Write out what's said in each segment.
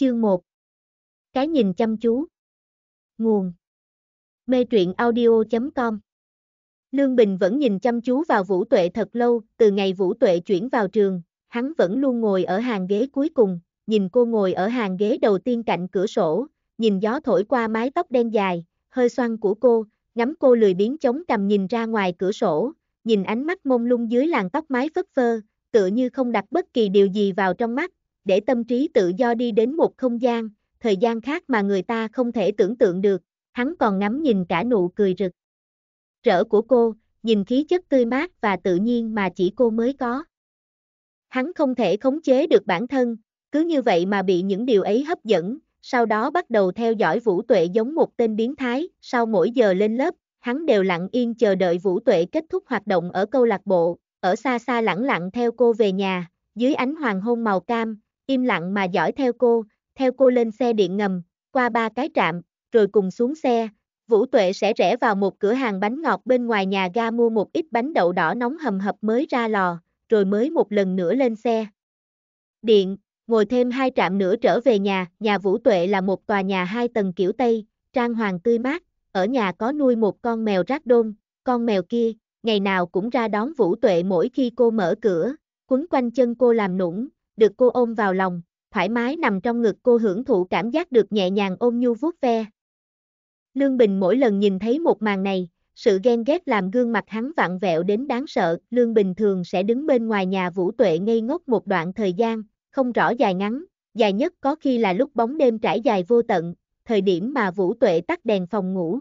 Chương 1 Cái nhìn chăm chú Nguồn Mê truyện audio.com Lương Bình vẫn nhìn chăm chú vào Vũ Tuệ thật lâu, từ ngày Vũ Tuệ chuyển vào trường, hắn vẫn luôn ngồi ở hàng ghế cuối cùng, nhìn cô ngồi ở hàng ghế đầu tiên cạnh cửa sổ, nhìn gió thổi qua mái tóc đen dài, hơi xoăn của cô, ngắm cô lười biến chống cầm nhìn ra ngoài cửa sổ, nhìn ánh mắt mông lung dưới làn tóc mái phất phơ, tựa như không đặt bất kỳ điều gì vào trong mắt, để tâm trí tự do đi đến một không gian, thời gian khác mà người ta không thể tưởng tượng được, hắn còn ngắm nhìn cả nụ cười rực. Rỡ của cô, nhìn khí chất tươi mát và tự nhiên mà chỉ cô mới có. Hắn không thể khống chế được bản thân, cứ như vậy mà bị những điều ấy hấp dẫn, sau đó bắt đầu theo dõi Vũ Tuệ giống một tên biến thái, sau mỗi giờ lên lớp, hắn đều lặng yên chờ đợi Vũ Tuệ kết thúc hoạt động ở câu lạc bộ, ở xa xa lẳng lặng theo cô về nhà, dưới ánh hoàng hôn màu cam, im lặng mà dõi theo cô, theo cô lên xe điện ngầm, qua ba cái trạm, rồi cùng xuống xe. Vũ Tuệ sẽ rẽ vào một cửa hàng bánh ngọt bên ngoài nhà ga mua một ít bánh đậu đỏ nóng hầm hập mới ra lò, rồi mới một lần nữa lên xe. Điện, ngồi thêm hai trạm nữa trở về nhà, nhà Vũ Tuệ là một tòa nhà hai tầng kiểu Tây, trang hoàng tươi mát, ở nhà có nuôi một con mèo rác đôn, con mèo kia, ngày nào cũng ra đón Vũ Tuệ mỗi khi cô mở cửa, quấn quanh chân cô làm nũng, được cô ôm vào lòng, thoải mái nằm trong ngực cô hưởng thụ cảm giác được nhẹ nhàng ôm nhu vuốt ve. Lương Bình mỗi lần nhìn thấy một màn này, sự ghen ghét làm gương mặt hắn vặn vẹo đến đáng sợ, Lương Bình thường sẽ đứng bên ngoài nhà Vũ Tuệ ngây ngốc một đoạn thời gian, không rõ dài ngắn, dài nhất có khi là lúc bóng đêm trải dài vô tận, thời điểm mà Vũ Tuệ tắt đèn phòng ngủ.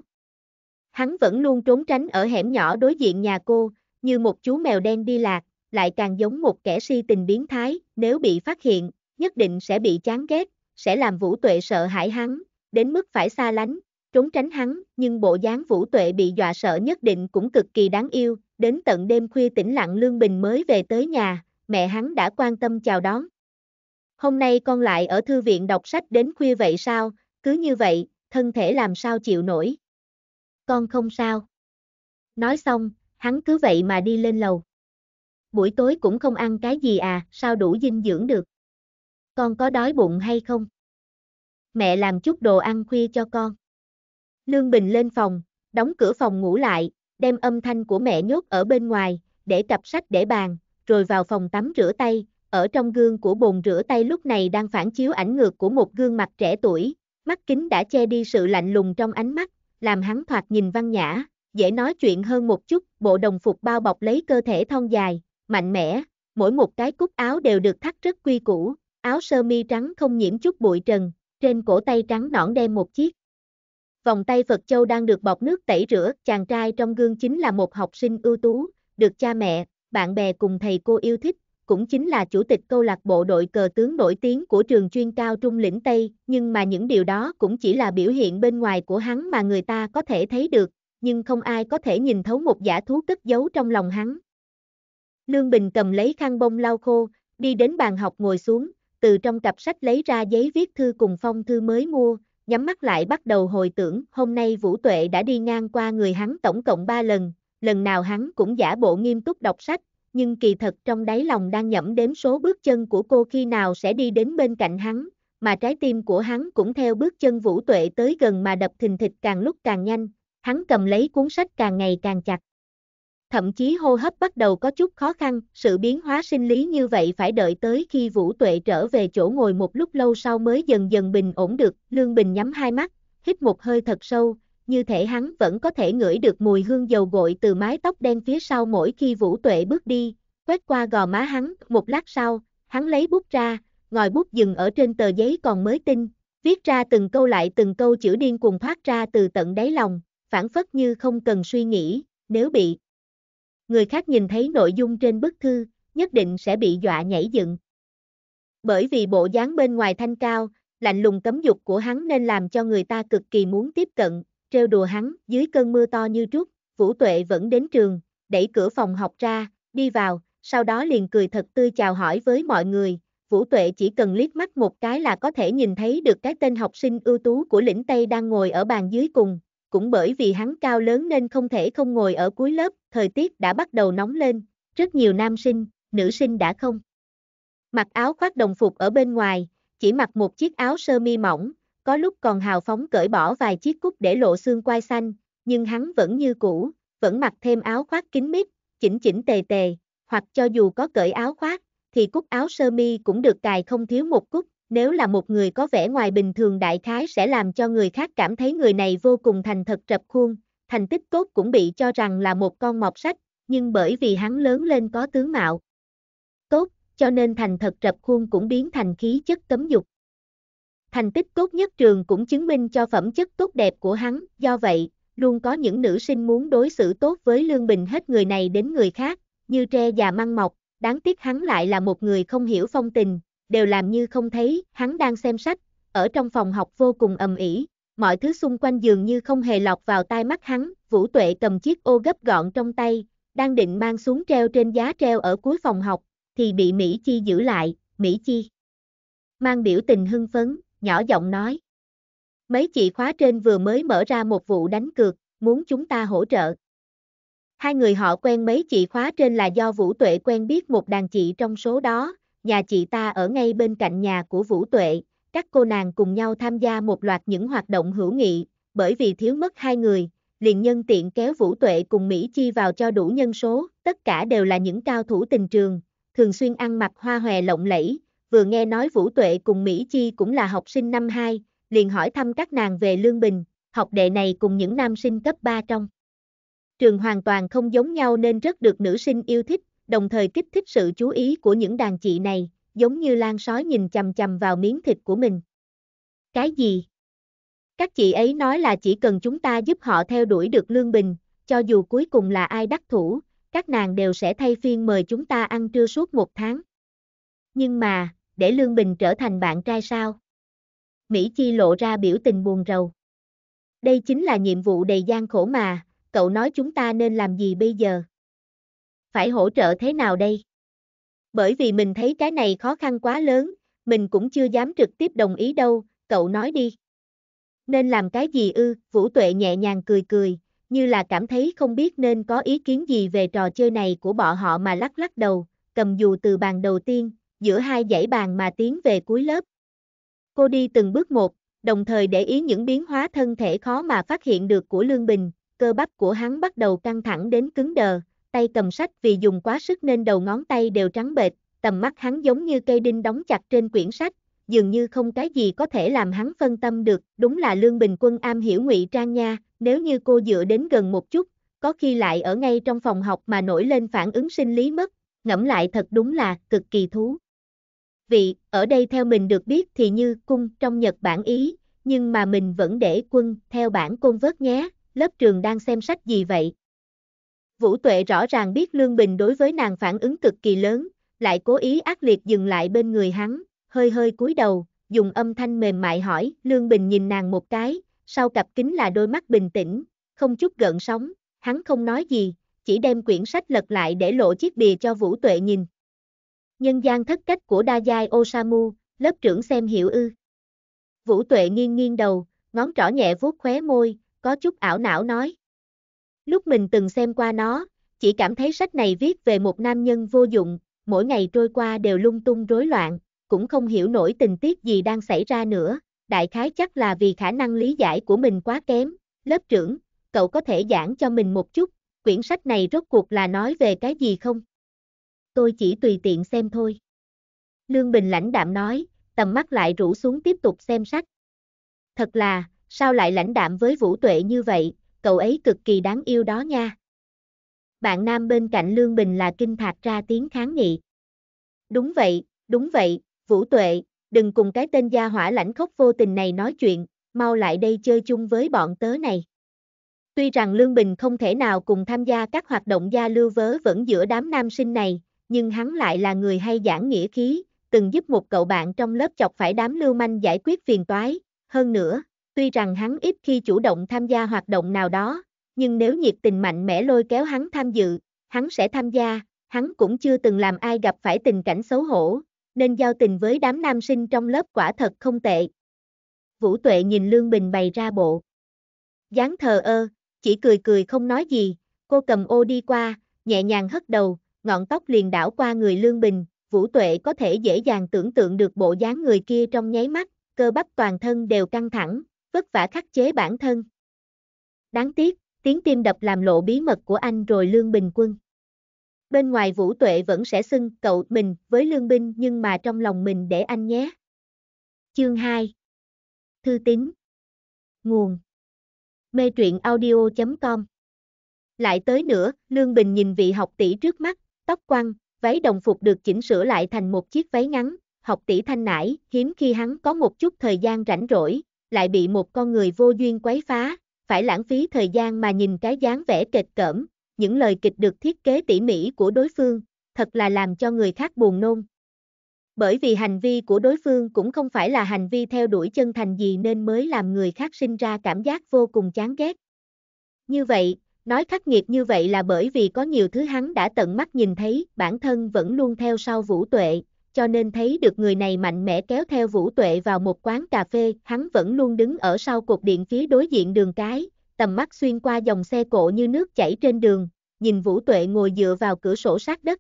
Hắn vẫn luôn trốn tránh ở hẻm nhỏ đối diện nhà cô, như một chú mèo đen đi lạc, lại càng giống một kẻ si tình biến thái, nếu bị phát hiện, nhất định sẽ bị chán ghét, sẽ làm Vũ Tuệ sợ hãi hắn, đến mức phải xa lánh, trốn tránh hắn, nhưng bộ dáng Vũ Tuệ bị dọa sợ nhất định cũng cực kỳ đáng yêu, đến tận đêm khuya tĩnh lặng Lương Bình mới về tới nhà, mẹ hắn đã quan tâm chào đón. Hôm nay con lại ở thư viện đọc sách đến khuya vậy sao, cứ như vậy, thân thể làm sao chịu nổi. Con không sao. Nói xong, hắn cứ vậy mà đi lên lầu buổi tối cũng không ăn cái gì à, sao đủ dinh dưỡng được. Con có đói bụng hay không? Mẹ làm chút đồ ăn khuya cho con. Lương Bình lên phòng, đóng cửa phòng ngủ lại, đem âm thanh của mẹ nhốt ở bên ngoài, để cặp sách để bàn, rồi vào phòng tắm rửa tay, ở trong gương của bồn rửa tay lúc này đang phản chiếu ảnh ngược của một gương mặt trẻ tuổi, mắt kính đã che đi sự lạnh lùng trong ánh mắt, làm hắn thoạt nhìn văn nhã, dễ nói chuyện hơn một chút, bộ đồng phục bao bọc lấy cơ thể thon dài, mạnh mẽ, mỗi một cái cúc áo đều được thắt rất quy củ, áo sơ mi trắng không nhiễm chút bụi trần, trên cổ tay trắng nõn đem một chiếc. Vòng tay Phật Châu đang được bọc nước tẩy rửa, chàng trai trong gương chính là một học sinh ưu tú, được cha mẹ, bạn bè cùng thầy cô yêu thích, cũng chính là chủ tịch câu lạc bộ đội cờ tướng nổi tiếng của trường chuyên cao Trung lĩnh Tây, nhưng mà những điều đó cũng chỉ là biểu hiện bên ngoài của hắn mà người ta có thể thấy được, nhưng không ai có thể nhìn thấu một giả thú cất giấu trong lòng hắn. Lương Bình cầm lấy khăn bông lau khô, đi đến bàn học ngồi xuống, từ trong cặp sách lấy ra giấy viết thư cùng phong thư mới mua, nhắm mắt lại bắt đầu hồi tưởng, hôm nay Vũ Tuệ đã đi ngang qua người hắn tổng cộng 3 lần, lần nào hắn cũng giả bộ nghiêm túc đọc sách, nhưng kỳ thật trong đáy lòng đang nhẩm đếm số bước chân của cô khi nào sẽ đi đến bên cạnh hắn, mà trái tim của hắn cũng theo bước chân Vũ Tuệ tới gần mà đập thình thịch càng lúc càng nhanh, hắn cầm lấy cuốn sách càng ngày càng chặt thậm chí hô hấp bắt đầu có chút khó khăn, sự biến hóa sinh lý như vậy phải đợi tới khi Vũ Tuệ trở về chỗ ngồi một lúc lâu sau mới dần dần bình ổn được, Lương Bình nhắm hai mắt, hít một hơi thật sâu, như thể hắn vẫn có thể ngửi được mùi hương dầu gội từ mái tóc đen phía sau mỗi khi Vũ Tuệ bước đi, quét qua gò má hắn, một lát sau, hắn lấy bút ra, ngòi bút dừng ở trên tờ giấy còn mới tinh, viết ra từng câu lại từng câu chữ điên cuồng thoát ra từ tận đáy lòng, phản phất như không cần suy nghĩ, nếu bị người khác nhìn thấy nội dung trên bức thư, nhất định sẽ bị dọa nhảy dựng. Bởi vì bộ dáng bên ngoài thanh cao, lạnh lùng cấm dục của hắn nên làm cho người ta cực kỳ muốn tiếp cận, trêu đùa hắn, dưới cơn mưa to như trút, Vũ Tuệ vẫn đến trường, đẩy cửa phòng học ra, đi vào, sau đó liền cười thật tươi chào hỏi với mọi người, Vũ Tuệ chỉ cần liếc mắt một cái là có thể nhìn thấy được cái tên học sinh ưu tú của lĩnh Tây đang ngồi ở bàn dưới cùng, cũng bởi vì hắn cao lớn nên không thể không ngồi ở cuối lớp, thời tiết đã bắt đầu nóng lên, rất nhiều nam sinh, nữ sinh đã không. Mặc áo khoác đồng phục ở bên ngoài, chỉ mặc một chiếc áo sơ mi mỏng, có lúc còn hào phóng cởi bỏ vài chiếc cúc để lộ xương quai xanh, nhưng hắn vẫn như cũ, vẫn mặc thêm áo khoác kín mít, chỉnh chỉnh tề tề, hoặc cho dù có cởi áo khoác, thì cúc áo sơ mi cũng được cài không thiếu một cúc, nếu là một người có vẻ ngoài bình thường đại khái sẽ làm cho người khác cảm thấy người này vô cùng thành thật rập khuôn, thành tích tốt cũng bị cho rằng là một con mọt sách, nhưng bởi vì hắn lớn lên có tướng mạo. Tốt, cho nên thành thật rập khuôn cũng biến thành khí chất cấm dục. Thành tích tốt nhất trường cũng chứng minh cho phẩm chất tốt đẹp của hắn, do vậy, luôn có những nữ sinh muốn đối xử tốt với Lương Bình hết người này đến người khác, như tre già măng mọc, đáng tiếc hắn lại là một người không hiểu phong tình, đều làm như không thấy, hắn đang xem sách, ở trong phòng học vô cùng ầm ĩ, mọi thứ xung quanh dường như không hề lọt vào tai mắt hắn, Vũ Tuệ cầm chiếc ô gấp gọn trong tay, đang định mang xuống treo trên giá treo ở cuối phòng học, thì bị Mỹ Chi giữ lại, Mỹ Chi. Mang biểu tình hưng phấn, nhỏ giọng nói. Mấy chị khóa trên vừa mới mở ra một vụ đánh cược, muốn chúng ta hỗ trợ. Hai người họ quen mấy chị khóa trên là do Vũ Tuệ quen biết một đàn chị trong số đó, nhà chị ta ở ngay bên cạnh nhà của Vũ Tuệ, các cô nàng cùng nhau tham gia một loạt những hoạt động hữu nghị, bởi vì thiếu mất hai người, liền nhân tiện kéo Vũ Tuệ cùng Mỹ Chi vào cho đủ nhân số, tất cả đều là những cao thủ tình trường, thường xuyên ăn mặc hoa hòe lộng lẫy, vừa nghe nói Vũ Tuệ cùng Mỹ Chi cũng là học sinh năm 2, liền hỏi thăm các nàng về Lương Bình, học đệ này cùng những nam sinh cấp 3 trong. Trường hoàn toàn không giống nhau nên rất được nữ sinh yêu thích, đồng thời kích thích sự chú ý của những đàn chị này, giống như lan sói nhìn chằm chằm vào miếng thịt của mình. Cái gì? Các chị ấy nói là chỉ cần chúng ta giúp họ theo đuổi được lương bình, cho dù cuối cùng là ai đắc thủ, các nàng đều sẽ thay phiên mời chúng ta ăn trưa suốt một tháng. Nhưng mà, để Lương Bình trở thành bạn trai sao? Mỹ Chi lộ ra biểu tình buồn rầu. Đây chính là nhiệm vụ đầy gian khổ mà, cậu nói chúng ta nên làm gì bây giờ? phải hỗ trợ thế nào đây? Bởi vì mình thấy cái này khó khăn quá lớn, mình cũng chưa dám trực tiếp đồng ý đâu, cậu nói đi. Nên làm cái gì ư, Vũ Tuệ nhẹ nhàng cười cười, như là cảm thấy không biết nên có ý kiến gì về trò chơi này của bọn họ mà lắc lắc đầu, cầm dù từ bàn đầu tiên, giữa hai dãy bàn mà tiến về cuối lớp. Cô đi từng bước một, đồng thời để ý những biến hóa thân thể khó mà phát hiện được của Lương Bình, cơ bắp của hắn bắt đầu căng thẳng đến cứng đờ, tay cầm sách vì dùng quá sức nên đầu ngón tay đều trắng bệt, tầm mắt hắn giống như cây đinh đóng chặt trên quyển sách, dường như không cái gì có thể làm hắn phân tâm được, đúng là Lương Bình Quân am hiểu ngụy trang nha, nếu như cô dựa đến gần một chút, có khi lại ở ngay trong phòng học mà nổi lên phản ứng sinh lý mất, ngẫm lại thật đúng là cực kỳ thú. Vị, ở đây theo mình được biết thì như cung trong Nhật Bản Ý, nhưng mà mình vẫn để quân theo bản côn vớt nhé, lớp trường đang xem sách gì vậy? Vũ Tuệ rõ ràng biết Lương Bình đối với nàng phản ứng cực kỳ lớn, lại cố ý ác liệt dừng lại bên người hắn, hơi hơi cúi đầu, dùng âm thanh mềm mại hỏi, Lương Bình nhìn nàng một cái, sau cặp kính là đôi mắt bình tĩnh, không chút gợn sóng, hắn không nói gì, chỉ đem quyển sách lật lại để lộ chiếc bìa cho Vũ Tuệ nhìn. Nhân gian thất cách của Đa Giai Osamu, lớp trưởng xem hiểu ư. Vũ Tuệ nghiêng nghiêng đầu, ngón trỏ nhẹ vuốt khóe môi, có chút ảo não nói. Lúc mình từng xem qua nó, chỉ cảm thấy sách này viết về một nam nhân vô dụng, mỗi ngày trôi qua đều lung tung rối loạn, cũng không hiểu nổi tình tiết gì đang xảy ra nữa, đại khái chắc là vì khả năng lý giải của mình quá kém. Lớp trưởng, cậu có thể giảng cho mình một chút, quyển sách này rốt cuộc là nói về cái gì không? Tôi chỉ tùy tiện xem thôi. Lương Bình lãnh đạm nói, tầm mắt lại rủ xuống tiếp tục xem sách. Thật là, sao lại lãnh đạm với Vũ Tuệ như vậy, cậu ấy cực kỳ đáng yêu đó nha. Bạn nam bên cạnh Lương Bình là kinh thạch ra tiếng kháng nghị. Đúng vậy, đúng vậy, Vũ Tuệ, đừng cùng cái tên gia hỏa lãnh khốc vô tình này nói chuyện, mau lại đây chơi chung với bọn tớ này. Tuy rằng Lương Bình không thể nào cùng tham gia các hoạt động gia lưu vớ vẫn giữa đám nam sinh này, nhưng hắn lại là người hay giảng nghĩa khí, từng giúp một cậu bạn trong lớp chọc phải đám lưu manh giải quyết phiền toái, hơn nữa, Tuy rằng hắn ít khi chủ động tham gia hoạt động nào đó, nhưng nếu nhiệt tình mạnh mẽ lôi kéo hắn tham dự, hắn sẽ tham gia, hắn cũng chưa từng làm ai gặp phải tình cảnh xấu hổ, nên giao tình với đám nam sinh trong lớp quả thật không tệ. Vũ Tuệ nhìn Lương Bình bày ra bộ. dáng thờ ơ, chỉ cười cười không nói gì, cô cầm ô đi qua, nhẹ nhàng hất đầu, ngọn tóc liền đảo qua người Lương Bình, Vũ Tuệ có thể dễ dàng tưởng tượng được bộ dáng người kia trong nháy mắt, cơ bắp toàn thân đều căng thẳng, vất vả khắc chế bản thân. Đáng tiếc, tiếng tim đập làm lộ bí mật của anh rồi Lương Bình Quân. Bên ngoài Vũ Tuệ vẫn sẽ xưng cậu mình với Lương Binh nhưng mà trong lòng mình để anh nhé. Chương 2 Thư tín Nguồn Mê truyện audio.com Lại tới nữa, Lương Bình nhìn vị học tỷ trước mắt, tóc quăng, váy đồng phục được chỉnh sửa lại thành một chiếc váy ngắn, học tỷ thanh nải, hiếm khi hắn có một chút thời gian rảnh rỗi, lại bị một con người vô duyên quấy phá, phải lãng phí thời gian mà nhìn cái dáng vẻ kịch cỡm, những lời kịch được thiết kế tỉ mỉ của đối phương, thật là làm cho người khác buồn nôn. Bởi vì hành vi của đối phương cũng không phải là hành vi theo đuổi chân thành gì nên mới làm người khác sinh ra cảm giác vô cùng chán ghét. Như vậy, nói khắc nghiệt như vậy là bởi vì có nhiều thứ hắn đã tận mắt nhìn thấy, bản thân vẫn luôn theo sau vũ tuệ, cho nên thấy được người này mạnh mẽ kéo theo Vũ Tuệ vào một quán cà phê, hắn vẫn luôn đứng ở sau cột điện phía đối diện đường cái, tầm mắt xuyên qua dòng xe cộ như nước chảy trên đường, nhìn Vũ Tuệ ngồi dựa vào cửa sổ sát đất.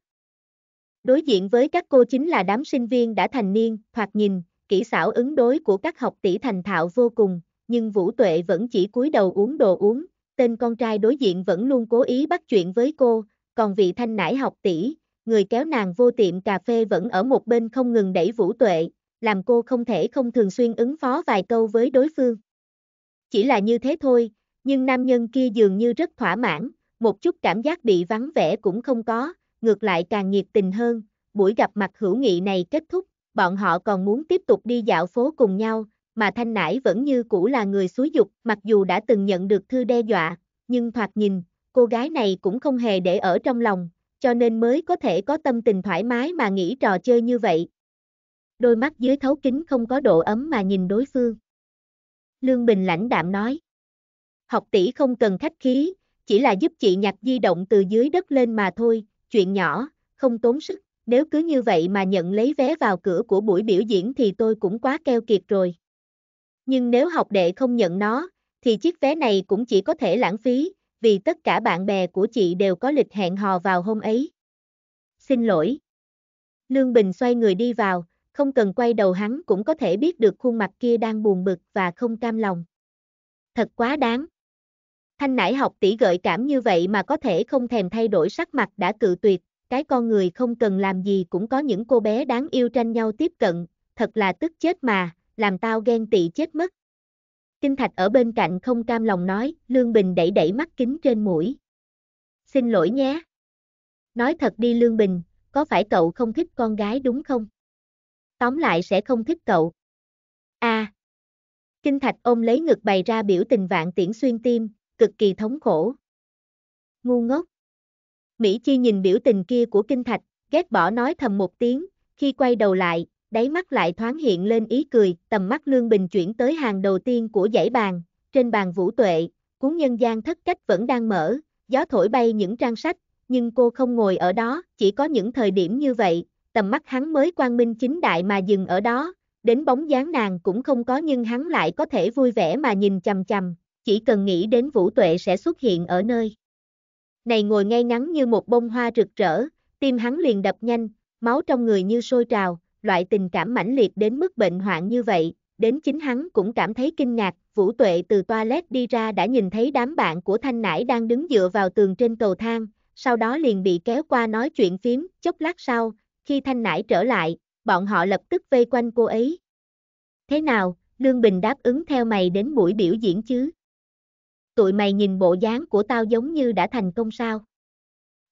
Đối diện với các cô chính là đám sinh viên đã thành niên, thoạt nhìn, kỹ xảo ứng đối của các học tỷ thành thạo vô cùng, nhưng Vũ Tuệ vẫn chỉ cúi đầu uống đồ uống, tên con trai đối diện vẫn luôn cố ý bắt chuyện với cô, còn vị thanh nải học tỷ, người kéo nàng vô tiệm cà phê vẫn ở một bên không ngừng đẩy vũ tuệ, làm cô không thể không thường xuyên ứng phó vài câu với đối phương. Chỉ là như thế thôi, nhưng nam nhân kia dường như rất thỏa mãn, một chút cảm giác bị vắng vẻ cũng không có, ngược lại càng nhiệt tình hơn, buổi gặp mặt hữu nghị này kết thúc, bọn họ còn muốn tiếp tục đi dạo phố cùng nhau, mà Thanh Nải vẫn như cũ là người xúi dục, mặc dù đã từng nhận được thư đe dọa, nhưng thoạt nhìn, cô gái này cũng không hề để ở trong lòng, cho nên mới có thể có tâm tình thoải mái mà nghĩ trò chơi như vậy. Đôi mắt dưới thấu kính không có độ ấm mà nhìn đối phương. Lương Bình lãnh đạm nói. Học tỷ không cần khách khí, chỉ là giúp chị nhặt di động từ dưới đất lên mà thôi, chuyện nhỏ, không tốn sức. Nếu cứ như vậy mà nhận lấy vé vào cửa của buổi biểu diễn thì tôi cũng quá keo kiệt rồi. Nhưng nếu học đệ không nhận nó, thì chiếc vé này cũng chỉ có thể lãng phí, vì tất cả bạn bè của chị đều có lịch hẹn hò vào hôm ấy. Xin lỗi. Lương Bình xoay người đi vào, không cần quay đầu hắn cũng có thể biết được khuôn mặt kia đang buồn bực và không cam lòng. Thật quá đáng. Thanh nải học tỷ gợi cảm như vậy mà có thể không thèm thay đổi sắc mặt đã cự tuyệt, cái con người không cần làm gì cũng có những cô bé đáng yêu tranh nhau tiếp cận, thật là tức chết mà, làm tao ghen tị chết mất. Kinh Thạch ở bên cạnh không cam lòng nói, Lương Bình đẩy đẩy mắt kính trên mũi. Xin lỗi nhé. Nói thật đi Lương Bình, có phải cậu không thích con gái đúng không? Tóm lại sẽ không thích cậu. À. Kinh Thạch ôm lấy ngực bày ra biểu tình vạn tiễn xuyên tim, cực kỳ thống khổ. Ngu ngốc. Mỹ Chi nhìn biểu tình kia của Kinh Thạch, ghét bỏ nói thầm một tiếng, khi quay đầu lại, đáy mắt lại thoáng hiện lên ý cười, tầm mắt Lương Bình chuyển tới hàng đầu tiên của dãy bàn, trên bàn vũ tuệ, cuốn nhân gian thất cách vẫn đang mở, gió thổi bay những trang sách, nhưng cô không ngồi ở đó, chỉ có những thời điểm như vậy, tầm mắt hắn mới quang minh chính đại mà dừng ở đó, đến bóng dáng nàng cũng không có nhưng hắn lại có thể vui vẻ mà nhìn chằm chằm, chỉ cần nghĩ đến vũ tuệ sẽ xuất hiện ở nơi. Này ngồi ngay ngắn như một bông hoa rực rỡ, tim hắn liền đập nhanh, máu trong người như sôi trào, loại tình cảm mãnh liệt đến mức bệnh hoạn như vậy, đến chính hắn cũng cảm thấy kinh ngạc, Vũ Tuệ từ toilet đi ra đã nhìn thấy đám bạn của Thanh Nải đang đứng dựa vào tường trên cầu thang, sau đó liền bị kéo qua nói chuyện phím, chốc lát sau, khi Thanh Nải trở lại, bọn họ lập tức vây quanh cô ấy. Thế nào, Lương Bình đáp ứng theo mày đến buổi biểu diễn chứ? Tụi mày nhìn bộ dáng của tao giống như đã thành công sao?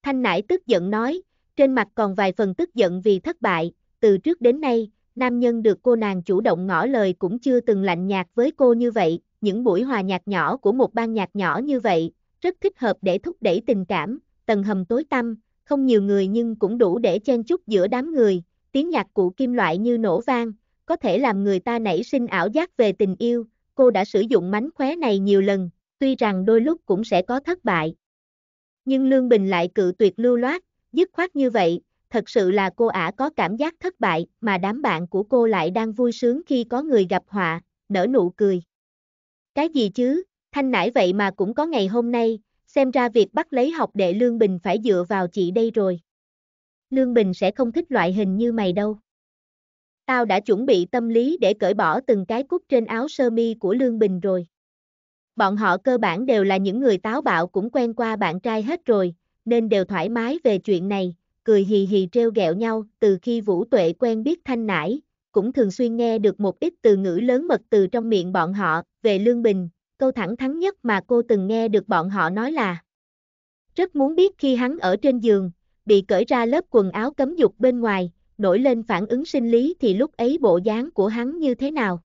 Thanh Nải tức giận nói, trên mặt còn vài phần tức giận vì thất bại, từ trước đến nay, nam nhân được cô nàng chủ động ngỏ lời cũng chưa từng lạnh nhạt với cô như vậy, những buổi hòa nhạc nhỏ của một ban nhạc nhỏ như vậy, rất thích hợp để thúc đẩy tình cảm, tầng hầm tối tăm, không nhiều người nhưng cũng đủ để chen chúc giữa đám người, tiếng nhạc cụ kim loại như nổ vang, có thể làm người ta nảy sinh ảo giác về tình yêu, cô đã sử dụng mánh khóe này nhiều lần, tuy rằng đôi lúc cũng sẽ có thất bại. Nhưng Lương Bình lại cự tuyệt lưu loát, dứt khoát như vậy, thật sự là cô ả có cảm giác thất bại mà đám bạn của cô lại đang vui sướng khi có người gặp họa, nở nụ cười. Cái gì chứ, thanh nãi vậy mà cũng có ngày hôm nay, xem ra việc bắt lấy học đệ Lương Bình phải dựa vào chị đây rồi. Lương Bình sẽ không thích loại hình như mày đâu. Tao đã chuẩn bị tâm lý để cởi bỏ từng cái cúc trên áo sơ mi của Lương Bình rồi. Bọn họ cơ bản đều là những người táo bạo cũng quen qua bạn trai hết rồi, nên đều thoải mái về chuyện này, cười hì hì treo gẹo nhau, từ khi Vũ Tuệ quen biết Thanh Nải, cũng thường xuyên nghe được một ít từ ngữ lớn mật từ trong miệng bọn họ, về Lương Bình, câu thẳng thắn nhất mà cô từng nghe được bọn họ nói là Rất muốn biết khi hắn ở trên giường, bị cởi ra lớp quần áo cấm dục bên ngoài, nổi lên phản ứng sinh lý thì lúc ấy bộ dáng của hắn như thế nào.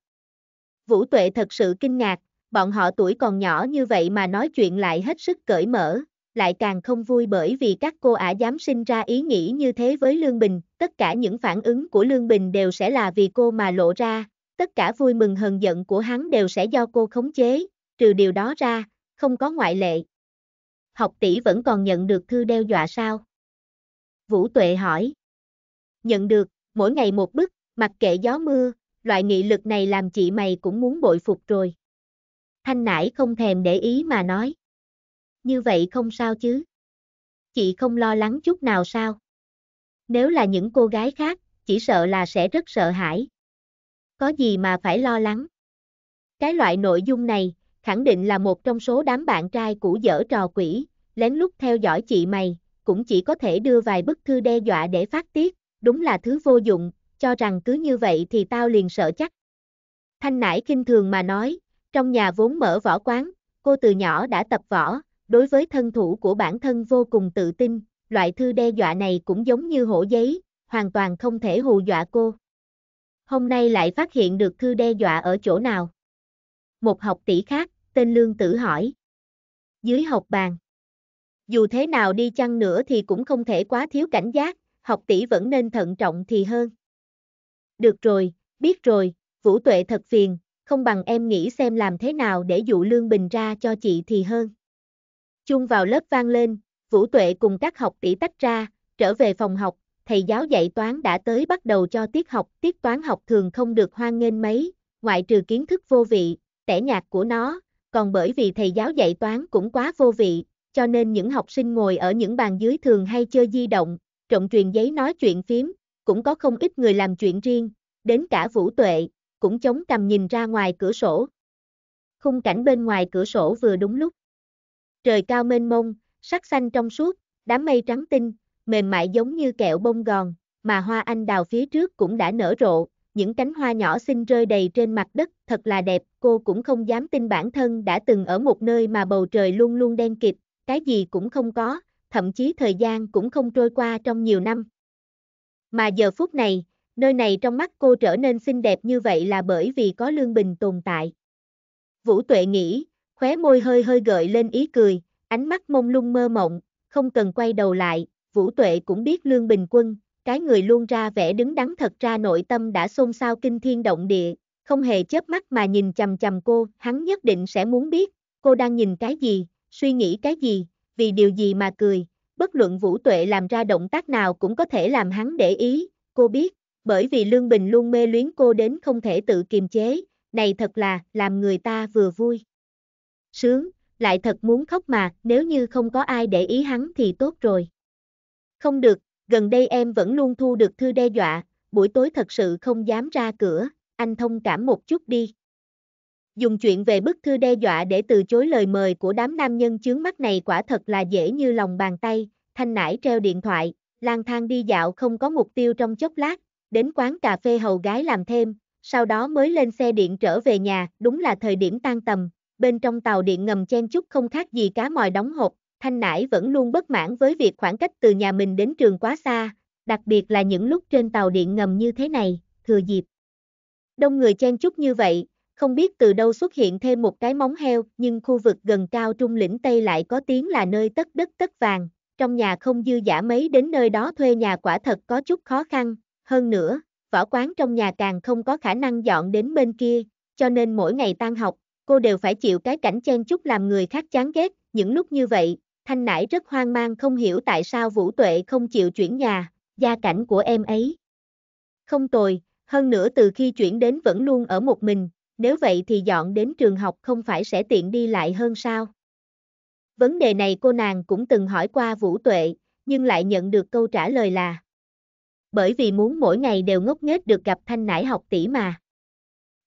Vũ Tuệ thật sự kinh ngạc, bọn họ tuổi còn nhỏ như vậy mà nói chuyện lại hết sức cởi mở, lại càng không vui bởi vì các cô ả dám sinh ra ý nghĩ như thế với Lương Bình, tất cả những phản ứng của Lương Bình đều sẽ là vì cô mà lộ ra, tất cả vui mừng hờn giận của hắn đều sẽ do cô khống chế, trừ điều đó ra, không có ngoại lệ. Học tỷ vẫn còn nhận được thư đe dọa sao? Vũ Tuệ hỏi. Nhận được, mỗi ngày một bức, mặc kệ gió mưa, loại nghị lực này làm chị mày cũng muốn bội phục rồi. Thanh nải không thèm để ý mà nói như vậy không sao chứ? Chị không lo lắng chút nào sao? Nếu là những cô gái khác, chỉ sợ là sẽ rất sợ hãi. Có gì mà phải lo lắng? Cái loại nội dung này, khẳng định là một trong số đám bạn trai cũ dở trò quỷ, lén lút theo dõi chị mày, cũng chỉ có thể đưa vài bức thư đe dọa để phát tiết, đúng là thứ vô dụng, cho rằng cứ như vậy thì tao liền sợ chắc. Thanh nải kinh thường mà nói, trong nhà vốn mở võ quán, cô từ nhỏ đã tập võ, đối với thân thủ của bản thân vô cùng tự tin, loại thư đe dọa này cũng giống như hổ giấy, hoàn toàn không thể hù dọa cô. Hôm nay lại phát hiện được thư đe dọa ở chỗ nào? Một học tỷ khác, tên Lương Tử hỏi. Dưới học bàn. Dù thế nào đi chăng nữa thì cũng không thể quá thiếu cảnh giác, học tỷ vẫn nên thận trọng thì hơn. Được rồi, biết rồi, Vũ Tuệ thật phiền, không bằng em nghĩ xem làm thế nào để dụ Lương Bình ra cho chị thì hơn chung vào lớp vang lên, Vũ Tuệ cùng các học tỷ tách ra, trở về phòng học, thầy giáo dạy toán đã tới bắt đầu cho tiết học, tiết toán học thường không được hoan nghênh mấy, ngoại trừ kiến thức vô vị, tẻ nhạt của nó, còn bởi vì thầy giáo dạy toán cũng quá vô vị, cho nên những học sinh ngồi ở những bàn dưới thường hay chơi di động, trộn truyền giấy nói chuyện phím, cũng có không ít người làm chuyện riêng, đến cả Vũ Tuệ, cũng chống cằm nhìn ra ngoài cửa sổ. Khung cảnh bên ngoài cửa sổ vừa đúng lúc. Trời cao mênh mông, sắc xanh trong suốt, đám mây trắng tinh, mềm mại giống như kẹo bông gòn, mà hoa anh đào phía trước cũng đã nở rộ, những cánh hoa nhỏ xinh rơi đầy trên mặt đất, thật là đẹp, cô cũng không dám tin bản thân đã từng ở một nơi mà bầu trời luôn luôn đen kịt, cái gì cũng không có, thậm chí thời gian cũng không trôi qua trong nhiều năm. Mà giờ phút này, nơi này trong mắt cô trở nên xinh đẹp như vậy là bởi vì có Lương Bình tồn tại. Vũ Tuệ nghĩ, khóe môi hơi hơi gợi lên ý cười, ánh mắt mông lung mơ mộng, không cần quay đầu lại, Vũ Tuệ cũng biết Lương Bình Quân, cái người luôn ra vẻ đứng đắn thật ra nội tâm đã xôn xao kinh thiên động địa, không hề chớp mắt mà nhìn chầm chầm cô, hắn nhất định sẽ muốn biết, cô đang nhìn cái gì, suy nghĩ cái gì, vì điều gì mà cười, bất luận Vũ Tuệ làm ra động tác nào cũng có thể làm hắn để ý, cô biết, bởi vì Lương Bình luôn mê luyến cô đến không thể tự kiềm chế, này thật là làm người ta vừa vui sướng, lại thật muốn khóc mà, nếu như không có ai để ý hắn thì tốt rồi. Không được, gần đây em vẫn luôn thu được thư đe dọa, buổi tối thật sự không dám ra cửa, anh thông cảm một chút đi. Dùng chuyện về bức thư đe dọa để từ chối lời mời của đám nam nhân chướng mắt này quả thật là dễ như lòng bàn tay, thanh nải treo điện thoại, lang thang đi dạo không có mục tiêu trong chốc lát, đến quán cà phê hầu gái làm thêm, sau đó mới lên xe điện trở về nhà, đúng là thời điểm tan tầm, bên trong tàu điện ngầm chen chúc không khác gì cá mòi đóng hộp, Thanh Nải vẫn luôn bất mãn với việc khoảng cách từ nhà mình đến trường quá xa, đặc biệt là những lúc trên tàu điện ngầm như thế này, thừa dịp. Đông người chen chúc như vậy, không biết từ đâu xuất hiện thêm một cái móng heo, nhưng khu vực gần cao trung lĩnh Tây lại có tiếng là nơi tất đất tất vàng, trong nhà không dư giả mấy đến nơi đó thuê nhà quả thật có chút khó khăn, hơn nữa, võ quán trong nhà càng không có khả năng dọn đến bên kia, cho nên mỗi ngày tan học, cô đều phải chịu cái cảnh chen chúc làm người khác chán ghét, những lúc như vậy, Thanh Nải rất hoang mang không hiểu tại sao Vũ Tuệ không chịu chuyển nhà, gia cảnh của em ấy. Không tồi, hơn nữa từ khi chuyển đến vẫn luôn ở một mình, nếu vậy thì dọn đến trường học không phải sẽ tiện đi lại hơn sao? Vấn đề này cô nàng cũng từng hỏi qua Vũ Tuệ, nhưng lại nhận được câu trả lời là Bởi vì muốn mỗi ngày đều ngốc nghếch được gặp Thanh Nải học tỷ mà.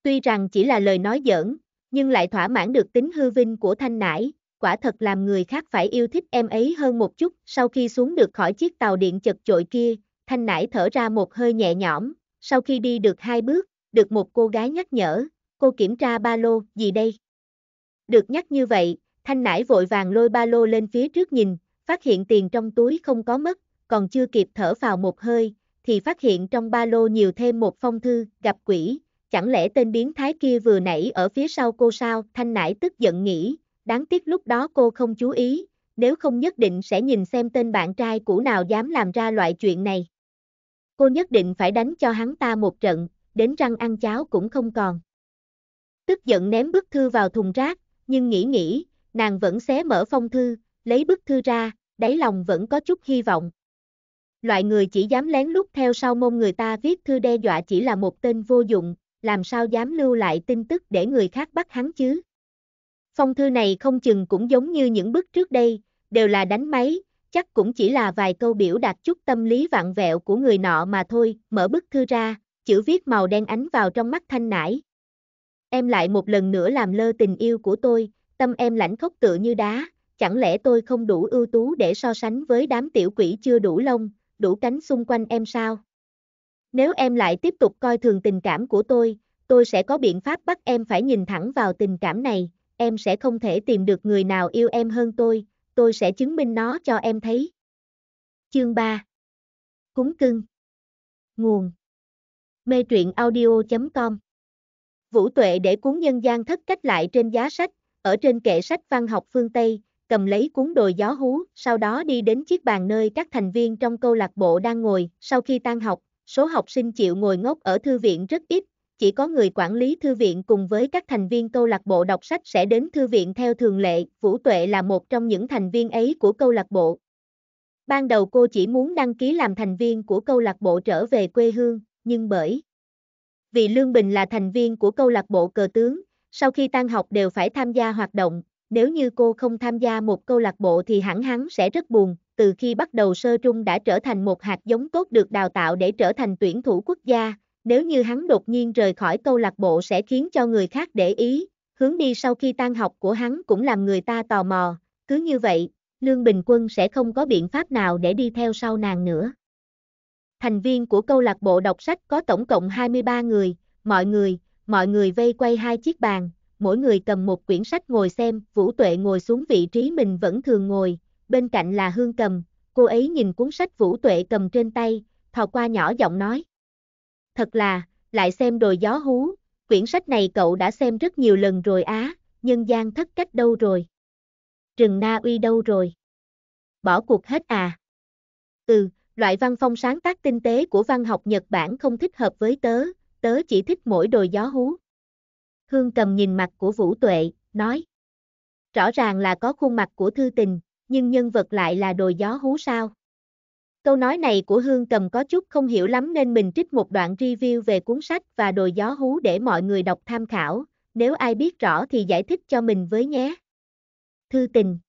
Tuy rằng chỉ là lời nói giỡn, nhưng lại thỏa mãn được tính hư vinh của thanh nải, quả thật làm người khác phải yêu thích em ấy hơn một chút. Sau khi xuống được khỏi chiếc tàu điện chật chội kia, thanh nải thở ra một hơi nhẹ nhõm, sau khi đi được hai bước, được một cô gái nhắc nhở, cô kiểm tra ba lô, gì đây? Được nhắc như vậy, thanh nải vội vàng lôi ba lô lên phía trước nhìn, phát hiện tiền trong túi không có mất, còn chưa kịp thở vào một hơi, thì phát hiện trong ba lô nhiều thêm một phong thư, gặp quỷ, chẳng lẽ tên biến thái kia vừa nãy ở phía sau cô sao, thanh nải tức giận nghĩ, đáng tiếc lúc đó cô không chú ý, nếu không nhất định sẽ nhìn xem tên bạn trai cũ nào dám làm ra loại chuyện này. Cô nhất định phải đánh cho hắn ta một trận, đến răng ăn cháo cũng không còn. Tức giận ném bức thư vào thùng rác, nhưng nghĩ nghĩ, nàng vẫn xé mở phong thư, lấy bức thư ra, đáy lòng vẫn có chút hy vọng. Loại người chỉ dám lén lút theo sau môn người ta viết thư đe dọa chỉ là một tên vô dụng, làm sao dám lưu lại tin tức để người khác bắt hắn chứ? Phong thư này không chừng cũng giống như những bức trước đây, đều là đánh máy, chắc cũng chỉ là vài câu biểu đạt chút tâm lý vạn vẹo của người nọ mà thôi, mở bức thư ra, chữ viết màu đen ánh vào trong mắt thanh nải. Em lại một lần nữa làm lơ tình yêu của tôi, tâm em lãnh khốc tựa như đá, chẳng lẽ tôi không đủ ưu tú để so sánh với đám tiểu quỷ chưa đủ lông, đủ cánh xung quanh em sao? Nếu em lại tiếp tục coi thường tình cảm của tôi, tôi sẽ có biện pháp bắt em phải nhìn thẳng vào tình cảm này, em sẽ không thể tìm được người nào yêu em hơn tôi, tôi sẽ chứng minh nó cho em thấy. Chương 3 Cúng cưng Nguồn Mê truyện audio.com Vũ Tuệ để cuốn nhân gian thất cách lại trên giá sách, ở trên kệ sách văn học phương Tây, cầm lấy cuốn đồi gió hú, sau đó đi đến chiếc bàn nơi các thành viên trong câu lạc bộ đang ngồi, sau khi tan học, số học sinh chịu ngồi ngốc ở thư viện rất ít, chỉ có người quản lý thư viện cùng với các thành viên câu lạc bộ đọc sách sẽ đến thư viện theo thường lệ, Vũ Tuệ là một trong những thành viên ấy của câu lạc bộ. Ban đầu cô chỉ muốn đăng ký làm thành viên của câu lạc bộ trở về quê hương, nhưng bởi vì Lương Bình là thành viên của câu lạc bộ cờ tướng, sau khi tan học đều phải tham gia hoạt động, nếu như cô không tham gia một câu lạc bộ thì hẳn hắn sẽ rất buồn, từ khi bắt đầu sơ trung đã trở thành một hạt giống tốt được đào tạo để trở thành tuyển thủ quốc gia, nếu như hắn đột nhiên rời khỏi câu lạc bộ sẽ khiến cho người khác để ý, hướng đi sau khi tan học của hắn cũng làm người ta tò mò, cứ như vậy, Lương Bình Quân sẽ không có biện pháp nào để đi theo sau nàng nữa. Thành viên của câu lạc bộ đọc sách có tổng cộng 23 người, mọi người, mọi người vây quay hai chiếc bàn, mỗi người cầm một quyển sách ngồi xem, Vũ Tuệ ngồi xuống vị trí mình vẫn thường ngồi, bên cạnh là Hương cầm, cô ấy nhìn cuốn sách Vũ Tuệ cầm trên tay, thò qua nhỏ giọng nói. Thật là, lại xem đồi gió hú, quyển sách này cậu đã xem rất nhiều lần rồi á, nhân gian thất cách đâu rồi? Rừng Na Uy đâu rồi? Bỏ cuộc hết à? Ừ, loại văn phong sáng tác tinh tế của văn học Nhật Bản không thích hợp với tớ, tớ chỉ thích mỗi đồi gió hú. Hương cầm nhìn mặt của Vũ Tuệ, nói. Rõ ràng là có khuôn mặt của thư tình, nhưng nhân vật lại là đồi gió hú sao. Câu nói này của Hương cầm có chút không hiểu lắm nên mình trích một đoạn review về cuốn sách và đồi gió hú để mọi người đọc tham khảo, nếu ai biết rõ thì giải thích cho mình với nhé. Thư tình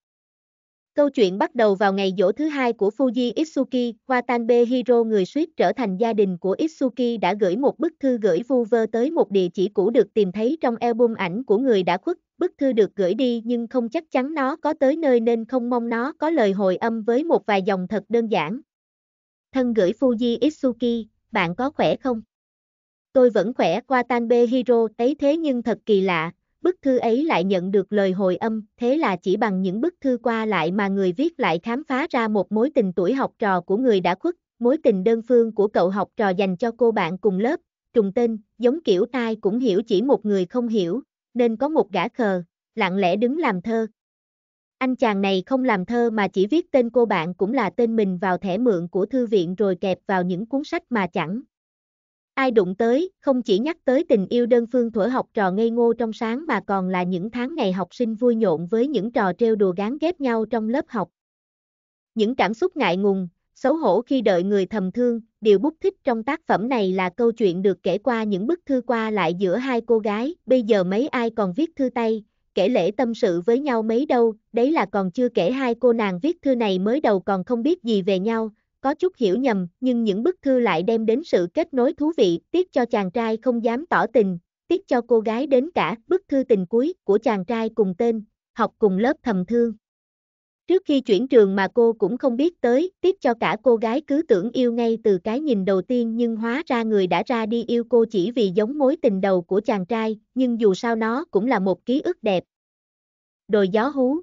Câu chuyện bắt đầu vào ngày dỗ thứ hai của Fuji Itsuki, Watanabe Hiro người suýt trở thành gia đình của Itsuki đã gửi một bức thư gửi vu vơ tới một địa chỉ cũ được tìm thấy trong album ảnh của người đã khuất. Bức thư được gửi đi nhưng không chắc chắn nó có tới nơi nên không mong nó có lời hồi âm với một vài dòng thật đơn giản. Thân gửi Fuji Itsuki, bạn có khỏe không? Tôi vẫn khỏe Watanabe Hiro ấy thế nhưng thật kỳ lạ, bức thư ấy lại nhận được lời hồi âm, thế là chỉ bằng những bức thư qua lại mà người viết lại khám phá ra một mối tình tuổi học trò của người đã khuất, mối tình đơn phương của cậu học trò dành cho cô bạn cùng lớp, trùng tên, giống kiểu tai cũng hiểu chỉ một người không hiểu, nên có một gã khờ, lặng lẽ đứng làm thơ. Anh chàng này không làm thơ mà chỉ viết tên cô bạn cũng là tên mình vào thẻ mượn của thư viện rồi kẹp vào những cuốn sách mà chẳng Ai đụng tới, không chỉ nhắc tới tình yêu đơn phương thuở học trò ngây ngô trong sáng mà còn là những tháng ngày học sinh vui nhộn với những trò trêu đùa gán ghép nhau trong lớp học. Những cảm xúc ngại ngùng, xấu hổ khi đợi người thầm thương, điều bút thích trong tác phẩm này là câu chuyện được kể qua những bức thư qua lại giữa hai cô gái, bây giờ mấy ai còn viết thư tay, kể lễ tâm sự với nhau mấy đâu, đấy là còn chưa kể hai cô nàng viết thư này mới đầu còn không biết gì về nhau, có chút hiểu nhầm, nhưng những bức thư lại đem đến sự kết nối thú vị, tiếc cho chàng trai không dám tỏ tình, tiếc cho cô gái đến cả bức thư tình cuối của chàng trai cùng tên, học cùng lớp thầm thương. Trước khi chuyển trường mà cô cũng không biết tới, tiếc cho cả cô gái cứ tưởng yêu ngay từ cái nhìn đầu tiên nhưng hóa ra người đã ra đi yêu cô chỉ vì giống mối tình đầu của chàng trai, nhưng dù sao nó cũng là một ký ức đẹp. Đồi gió hú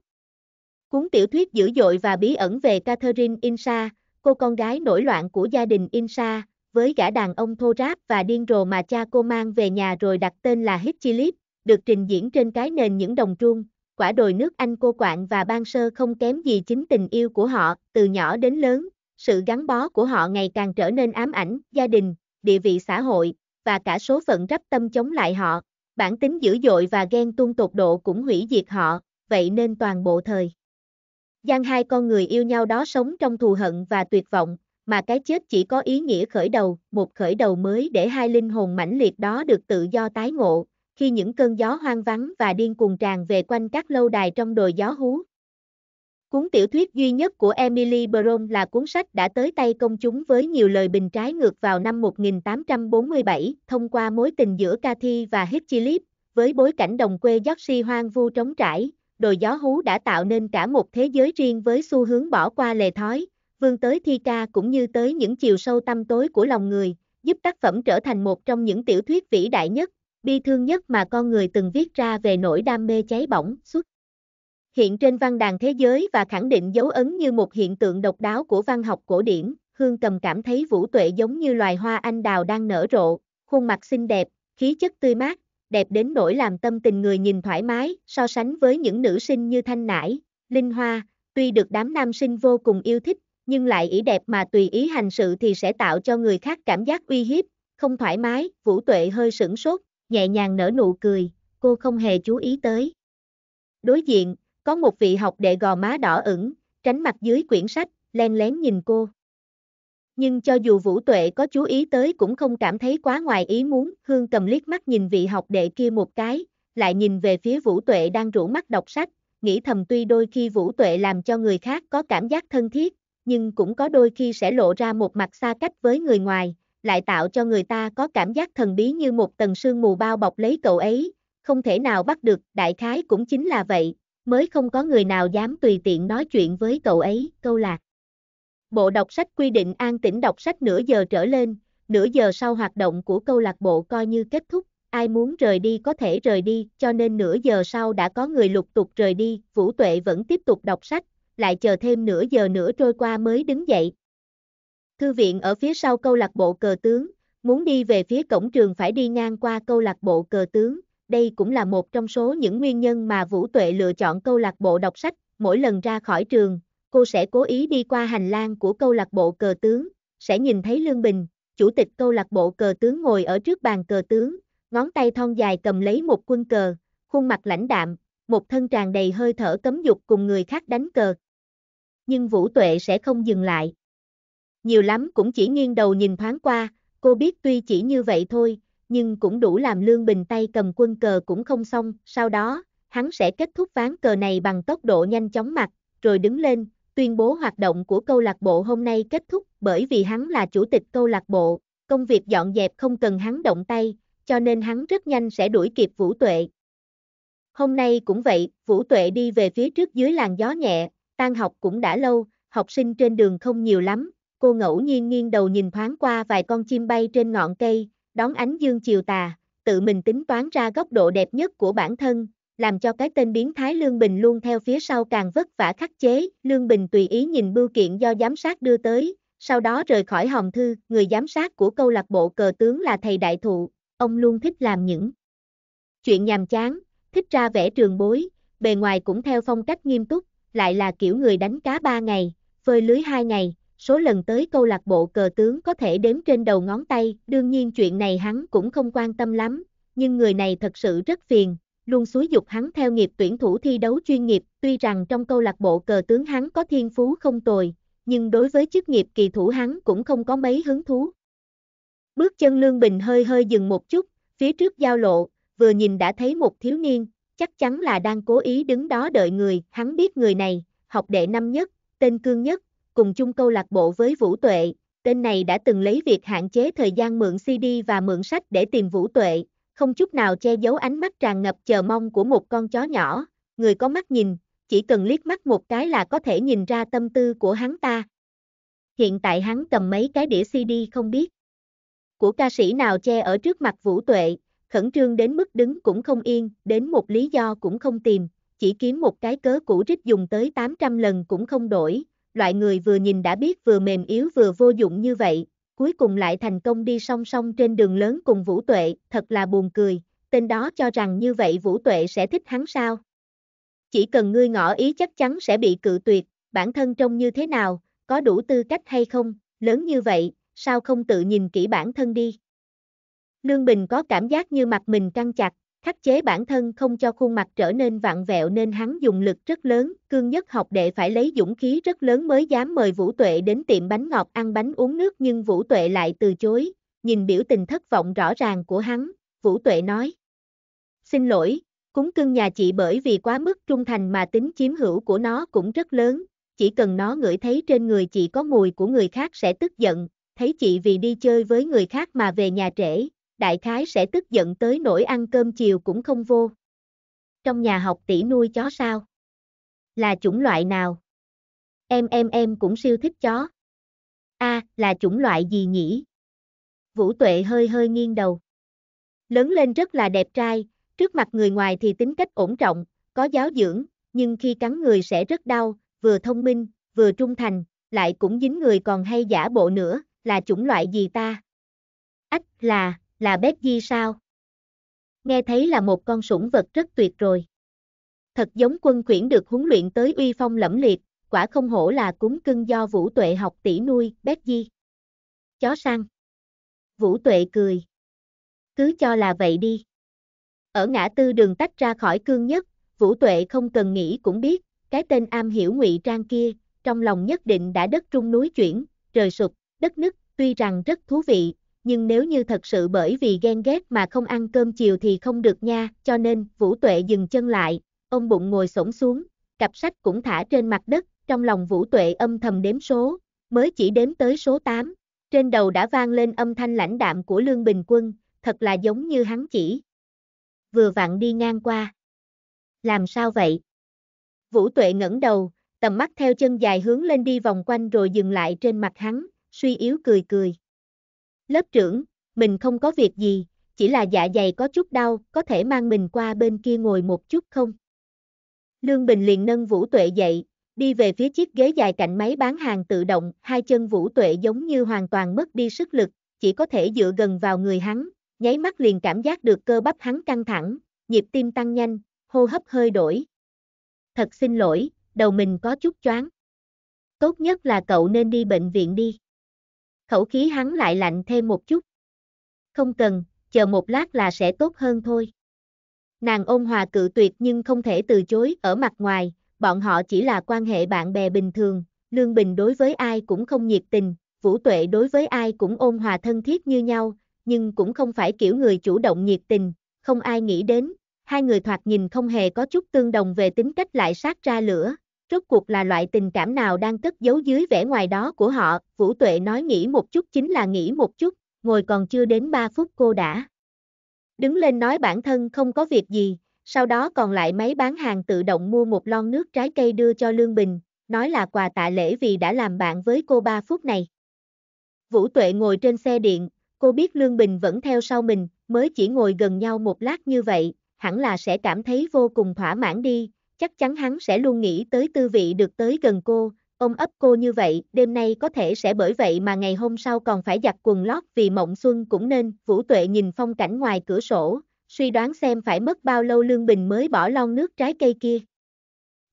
Cuốn tiểu thuyết dữ dội và bí ẩn về Catherine Insa, cô con gái nổi loạn của gia đình Insa, với gã đàn ông thô ráp và điên rồ mà cha cô mang về nhà rồi đặt tên là Hitchilip, được trình diễn trên cái nền những đồng truông, quả đồi nước Anh cô quạng và ban sơ không kém gì chính tình yêu của họ, từ nhỏ đến lớn, sự gắn bó của họ ngày càng trở nên ám ảnh, gia đình, địa vị xã hội, và cả số phận rắp tâm chống lại họ, bản tính dữ dội và ghen tuông tột độ cũng hủy diệt họ, vậy nên toàn bộ thời. Giang hai con người yêu nhau đó sống trong thù hận và tuyệt vọng, mà cái chết chỉ có ý nghĩa khởi đầu, một khởi đầu mới để hai linh hồn mãnh liệt đó được tự do tái ngộ, khi những cơn gió hoang vắng và điên cuồng tràn về quanh các lâu đài trong đồi gió hú. Cuốn tiểu thuyết duy nhất của Emily Bron là cuốn sách đã tới tay công chúng với nhiều lời bình trái ngược vào năm 1847 thông qua mối tình giữa Cathy và Hitchilip, với bối cảnh đồng quê Yorkshire hoang vu trống trải, đồi gió hú đã tạo nên cả một thế giới riêng với xu hướng bỏ qua lề thói, vươn tới thi ca cũng như tới những chiều sâu tâm tối của lòng người, giúp tác phẩm trở thành một trong những tiểu thuyết vĩ đại nhất, bi thương nhất mà con người từng viết ra về nỗi đam mê cháy bỏng xuất hiện trên văn đàn thế giới và khẳng định dấu ấn như một hiện tượng độc đáo của văn học cổ điển. Hương Cầm cảm thấy Vũ Tuệ giống như loài hoa anh đào đang nở rộ, khuôn mặt xinh đẹp, khí chất tươi mát, đẹp đến nỗi làm tâm tình người nhìn thoải mái, so sánh với những nữ sinh như Thanh Nải, Linh Hoa, tuy được đám nam sinh vô cùng yêu thích, nhưng lại ý đẹp mà tùy ý hành sự thì sẽ tạo cho người khác cảm giác uy hiếp, không thoải mái, Vũ Tuệ hơi sửng sốt, nhẹ nhàng nở nụ cười, cô không hề chú ý tới. Đối diện, có một vị học đệ gò má đỏ ửng, tránh mặt dưới quyển sách, len lén nhìn cô nhưng cho dù Vũ Tuệ có chú ý tới cũng không cảm thấy quá ngoài ý muốn, Hương Cầm liếc mắt nhìn vị học đệ kia một cái, lại nhìn về phía Vũ Tuệ đang rủ mắt đọc sách, nghĩ thầm tuy đôi khi Vũ Tuệ làm cho người khác có cảm giác thân thiết, nhưng cũng có đôi khi sẽ lộ ra một mặt xa cách với người ngoài, lại tạo cho người ta có cảm giác thần bí như một tầng sương mù bao bọc lấy cậu ấy, không thể nào bắt được, đại khái cũng chính là vậy, mới không có người nào dám tùy tiện nói chuyện với cậu ấy, câu lạc. Bộ đọc sách quy định an tĩnh đọc sách nửa giờ trở lên, nửa giờ sau hoạt động của câu lạc bộ coi như kết thúc, ai muốn rời đi có thể rời đi, cho nên nửa giờ sau đã có người lục tục rời đi, Vũ Tuệ vẫn tiếp tục đọc sách, lại chờ thêm nửa giờ nữa trôi qua mới đứng dậy. Thư viện ở phía sau câu lạc bộ cờ tướng, muốn đi về phía cổng trường phải đi ngang qua câu lạc bộ cờ tướng, đây cũng là một trong số những nguyên nhân mà Vũ Tuệ lựa chọn câu lạc bộ đọc sách, mỗi lần ra khỏi trường, Cô sẽ cố ý đi qua hành lang của câu lạc bộ cờ tướng, sẽ nhìn thấy Lương Bình, chủ tịch câu lạc bộ cờ tướng ngồi ở trước bàn cờ tướng, ngón tay thon dài cầm lấy một quân cờ, khuôn mặt lãnh đạm, một thân tràn đầy hơi thở cấm dục cùng người khác đánh cờ. Nhưng Vũ Tuệ sẽ không dừng lại. Nhiều lắm cũng chỉ nghiêng đầu nhìn thoáng qua, cô biết tuy chỉ như vậy thôi, nhưng cũng đủ làm Lương Bình tay cầm quân cờ cũng không xong, sau đó, hắn sẽ kết thúc ván cờ này bằng tốc độ nhanh chóng mặt, rồi đứng lên, tuyên bố hoạt động của câu lạc bộ hôm nay kết thúc bởi vì hắn là chủ tịch câu lạc bộ, công việc dọn dẹp không cần hắn động tay, cho nên hắn rất nhanh sẽ đuổi kịp Vũ Tuệ. Hôm nay cũng vậy, Vũ Tuệ đi về phía trước dưới làn gió nhẹ, tan học cũng đã lâu, học sinh trên đường không nhiều lắm, cô ngẫu nhiên nghiêng đầu nhìn thoáng qua vài con chim bay trên ngọn cây, đón ánh dương chiều tà, tự mình tính toán ra góc độ đẹp nhất của bản thân, làm cho cái tên biến thái Lương Bình luôn theo phía sau càng vất vả khắc chế, Lương Bình tùy ý nhìn bưu kiện do giám sát đưa tới, sau đó rời khỏi hòm thư, người giám sát của câu lạc bộ cờ tướng là thầy đại thụ, ông luôn thích làm những chuyện nhàm chán, thích ra vẽ trường bối, bề ngoài cũng theo phong cách nghiêm túc, lại là kiểu người đánh cá 3 ngày, phơi lưới 2 ngày, số lần tới câu lạc bộ cờ tướng có thể đếm trên đầu ngón tay, đương nhiên chuyện này hắn cũng không quan tâm lắm, nhưng người này thật sự rất phiền, luôn xúi dục hắn theo nghiệp tuyển thủ thi đấu chuyên nghiệp, tuy rằng trong câu lạc bộ cờ tướng hắn có thiên phú không tồi, nhưng đối với chức nghiệp kỳ thủ hắn cũng không có mấy hứng thú. Bước chân Lương Bình hơi hơi dừng một chút, phía trước giao lộ, vừa nhìn đã thấy một thiếu niên, chắc chắn là đang cố ý đứng đó đợi người, hắn biết người này, học đệ năm nhất, tên cương nhất, cùng chung câu lạc bộ với Vũ Tuệ, tên này đã từng lấy việc hạn chế thời gian mượn CD và mượn sách để tìm Vũ Tuệ, không chút nào che giấu ánh mắt tràn ngập chờ mong của một con chó nhỏ, người có mắt nhìn, chỉ cần liếc mắt một cái là có thể nhìn ra tâm tư của hắn ta. Hiện tại hắn cầm mấy cái đĩa CD không biết của ca sĩ nào che ở trước mặt Vũ Tuệ, khẩn trương đến mức đứng cũng không yên, đến một lý do cũng không tìm, chỉ kiếm một cái cớ cũ rích dùng tới 800 lần cũng không đổi, loại người vừa nhìn đã biết vừa mềm yếu vừa vô dụng như vậy, cuối cùng lại thành công đi song song trên đường lớn cùng Vũ Tuệ, thật là buồn cười, tên đó cho rằng như vậy Vũ Tuệ sẽ thích hắn sao. Chỉ cần ngươi ngỏ ý chắc chắn sẽ bị cự tuyệt, bản thân trông như thế nào, có đủ tư cách hay không, lớn như vậy, sao không tự nhìn kỹ bản thân đi. Lương Bình có cảm giác như mặt mình căng chặt, khắc chế bản thân không cho khuôn mặt trở nên vặn vẹo nên hắn dùng lực rất lớn, cương nhất học đệ phải lấy dũng khí rất lớn mới dám mời Vũ Tuệ đến tiệm bánh ngọt ăn bánh uống nước nhưng Vũ Tuệ lại từ chối, nhìn biểu tình thất vọng rõ ràng của hắn, Vũ Tuệ nói. Xin lỗi, cúng cưng nhà chị bởi vì quá mức trung thành mà tính chiếm hữu của nó cũng rất lớn, chỉ cần nó ngửi thấy trên người chị có mùi của người khác sẽ tức giận, thấy chị vì đi chơi với người khác mà về nhà trễ, đại khái sẽ tức giận tới nỗi ăn cơm chiều cũng không vô. Trong nhà học tỷ nuôi chó sao? Là chủng loại nào? Em em em cũng siêu thích chó. A, à, là chủng loại gì nhỉ? Vũ Tuệ hơi hơi nghiêng đầu. Lớn lên rất là đẹp trai, trước mặt người ngoài thì tính cách ổn trọng, có giáo dưỡng, nhưng khi cắn người sẽ rất đau, vừa thông minh, vừa trung thành, lại cũng dính người còn hay giả bộ nữa, là chủng loại gì ta? Ách là, là Di sao? Nghe thấy là một con sủng vật rất tuyệt rồi. Thật giống quân quyển được huấn luyện tới uy phong lẫm liệt, quả không hổ là cúng cưng do Vũ Tuệ học tỷ nuôi, Di. Chó săn. Vũ Tuệ cười. Cứ cho là vậy đi. Ở ngã tư đường tách ra khỏi cương nhất, Vũ Tuệ không cần nghĩ cũng biết, cái tên am hiểu ngụy trang kia, trong lòng nhất định đã đất trung núi chuyển, trời sụp, đất nứt, tuy rằng rất thú vị, nhưng nếu như thật sự bởi vì ghen ghét mà không ăn cơm chiều thì không được nha, cho nên Vũ Tuệ dừng chân lại, ông bụng ngồi xổm xuống, cặp sách cũng thả trên mặt đất, trong lòng Vũ Tuệ âm thầm đếm số, mới chỉ đếm tới số 8, trên đầu đã vang lên âm thanh lãnh đạm của Lương Bình Quân, thật là giống như hắn chỉ. Vừa vặn đi ngang qua. Làm sao vậy? Vũ Tuệ ngẩng đầu, tầm mắt theo chân dài hướng lên đi vòng quanh rồi dừng lại trên mặt hắn, suy yếu cười cười lớp trưởng, mình không có việc gì, chỉ là dạ dày có chút đau, có thể mang mình qua bên kia ngồi một chút không? Lương Bình liền nâng Vũ Tuệ dậy, đi về phía chiếc ghế dài cạnh máy bán hàng tự động, hai chân Vũ Tuệ giống như hoàn toàn mất đi sức lực, chỉ có thể dựa gần vào người hắn, nháy mắt liền cảm giác được cơ bắp hắn căng thẳng, nhịp tim tăng nhanh, hô hấp hơi đổi. Thật xin lỗi, đầu mình có chút choáng. Tốt nhất là cậu nên đi bệnh viện đi khẩu khí hắn lại lạnh thêm một chút. Không cần, chờ một lát là sẽ tốt hơn thôi. Nàng ôn hòa cự tuyệt nhưng không thể từ chối, ở mặt ngoài, bọn họ chỉ là quan hệ bạn bè bình thường, Lương Bình đối với ai cũng không nhiệt tình, Vũ Tuệ đối với ai cũng ôn hòa thân thiết như nhau, nhưng cũng không phải kiểu người chủ động nhiệt tình, không ai nghĩ đến, hai người thoạt nhìn không hề có chút tương đồng về tính cách lại sát ra lửa, rốt cuộc là loại tình cảm nào đang cất giấu dưới vẻ ngoài đó của họ, Vũ Tuệ nói nghĩ một chút chính là nghĩ một chút, ngồi còn chưa đến 3 phút cô đã. Đứng lên nói bản thân không có việc gì, sau đó còn lại máy bán hàng tự động mua một lon nước trái cây đưa cho Lương Bình, nói là quà tạ lễ vì đã làm bạn với cô 3 phút này. Vũ Tuệ ngồi trên xe điện, cô biết Lương Bình vẫn theo sau mình, mới chỉ ngồi gần nhau một lát như vậy, hẳn là sẽ cảm thấy vô cùng thỏa mãn đi, chắc chắn hắn sẽ luôn nghĩ tới tư vị được tới gần cô, ôm ấp cô như vậy, đêm nay có thể sẽ bởi vậy mà ngày hôm sau còn phải giặt quần lót vì mộng xuân cũng nên, Vũ Tuệ nhìn phong cảnh ngoài cửa sổ, suy đoán xem phải mất bao lâu Lương Bình mới bỏ lon nước trái cây kia.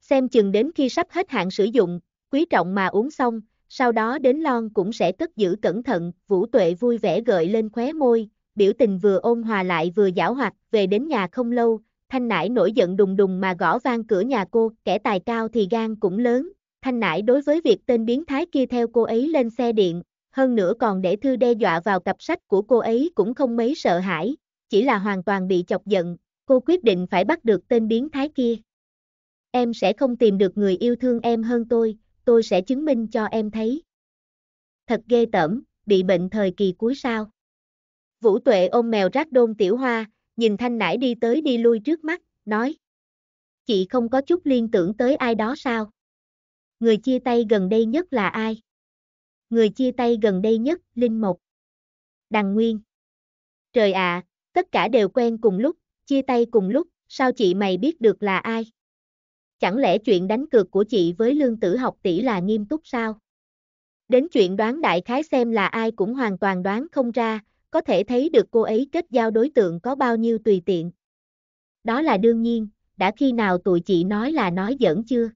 Xem chừng đến khi sắp hết hạn sử dụng, quý trọng mà uống xong, sau đó đến lon cũng sẽ cất giữ cẩn thận, Vũ Tuệ vui vẻ gợi lên khóe môi, biểu tình vừa ôn hòa lại vừa giảo hoạt, về đến nhà không lâu, Thanh nải nổi giận đùng đùng mà gõ vang cửa nhà cô, kẻ tài cao thì gan cũng lớn. Thanh nải đối với việc tên biến thái kia theo cô ấy lên xe điện, hơn nữa còn để thư đe dọa vào cặp sách của cô ấy cũng không mấy sợ hãi, chỉ là hoàn toàn bị chọc giận, cô quyết định phải bắt được tên biến thái kia. Em sẽ không tìm được người yêu thương em hơn tôi, tôi sẽ chứng minh cho em thấy. Thật ghê tởm, bị bệnh thời kỳ cuối sao. Vũ Tuệ ôm mèo rác đôn tiểu hoa, nhìn thanh nải đi tới đi lui trước mắt, nói. Chị không có chút liên tưởng tới ai đó sao? Người chia tay gần đây nhất là ai? Người chia tay gần đây nhất, Linh Mộc. Đằng Nguyên. Trời ạ, à, tất cả đều quen cùng lúc, chia tay cùng lúc, sao chị mày biết được là ai? Chẳng lẽ chuyện đánh cược của chị với lương tử học tỷ là nghiêm túc sao? Đến chuyện đoán đại khái xem là ai cũng hoàn toàn đoán không ra, có thể thấy được cô ấy kết giao đối tượng có bao nhiêu tùy tiện. Đó là đương nhiên, đã khi nào tụi chị nói là nói giỡn chưa?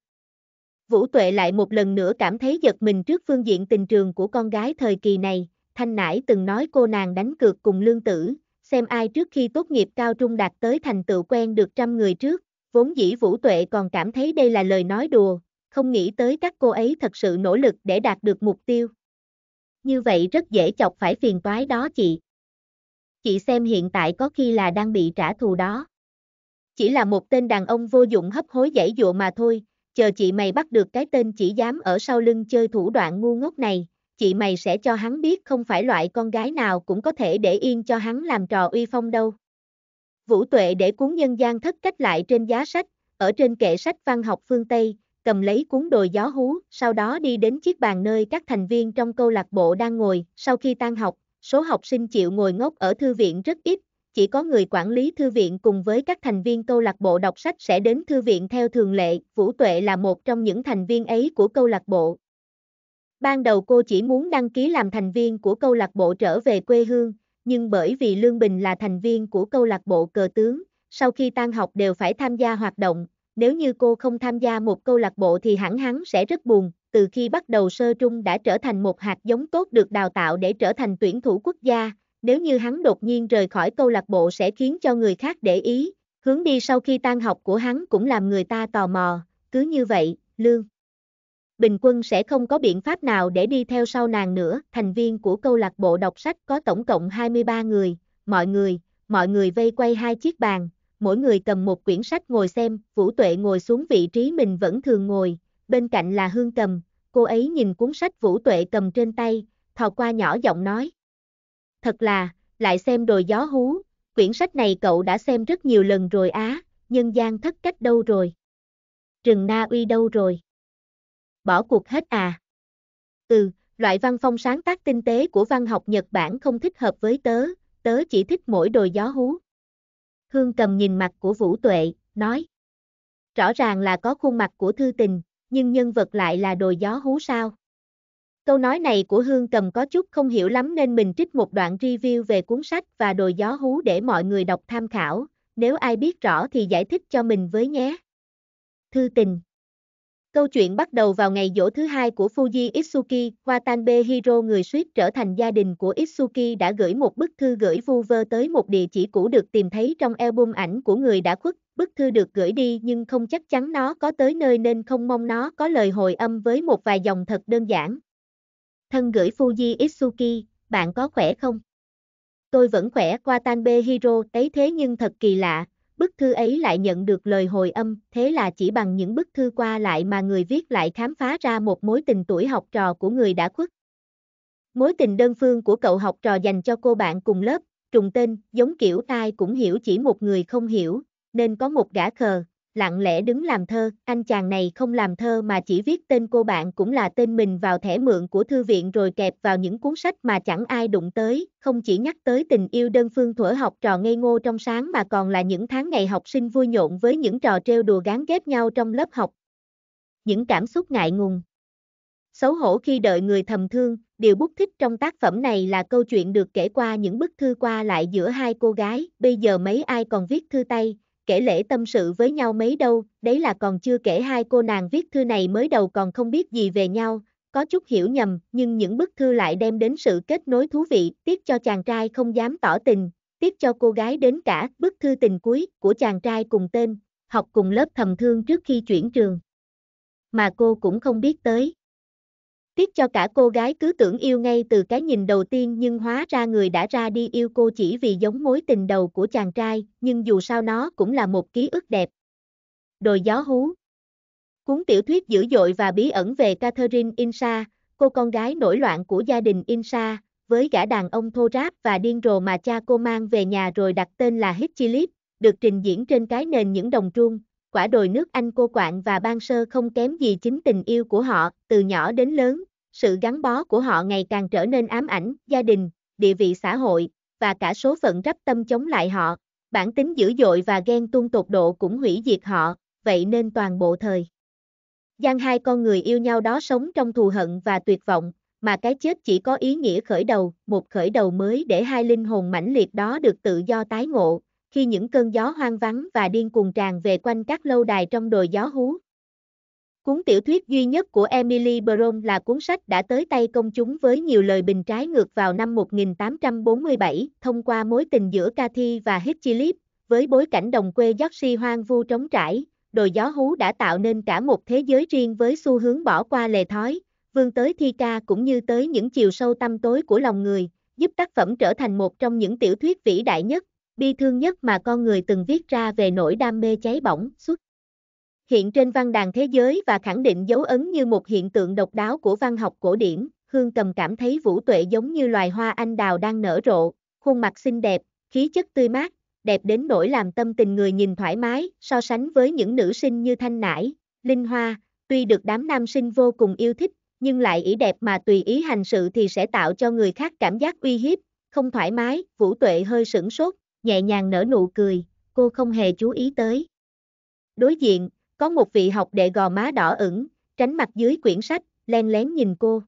Vũ Tuệ lại một lần nữa cảm thấy giật mình trước phương diện tình trường của con gái thời kỳ này, Thanh Nải từng nói cô nàng đánh cược cùng lương tử, xem ai trước khi tốt nghiệp cao trung đạt tới thành tựu quen được trăm người trước, vốn dĩ Vũ Tuệ còn cảm thấy đây là lời nói đùa, không nghĩ tới các cô ấy thật sự nỗ lực để đạt được mục tiêu như vậy rất dễ chọc phải phiền toái đó chị. Chị xem hiện tại có khi là đang bị trả thù đó. Chỉ là một tên đàn ông vô dụng hấp hối dãy dụa mà thôi, chờ chị mày bắt được cái tên chỉ dám ở sau lưng chơi thủ đoạn ngu ngốc này, chị mày sẽ cho hắn biết không phải loại con gái nào cũng có thể để yên cho hắn làm trò uy phong đâu. Vũ Tuệ để cuốn nhân gian thất cách lại trên giá sách, ở trên kệ sách văn học phương Tây, cầm lấy cuốn đồi gió hú, sau đó đi đến chiếc bàn nơi các thành viên trong câu lạc bộ đang ngồi, sau khi tan học, số học sinh chịu ngồi ngốc ở thư viện rất ít, chỉ có người quản lý thư viện cùng với các thành viên câu lạc bộ đọc sách sẽ đến thư viện theo thường lệ, Vũ Tuệ là một trong những thành viên ấy của câu lạc bộ. Ban đầu cô chỉ muốn đăng ký làm thành viên của câu lạc bộ trở về quê hương, nhưng bởi vì Lương Bình là thành viên của câu lạc bộ cờ tướng, sau khi tan học đều phải tham gia hoạt động, nếu như cô không tham gia một câu lạc bộ thì hẳn hắn sẽ rất buồn, từ khi bắt đầu sơ trung đã trở thành một hạt giống tốt được đào tạo để trở thành tuyển thủ quốc gia, nếu như hắn đột nhiên rời khỏi câu lạc bộ sẽ khiến cho người khác để ý, hướng đi sau khi tan học của hắn cũng làm người ta tò mò, cứ như vậy, lương. Bình quân sẽ không có biện pháp nào để đi theo sau nàng nữa, thành viên của câu lạc bộ đọc sách có tổng cộng 23 người, mọi người, mọi người vây quay hai chiếc bàn, mỗi người cầm một quyển sách ngồi xem, Vũ Tuệ ngồi xuống vị trí mình vẫn thường ngồi, bên cạnh là Hương Cầm, cô ấy nhìn cuốn sách Vũ Tuệ cầm trên tay, thò qua nhỏ giọng nói. Thật là, lại xem đồi gió hú, quyển sách này cậu đã xem rất nhiều lần rồi á, nhân gian thất cách đâu rồi? Rừng Na Uy đâu rồi? Bỏ cuộc hết à? Ừ, loại văn phong sáng tác tinh tế của văn học Nhật Bản không thích hợp với tớ, tớ chỉ thích mỗi đồi gió hú. Hương cầm nhìn mặt của Vũ Tuệ, nói. Rõ ràng là có khuôn mặt của thư tình, nhưng nhân vật lại là đồi gió hú sao. Câu nói này của Hương cầm có chút không hiểu lắm nên mình trích một đoạn review về cuốn sách và đồi gió hú để mọi người đọc tham khảo, nếu ai biết rõ thì giải thích cho mình với nhé. Thư tình Câu chuyện bắt đầu vào ngày dỗ thứ hai của Fuji Itsuki, Watanabe Hiro người suýt trở thành gia đình của Itsuki đã gửi một bức thư gửi vu vơ tới một địa chỉ cũ được tìm thấy trong album ảnh của người đã khuất. Bức thư được gửi đi nhưng không chắc chắn nó có tới nơi nên không mong nó có lời hồi âm với một vài dòng thật đơn giản. Thân gửi Fuji Itsuki, bạn có khỏe không? Tôi vẫn khỏe Watanabe Hiro ấy thế nhưng thật kỳ lạ, bức thư ấy lại nhận được lời hồi âm, thế là chỉ bằng những bức thư qua lại mà người viết lại khám phá ra một mối tình tuổi học trò của người đã khuất. Mối tình đơn phương của cậu học trò dành cho cô bạn cùng lớp, trùng tên, giống kiểu ai cũng hiểu chỉ một người không hiểu, nên có một gã khờ, lặng lẽ đứng làm thơ, anh chàng này không làm thơ mà chỉ viết tên cô bạn cũng là tên mình vào thẻ mượn của thư viện rồi kẹp vào những cuốn sách mà chẳng ai đụng tới, không chỉ nhắc tới tình yêu đơn phương thuở học trò ngây ngô trong sáng mà còn là những tháng ngày học sinh vui nhộn với những trò trêu đùa gán ghép nhau trong lớp học. Những cảm xúc ngại ngùng Xấu hổ khi đợi người thầm thương, điều bút thích trong tác phẩm này là câu chuyện được kể qua những bức thư qua lại giữa hai cô gái, bây giờ mấy ai còn viết thư tay, kể lễ tâm sự với nhau mấy đâu, đấy là còn chưa kể hai cô nàng viết thư này mới đầu còn không biết gì về nhau, có chút hiểu nhầm, nhưng những bức thư lại đem đến sự kết nối thú vị, tiếc cho chàng trai không dám tỏ tình, tiếc cho cô gái đến cả bức thư tình cuối của chàng trai cùng tên, học cùng lớp thầm thương trước khi chuyển trường. Mà cô cũng không biết tới. Tiếc cho cả cô gái cứ tưởng yêu ngay từ cái nhìn đầu tiên nhưng hóa ra người đã ra đi yêu cô chỉ vì giống mối tình đầu của chàng trai, nhưng dù sao nó cũng là một ký ức đẹp. Đồi gió hú Cuốn tiểu thuyết dữ dội và bí ẩn về Catherine Insa, cô con gái nổi loạn của gia đình Insa, với gã đàn ông thô ráp và điên rồ mà cha cô mang về nhà rồi đặt tên là Hitchilip, được trình diễn trên cái nền những đồng truông, quả đồi nước Anh cô quạng và ban sơ không kém gì chính tình yêu của họ, từ nhỏ đến lớn, sự gắn bó của họ ngày càng trở nên ám ảnh, gia đình, địa vị xã hội, và cả số phận rắp tâm chống lại họ, bản tính dữ dội và ghen tuông tột độ cũng hủy diệt họ, vậy nên toàn bộ thời. Gian hai con người yêu nhau đó sống trong thù hận và tuyệt vọng, mà cái chết chỉ có ý nghĩa khởi đầu, một khởi đầu mới để hai linh hồn mãnh liệt đó được tự do tái ngộ, khi những cơn gió hoang vắng và điên cuồng tràn về quanh các lâu đài trong đồi gió hú. Cuốn tiểu thuyết duy nhất của Emily Brom là cuốn sách đã tới tay công chúng với nhiều lời bình trái ngược vào năm 1847 thông qua mối tình giữa Cathy và Hitchilip, với bối cảnh đồng quê Yorkshire hoang vu trống trải, đồi gió hú đã tạo nên cả một thế giới riêng với xu hướng bỏ qua lề thói, vươn tới thi ca cũng như tới những chiều sâu tâm tối của lòng người, giúp tác phẩm trở thành một trong những tiểu thuyết vĩ đại nhất bi thương nhất mà con người từng viết ra về nỗi đam mê cháy bỏng, xuất hiện trên văn đàn thế giới và khẳng định dấu ấn như một hiện tượng độc đáo của văn học cổ điển. Hương Cầm cảm thấy Vũ Tuệ giống như loài hoa anh đào đang nở rộ, khuôn mặt xinh đẹp, khí chất tươi mát, đẹp đến nỗi làm tâm tình người nhìn thoải mái, so sánh với những nữ sinh như Thanh Nải, Linh Hoa, tuy được đám nam sinh vô cùng yêu thích, nhưng lại ý đẹp mà tùy ý hành sự thì sẽ tạo cho người khác cảm giác uy hiếp, không thoải mái, Vũ Tuệ hơi sửng sốt, nhẹ nhàng nở nụ cười, cô không hề chú ý tới. Đối diện, có một vị học đệ gò má đỏ ửng, tránh mặt dưới quyển sách, len lén nhìn cô.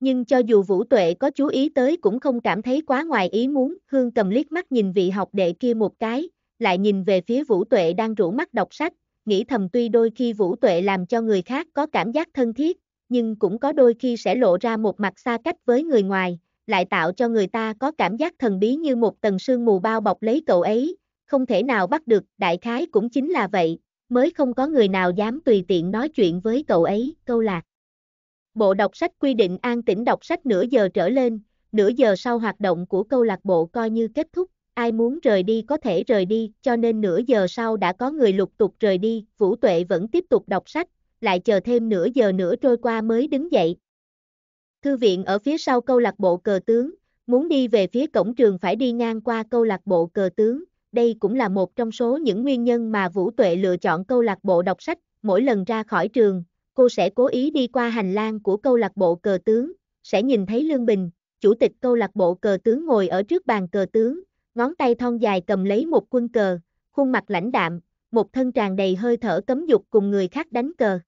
Nhưng cho dù Vũ Tuệ có chú ý tới cũng không cảm thấy quá ngoài ý muốn, Hương cầm liếc mắt nhìn vị học đệ kia một cái, lại nhìn về phía Vũ Tuệ đang rủ mắt đọc sách, nghĩ thầm tuy đôi khi Vũ Tuệ làm cho người khác có cảm giác thân thiết, nhưng cũng có đôi khi sẽ lộ ra một mặt xa cách với người ngoài, lại tạo cho người ta có cảm giác thần bí như một tầng sương mù bao bọc lấy cậu ấy, không thể nào bắt được, đại khái cũng chính là vậy, mới không có người nào dám tùy tiện nói chuyện với cậu ấy, câu lạc. Bộ đọc sách quy định an tĩnh đọc sách nửa giờ trở lên, nửa giờ sau hoạt động của câu lạc bộ coi như kết thúc, ai muốn rời đi có thể rời đi, cho nên nửa giờ sau đã có người lục tục rời đi, Vũ Tuệ vẫn tiếp tục đọc sách, lại chờ thêm nửa giờ nữa trôi qua mới đứng dậy, Thư viện ở phía sau câu lạc bộ cờ tướng, muốn đi về phía cổng trường phải đi ngang qua câu lạc bộ cờ tướng, đây cũng là một trong số những nguyên nhân mà Vũ Tuệ lựa chọn câu lạc bộ đọc sách, mỗi lần ra khỏi trường, cô sẽ cố ý đi qua hành lang của câu lạc bộ cờ tướng, sẽ nhìn thấy Lương Bình, chủ tịch câu lạc bộ cờ tướng ngồi ở trước bàn cờ tướng, ngón tay thon dài cầm lấy một quân cờ, khuôn mặt lãnh đạm, một thân tràn đầy hơi thở cấm dục cùng người khác đánh cờ.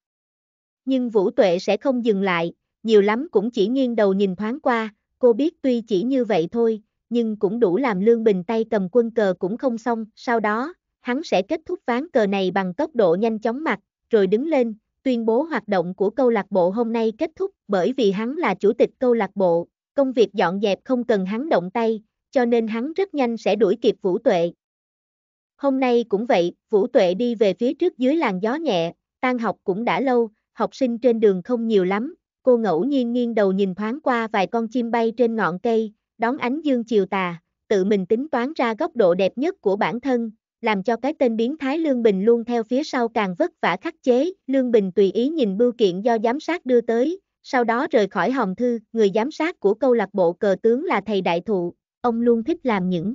Nhưng Vũ Tuệ sẽ không dừng lại, nhiều lắm cũng chỉ nghiêng đầu nhìn thoáng qua, cô biết tuy chỉ như vậy thôi, nhưng cũng đủ làm Lương Bình tay cầm quân cờ cũng không xong, sau đó, hắn sẽ kết thúc ván cờ này bằng tốc độ nhanh chóng mặt, rồi đứng lên, tuyên bố hoạt động của câu lạc bộ hôm nay kết thúc, bởi vì hắn là chủ tịch câu lạc bộ, công việc dọn dẹp không cần hắn động tay, cho nên hắn rất nhanh sẽ đuổi kịp Vũ Tuệ. Hôm nay cũng vậy, Vũ Tuệ đi về phía trước dưới làn gió nhẹ, tan học cũng đã lâu, học sinh trên đường không nhiều lắm, cô ngẫu nhiên nghiêng đầu nhìn thoáng qua vài con chim bay trên ngọn cây, đón ánh dương chiều tà, tự mình tính toán ra góc độ đẹp nhất của bản thân, làm cho cái tên biến thái Lương Bình luôn theo phía sau càng vất vả khắc chế, Lương Bình tùy ý nhìn bưu kiện do giám sát đưa tới, sau đó rời khỏi hòm thư, người giám sát của câu lạc bộ cờ tướng là thầy đại thụ, ông luôn thích làm những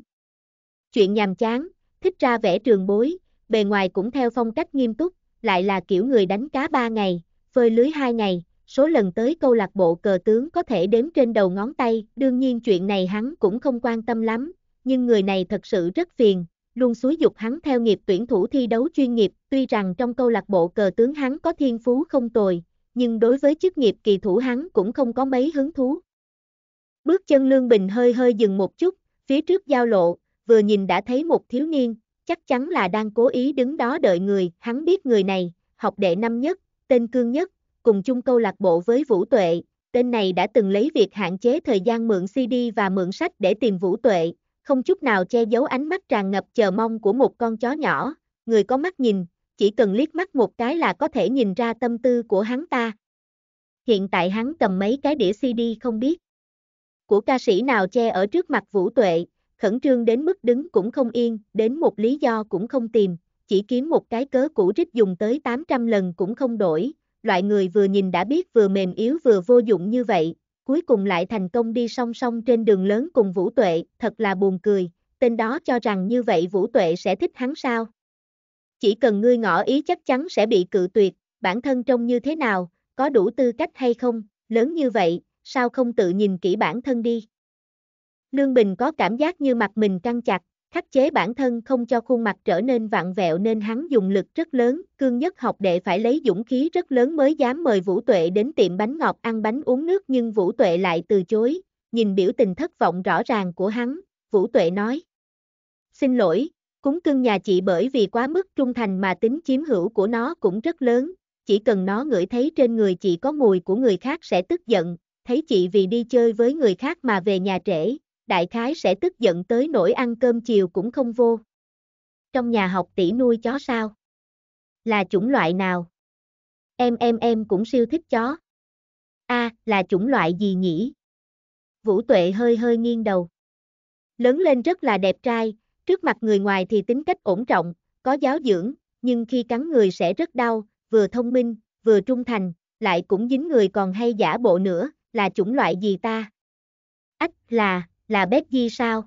chuyện nhàm chán, thích ra vẽ trường bối, bề ngoài cũng theo phong cách nghiêm túc, lại là kiểu người đánh cá ba ngày, phơi lưới hai ngày, số lần tới câu lạc bộ cờ tướng có thể đếm trên đầu ngón tay, đương nhiên chuyện này hắn cũng không quan tâm lắm, nhưng người này thật sự rất phiền, luôn xúi dục hắn theo nghiệp tuyển thủ thi đấu chuyên nghiệp, tuy rằng trong câu lạc bộ cờ tướng hắn có thiên phú không tồi, nhưng đối với chức nghiệp kỳ thủ hắn cũng không có mấy hứng thú. Bước chân Lương Bình hơi hơi dừng một chút, phía trước giao lộ, vừa nhìn đã thấy một thiếu niên, chắc chắn là đang cố ý đứng đó đợi người, hắn biết người này, học đệ năm nhất, tên cương nhất, cùng chung câu lạc bộ với Vũ Tuệ, tên này đã từng lấy việc hạn chế thời gian mượn CD và mượn sách để tìm Vũ Tuệ, không chút nào che giấu ánh mắt tràn ngập chờ mong của một con chó nhỏ, người có mắt nhìn, chỉ cần liếc mắt một cái là có thể nhìn ra tâm tư của hắn ta. Hiện tại hắn cầm mấy cái đĩa CD không biết của ca sĩ nào che ở trước mặt Vũ Tuệ, khẩn trương đến mức đứng cũng không yên, đến một lý do cũng không tìm, chỉ kiếm một cái cớ cũ rích dùng tới 800 lần cũng không đổi, loại người vừa nhìn đã biết vừa mềm yếu vừa vô dụng như vậy, cuối cùng lại thành công đi song song trên đường lớn cùng Vũ Tuệ, thật là buồn cười, tên đó cho rằng như vậy Vũ Tuệ sẽ thích hắn sao. Chỉ cần ngươi ngỏ ý chắc chắn sẽ bị cự tuyệt, bản thân trông như thế nào, có đủ tư cách hay không, lớn như vậy, sao không tự nhìn kỹ bản thân đi. Lương Bình có cảm giác như mặt mình căng chặt, khắc chế bản thân không cho khuôn mặt trở nên vặn vẹo nên hắn dùng lực rất lớn, cương nhất học đệ phải lấy dũng khí rất lớn mới dám mời Vũ Tuệ đến tiệm bánh ngọt ăn bánh uống nước nhưng Vũ Tuệ lại từ chối, nhìn biểu tình thất vọng rõ ràng của hắn, Vũ Tuệ nói. Xin lỗi, cúng cưng nhà chị bởi vì quá mức trung thành mà tính chiếm hữu của nó cũng rất lớn, chỉ cần nó ngửi thấy trên người chị có mùi của người khác sẽ tức giận, thấy chị vì đi chơi với người khác mà về nhà trễ, đại khái sẽ tức giận tới nỗi ăn cơm chiều cũng không vô. Trong nhà học tỷ nuôi chó sao? Là chủng loại nào? Em em em cũng siêu thích chó. A, à, là chủng loại gì nhỉ? Vũ Tuệ hơi hơi nghiêng đầu. Lớn lên rất là đẹp trai, trước mặt người ngoài thì tính cách ổn trọng, có giáo dưỡng, nhưng khi cắn người sẽ rất đau, vừa thông minh, vừa trung thành, lại cũng dính người còn hay giả bộ nữa, là chủng loại gì ta? Ách là là Di sao?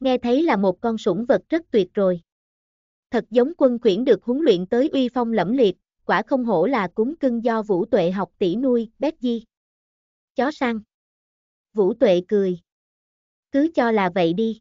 Nghe thấy là một con sủng vật rất tuyệt rồi. Thật giống quân quyển được huấn luyện tới uy phong lẫm liệt, quả không hổ là cúng cưng do Vũ Tuệ học tỷ nuôi, Di. Chó săn. Vũ Tuệ cười. Cứ cho là vậy đi.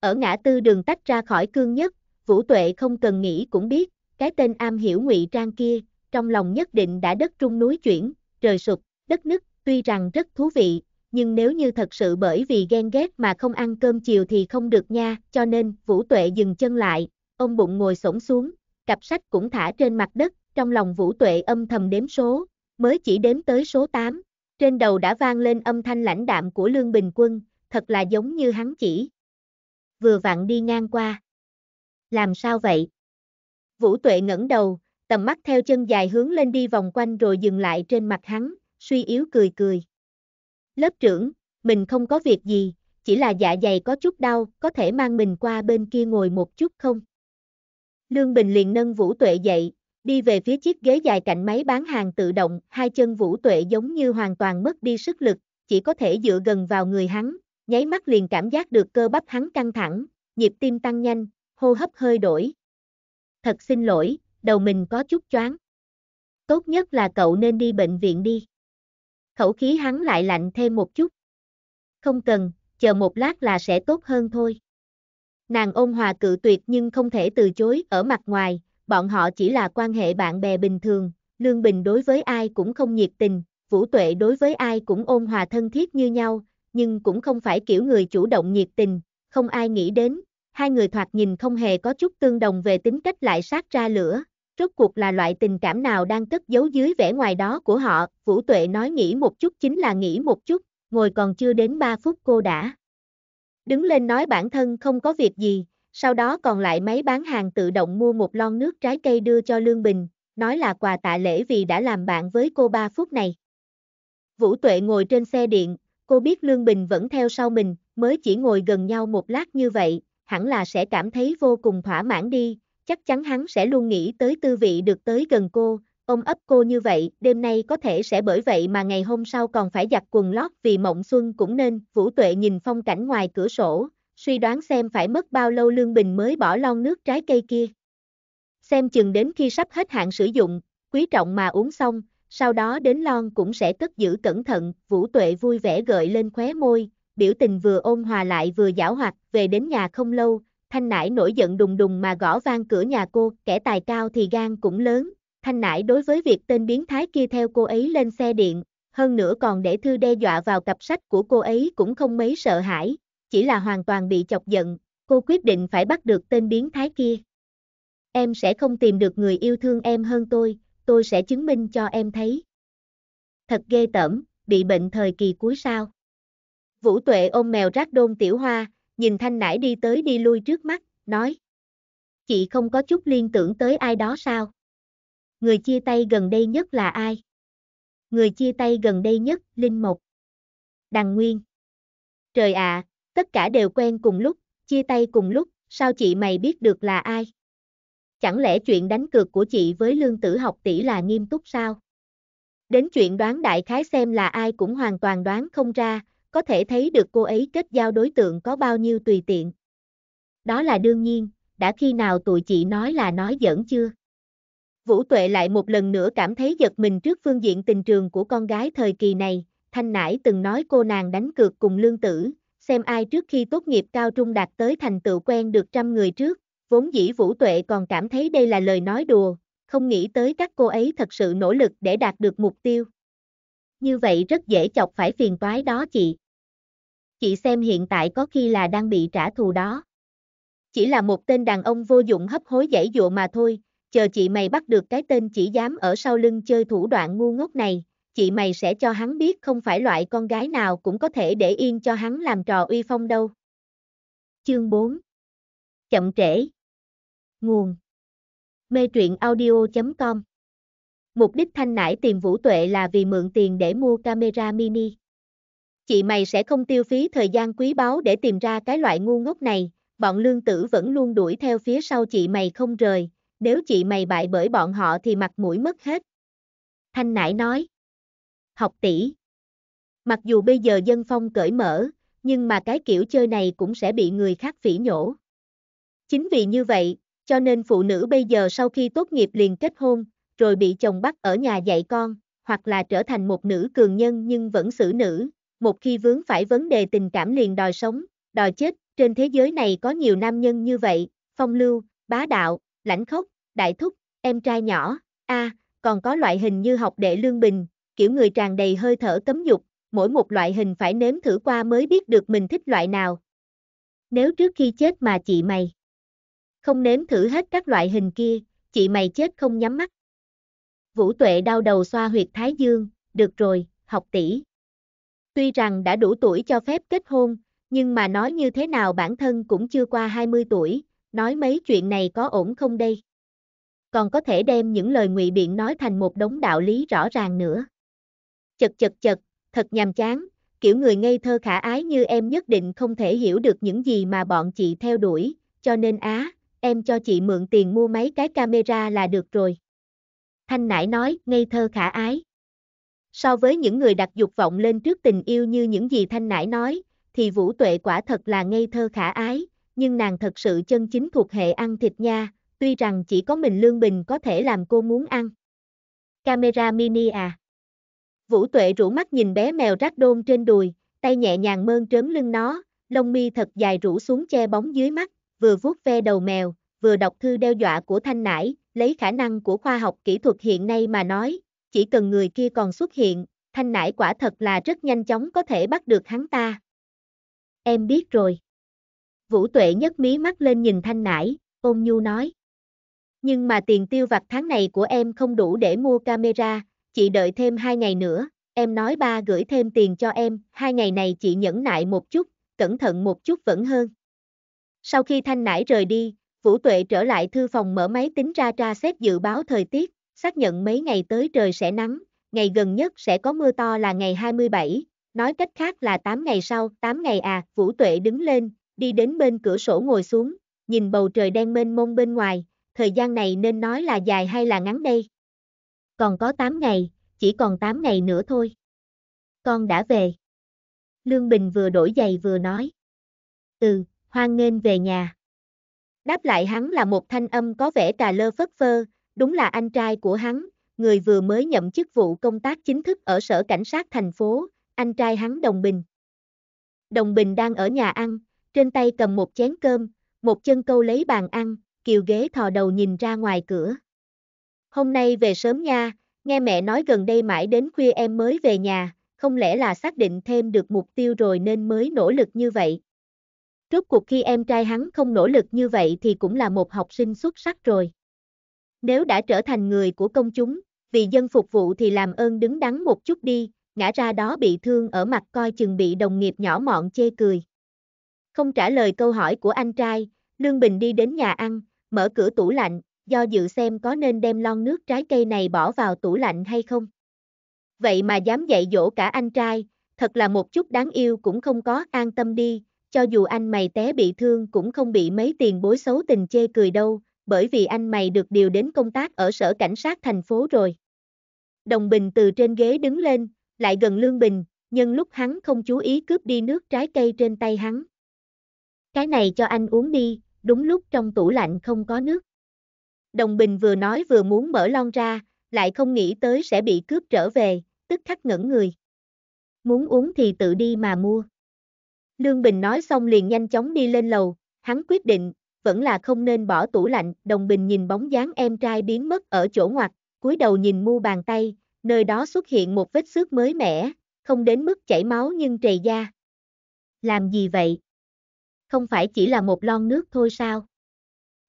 Ở ngã tư đường tách ra khỏi cương nhất, Vũ Tuệ không cần nghĩ cũng biết, cái tên am hiểu ngụy trang kia, trong lòng nhất định đã đất trung núi chuyển, trời sụp, đất nứt, tuy rằng rất thú vị, nhưng nếu như thật sự bởi vì ghen ghét mà không ăn cơm chiều thì không được nha, cho nên Vũ Tuệ dừng chân lại, ông bụng ngồi xổm xuống, cặp sách cũng thả trên mặt đất, trong lòng Vũ Tuệ âm thầm đếm số, mới chỉ đếm tới số 8, trên đầu đã vang lên âm thanh lãnh đạm của Lương Bình Quân, thật là giống như hắn chỉ. Vừa vặn đi ngang qua. Làm sao vậy? Vũ Tuệ ngẩng đầu, tầm mắt theo chân dài hướng lên đi vòng quanh rồi dừng lại trên mặt hắn, suy yếu cười cười. Lớp trưởng, mình không có việc gì, chỉ là dạ dày có chút đau, có thể mang mình qua bên kia ngồi một chút không? Lương Bình liền nâng Vũ Tuệ dậy, đi về phía chiếc ghế dài cạnh máy bán hàng tự động, hai chân Vũ Tuệ giống như hoàn toàn mất đi sức lực, chỉ có thể dựa gần vào người hắn, nháy mắt liền cảm giác được cơ bắp hắn căng thẳng, nhịp tim tăng nhanh, hô hấp hơi đổi. Thật xin lỗi, đầu mình có chút choáng. Tốt nhất là cậu nên đi bệnh viện đi khẩu khí hắn lại lạnh thêm một chút. Không cần, chờ một lát là sẽ tốt hơn thôi. Nàng ôn hòa cự tuyệt nhưng không thể từ chối, ở mặt ngoài, bọn họ chỉ là quan hệ bạn bè bình thường, Lương Bình đối với ai cũng không nhiệt tình, Vũ Tuệ đối với ai cũng ôn hòa thân thiết như nhau, nhưng cũng không phải kiểu người chủ động nhiệt tình, không ai nghĩ đến, hai người thoạt nhìn không hề có chút tương đồng về tính cách lại sát ra lửa, rốt cuộc là loại tình cảm nào đang cất giấu dưới vẻ ngoài đó của họ, Vũ Tuệ nói nghĩ một chút chính là nghĩ một chút, ngồi còn chưa đến 3 phút cô đã. Đứng lên nói bản thân không có việc gì, sau đó còn lại máy bán hàng tự động mua một lon nước trái cây đưa cho Lương Bình, nói là quà tạ lễ vì đã làm bạn với cô 3 phút này. Vũ Tuệ ngồi trên xe điện, cô biết Lương Bình vẫn theo sau mình, mới chỉ ngồi gần nhau một lát như vậy, hẳn là sẽ cảm thấy vô cùng thỏa mãn đi, chắc chắn hắn sẽ luôn nghĩ tới tư vị được tới gần cô, ôm ấp cô như vậy, đêm nay có thể sẽ bởi vậy mà ngày hôm sau còn phải giặt quần lót vì mộng xuân cũng nên, Vũ Tuệ nhìn phong cảnh ngoài cửa sổ, suy đoán xem phải mất bao lâu Lương Bình mới bỏ lon nước trái cây kia. Xem chừng đến khi sắp hết hạn sử dụng, quý trọng mà uống xong, sau đó đến lon cũng sẽ cất giữ cẩn thận, Vũ Tuệ vui vẻ gợi lên khóe môi, biểu tình vừa ôn hòa lại vừa giảo hoạt, về đến nhà không lâu, Thanh nải nổi giận đùng đùng mà gõ vang cửa nhà cô, kẻ tài cao thì gan cũng lớn. Thanh nải đối với việc tên biến thái kia theo cô ấy lên xe điện, hơn nữa còn để thư đe dọa vào cặp sách của cô ấy cũng không mấy sợ hãi, chỉ là hoàn toàn bị chọc giận, cô quyết định phải bắt được tên biến thái kia. Em sẽ không tìm được người yêu thương em hơn tôi, tôi sẽ chứng minh cho em thấy. Thật ghê tởm, bị bệnh thời kỳ cuối sao. Vũ Tuệ ôm mèo rác đôn tiểu hoa, nhìn thanh nải đi tới đi lui trước mắt, nói. Chị không có chút liên tưởng tới ai đó sao? Người chia tay gần đây nhất là ai? Người chia tay gần đây nhất, Linh Mộc. Đằng Nguyên. Trời ạ, à, tất cả đều quen cùng lúc, chia tay cùng lúc, sao chị mày biết được là ai? Chẳng lẽ chuyện đánh cược của chị với lương tử học tỷ là nghiêm túc sao? Đến chuyện đoán đại khái xem là ai cũng hoàn toàn đoán không ra, có thể thấy được cô ấy kết giao đối tượng có bao nhiêu tùy tiện. Đó là đương nhiên, đã khi nào tụi chị nói là nói giỡn chưa? Vũ Tuệ lại một lần nữa cảm thấy giật mình trước phương diện tình trường của con gái thời kỳ này, Thanh Nải từng nói cô nàng đánh cược cùng lương tử, xem ai trước khi tốt nghiệp cao trung đạt tới thành tựu quen được trăm người trước, vốn dĩ Vũ Tuệ còn cảm thấy đây là lời nói đùa, không nghĩ tới các cô ấy thật sự nỗ lực để đạt được mục tiêu như vậy rất dễ chọc phải phiền toái đó chị. Chị xem hiện tại có khi là đang bị trả thù đó. Chỉ là một tên đàn ông vô dụng hấp hối dãy dụa mà thôi, chờ chị mày bắt được cái tên chỉ dám ở sau lưng chơi thủ đoạn ngu ngốc này, chị mày sẽ cho hắn biết không phải loại con gái nào cũng có thể để yên cho hắn làm trò uy phong đâu. Chương 4 Chậm trễ Nguồn Mê truyện audio.com Mục đích thanh nải tìm Vũ Tuệ là vì mượn tiền để mua camera mini. Chị mày sẽ không tiêu phí thời gian quý báu để tìm ra cái loại ngu ngốc này, bọn lương tử vẫn luôn đuổi theo phía sau chị mày không rời, nếu chị mày bại bởi bọn họ thì mặt mũi mất hết. Thanh nải nói. Học tỷ. Mặc dù bây giờ dân phong cởi mở, nhưng mà cái kiểu chơi này cũng sẽ bị người khác phỉ nhổ. Chính vì như vậy, cho nên phụ nữ bây giờ sau khi tốt nghiệp liền kết hôn, rồi bị chồng bắt ở nhà dạy con, hoặc là trở thành một nữ cường nhân nhưng vẫn xử nữ, một khi vướng phải vấn đề tình cảm liền đòi sống, đòi chết, trên thế giới này có nhiều nam nhân như vậy, phong lưu, bá đạo, lãnh khốc, đại thúc, em trai nhỏ, a, còn có loại hình như học đệ lương bình, kiểu người tràn đầy hơi thở cấm dục, mỗi một loại hình phải nếm thử qua mới biết được mình thích loại nào. Nếu trước khi chết mà chị mày không nếm thử hết các loại hình kia, chị mày chết không nhắm mắt. Vũ Tuệ đau đầu xoa huyệt Thái Dương, được rồi, học tỷ. Tuy rằng đã đủ tuổi cho phép kết hôn, nhưng mà nói như thế nào bản thân cũng chưa qua 20 tuổi, nói mấy chuyện này có ổn không đây? Còn có thể đem những lời ngụy biện nói thành một đống đạo lý rõ ràng nữa. Chật chật chật, thật nhàm chán, kiểu người ngây thơ khả ái như em nhất định không thể hiểu được những gì mà bọn chị theo đuổi, cho nên á, em cho chị mượn tiền mua mấy cái camera là được rồi. Thanh Nải nói, ngây thơ khả ái. So với những người đặt dục vọng lên trước tình yêu như những gì Thanh Nải nói, thì Vũ Tuệ quả thật là ngây thơ khả ái, nhưng nàng thật sự chân chính thuộc hệ ăn thịt nha, tuy rằng chỉ có mình Lương Bình có thể làm cô muốn ăn. Camera mini à. Vũ Tuệ rủ mắt nhìn bé mèo rác đôn trên đùi, tay nhẹ nhàng mơn trớn lưng nó, lông mi thật dài rủ xuống che bóng dưới mắt, vừa vuốt ve đầu mèo, vừa đọc thư đe dọa của Thanh Nải, lấy khả năng của khoa học kỹ thuật hiện nay mà nói, chỉ cần người kia còn xuất hiện, thanh nải quả thật là rất nhanh chóng có thể bắt được hắn ta. Em biết rồi. Vũ tuệ nhấc mí mắt lên nhìn thanh nải, ôn nhu nói. Nhưng mà tiền tiêu vặt tháng này của em không đủ để mua camera, chị đợi thêm hai ngày nữa, em nói ba gửi thêm tiền cho em, hai ngày này chị nhẫn nại một chút, cẩn thận một chút vẫn hơn. Sau khi thanh nải rời đi, Vũ Tuệ trở lại thư phòng mở máy tính ra tra xét dự báo thời tiết, xác nhận mấy ngày tới trời sẽ nắng, ngày gần nhất sẽ có mưa to là ngày 27, nói cách khác là 8 ngày sau, 8 ngày à, Vũ Tuệ đứng lên, đi đến bên cửa sổ ngồi xuống, nhìn bầu trời đen mênh mông bên ngoài, thời gian này nên nói là dài hay là ngắn đây. Còn có 8 ngày, chỉ còn 8 ngày nữa thôi. Con đã về. Lương Bình vừa đổi giày vừa nói. Ừ, hoan nghênh về nhà. Đáp lại hắn là một thanh âm có vẻ cà lơ phất phơ, đúng là anh trai của hắn, người vừa mới nhậm chức vụ công tác chính thức ở sở cảnh sát thành phố, anh trai hắn Đồng Bình. Đồng Bình đang ở nhà ăn, trên tay cầm một chén cơm, một chân câu lấy bàn ăn, kiều ghế thò đầu nhìn ra ngoài cửa. Hôm nay về sớm nha, nghe mẹ nói gần đây mãi đến khuya em mới về nhà, không lẽ là xác định thêm được mục tiêu rồi nên mới nỗ lực như vậy. Rốt cuộc khi em trai hắn không nỗ lực như vậy thì cũng là một học sinh xuất sắc rồi. Nếu đã trở thành người của công chúng, vì dân phục vụ thì làm ơn đứng đắn một chút đi, ngã ra đó bị thương ở mặt coi chừng bị đồng nghiệp nhỏ mọn chê cười. Không trả lời câu hỏi của anh trai, Lương Bình đi đến nhà ăn, mở cửa tủ lạnh, do dự xem có nên đem lon nước trái cây này bỏ vào tủ lạnh hay không. Vậy mà dám dạy dỗ cả anh trai, thật là một chút đáng yêu cũng không có, an tâm đi, cho dù anh mày té bị thương cũng không bị mấy tiền bối xấu tình chê cười đâu, bởi vì anh mày được điều đến công tác ở sở cảnh sát thành phố rồi. Đồng Bình từ trên ghế đứng lên, lại gần Lương Bình, nhưng lúc hắn không chú ý cướp đi nước trái cây trên tay hắn. Cái này cho anh uống đi, đúng lúc trong tủ lạnh không có nước. Đồng Bình vừa nói vừa muốn mở lon ra, lại không nghĩ tới sẽ bị cướp trở về, tức khắc ngẩn người. Muốn uống thì tự đi mà mua. Lương Bình nói xong liền nhanh chóng đi lên lầu, hắn quyết định, vẫn là không nên bỏ tủ lạnh, Đồng Bình nhìn bóng dáng em trai biến mất ở chỗ ngoặt, cúi đầu nhìn mu bàn tay, nơi đó xuất hiện một vết xước mới mẻ, không đến mức chảy máu nhưng trầy da. Làm gì vậy? Không phải chỉ là một lon nước thôi sao?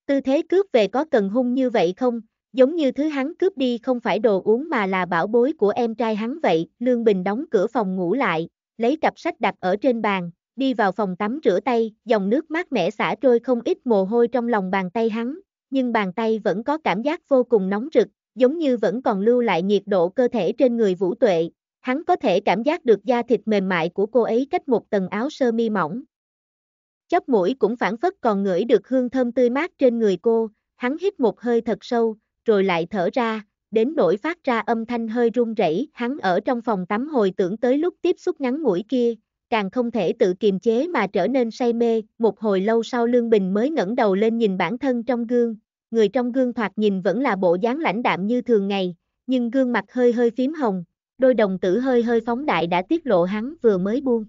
Tư thế cướp về có cần hung như vậy không? Giống như thứ hắn cướp đi không phải đồ uống mà là bảo bối của em trai hắn vậy, Lương Bình đóng cửa phòng ngủ lại, lấy cặp sách đặt ở trên bàn, đi vào phòng tắm rửa tay, dòng nước mát mẻ xả trôi không ít mồ hôi trong lòng bàn tay hắn, nhưng bàn tay vẫn có cảm giác vô cùng nóng rực, giống như vẫn còn lưu lại nhiệt độ cơ thể trên người Vũ Tuệ, hắn có thể cảm giác được da thịt mềm mại của cô ấy cách một tầng áo sơ mi mỏng. Chóp mũi cũng phản phất còn ngửi được hương thơm tươi mát trên người cô, hắn hít một hơi thật sâu, rồi lại thở ra, đến nỗi phát ra âm thanh hơi run rẩy, hắn ở trong phòng tắm hồi tưởng tới lúc tiếp xúc ngắn ngủi kia, càng không thể tự kiềm chế mà trở nên say mê, một hồi lâu sau Lương Bình mới ngẩng đầu lên nhìn bản thân trong gương, người trong gương thoạt nhìn vẫn là bộ dáng lãnh đạm như thường ngày, nhưng gương mặt hơi hơi phím hồng, đôi đồng tử hơi hơi phóng đại đã tiết lộ hắn vừa mới buông.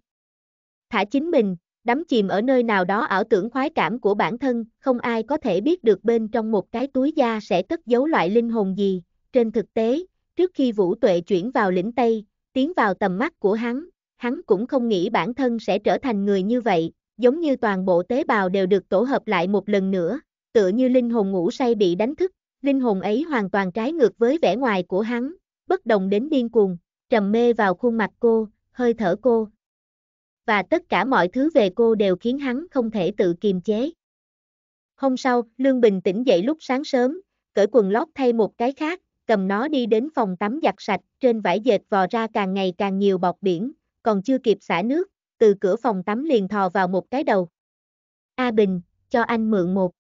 Thả chính mình, đắm chìm ở nơi nào đó ảo tưởng khoái cảm của bản thân, không ai có thể biết được bên trong một cái túi da sẽ cất giấu loại linh hồn gì, trên thực tế, trước khi Vũ Tuệ chuyển vào lĩnh Tây, tiến vào tầm mắt của hắn, hắn cũng không nghĩ bản thân sẽ trở thành người như vậy, giống như toàn bộ tế bào đều được tổ hợp lại một lần nữa, tựa như linh hồn ngủ say bị đánh thức, linh hồn ấy hoàn toàn trái ngược với vẻ ngoài của hắn, bất đồng đến điên cuồng, trầm mê vào khuôn mặt cô, hơi thở cô. Và tất cả mọi thứ về cô đều khiến hắn không thể tự kiềm chế. Hôm sau, Lương Bình tỉnh dậy lúc sáng sớm, cởi quần lót thay một cái khác, cầm nó đi đến phòng tắm giặt sạch, trên vải dệt vò ra càng ngày càng nhiều bọt biển, còn chưa kịp xả nước, từ cửa phòng tắm liền thò vào một cái đầu. A Bình, cho anh mượn một.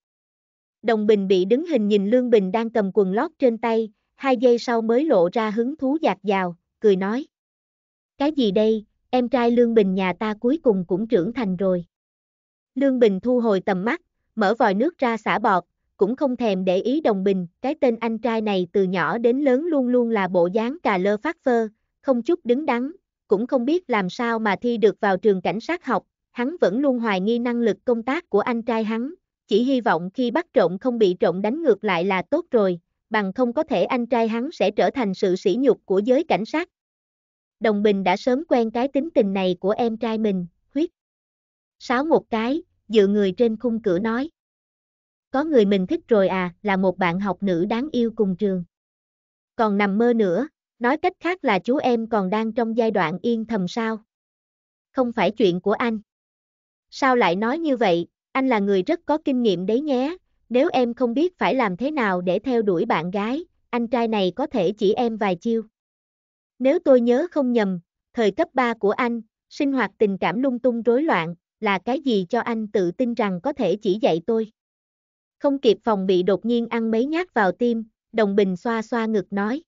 Đồng Bình bị đứng hình nhìn Lương Bình đang cầm quần lót trên tay, hai giây sau mới lộ ra hứng thú giạt dào, cười nói. Cái gì đây, em trai Lương Bình nhà ta cuối cùng cũng trưởng thành rồi. Lương Bình thu hồi tầm mắt, mở vòi nước ra xả bọt, cũng không thèm để ý Đồng Bình, cái tên anh trai này từ nhỏ đến lớn luôn luôn là bộ dáng cà lơ phát phơ, không chút đứng đắn, cũng không biết làm sao mà thi được vào trường cảnh sát học, hắn vẫn luôn hoài nghi năng lực công tác của anh trai hắn, chỉ hy vọng khi bắt trộm không bị trộm đánh ngược lại là tốt rồi, bằng không có thể anh trai hắn sẽ trở thành sự sỉ nhục của giới cảnh sát. Đồng Bình đã sớm quen cái tính tình này của em trai mình, huyết. Sáu một cái, dựa người trên khung cửa nói. Có người mình thích rồi à, là một bạn học nữ đáng yêu cùng trường. Còn nằm mơ nữa, Nói cách khác là chú em còn đang trong giai đoạn yên thầm sao? Không phải chuyện của anh. Sao lại nói như vậy, anh là người rất có kinh nghiệm đấy nhé, nếu em không biết phải làm thế nào để theo đuổi bạn gái, anh trai này có thể chỉ em vài chiêu. Nếu tôi nhớ không nhầm, thời cấp 3 của anh, sinh hoạt tình cảm lung tung rối loạn, là cái gì cho anh tự tin rằng có thể chỉ dạy tôi. Không kịp phòng bị đột nhiên ăn mấy nhát vào tim, đồng bình xoa xoa ngực nói.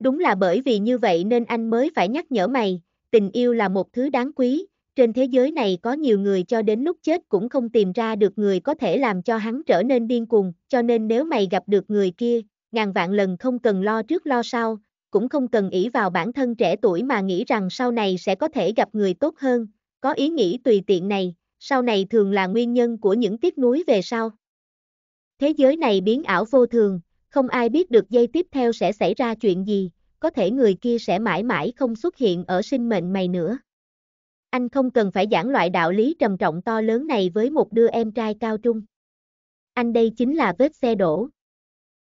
Đúng là bởi vì như vậy nên anh mới phải nhắc nhở mày, tình yêu là một thứ đáng quý, trên thế giới này có nhiều người cho đến lúc chết cũng không tìm ra được người có thể làm cho hắn trở nên điên cuồng, cho nên nếu mày gặp được người kia, ngàn vạn lần không cần lo trước lo sau, cũng không cần ỷ vào bản thân trẻ tuổi mà nghĩ rằng sau này sẽ có thể gặp người tốt hơn, có ý nghĩ tùy tiện này, sau này thường là nguyên nhân của những tiếc nuối về sau. Thế giới này biến ảo vô thường, không ai biết được giây tiếp theo sẽ xảy ra chuyện gì, có thể người kia sẽ mãi mãi không xuất hiện ở sinh mệnh mày nữa. Anh không cần phải giảng loại đạo lý trầm trọng to lớn này với một đứa em trai cao trung. Anh đây chính là vết xe đổ.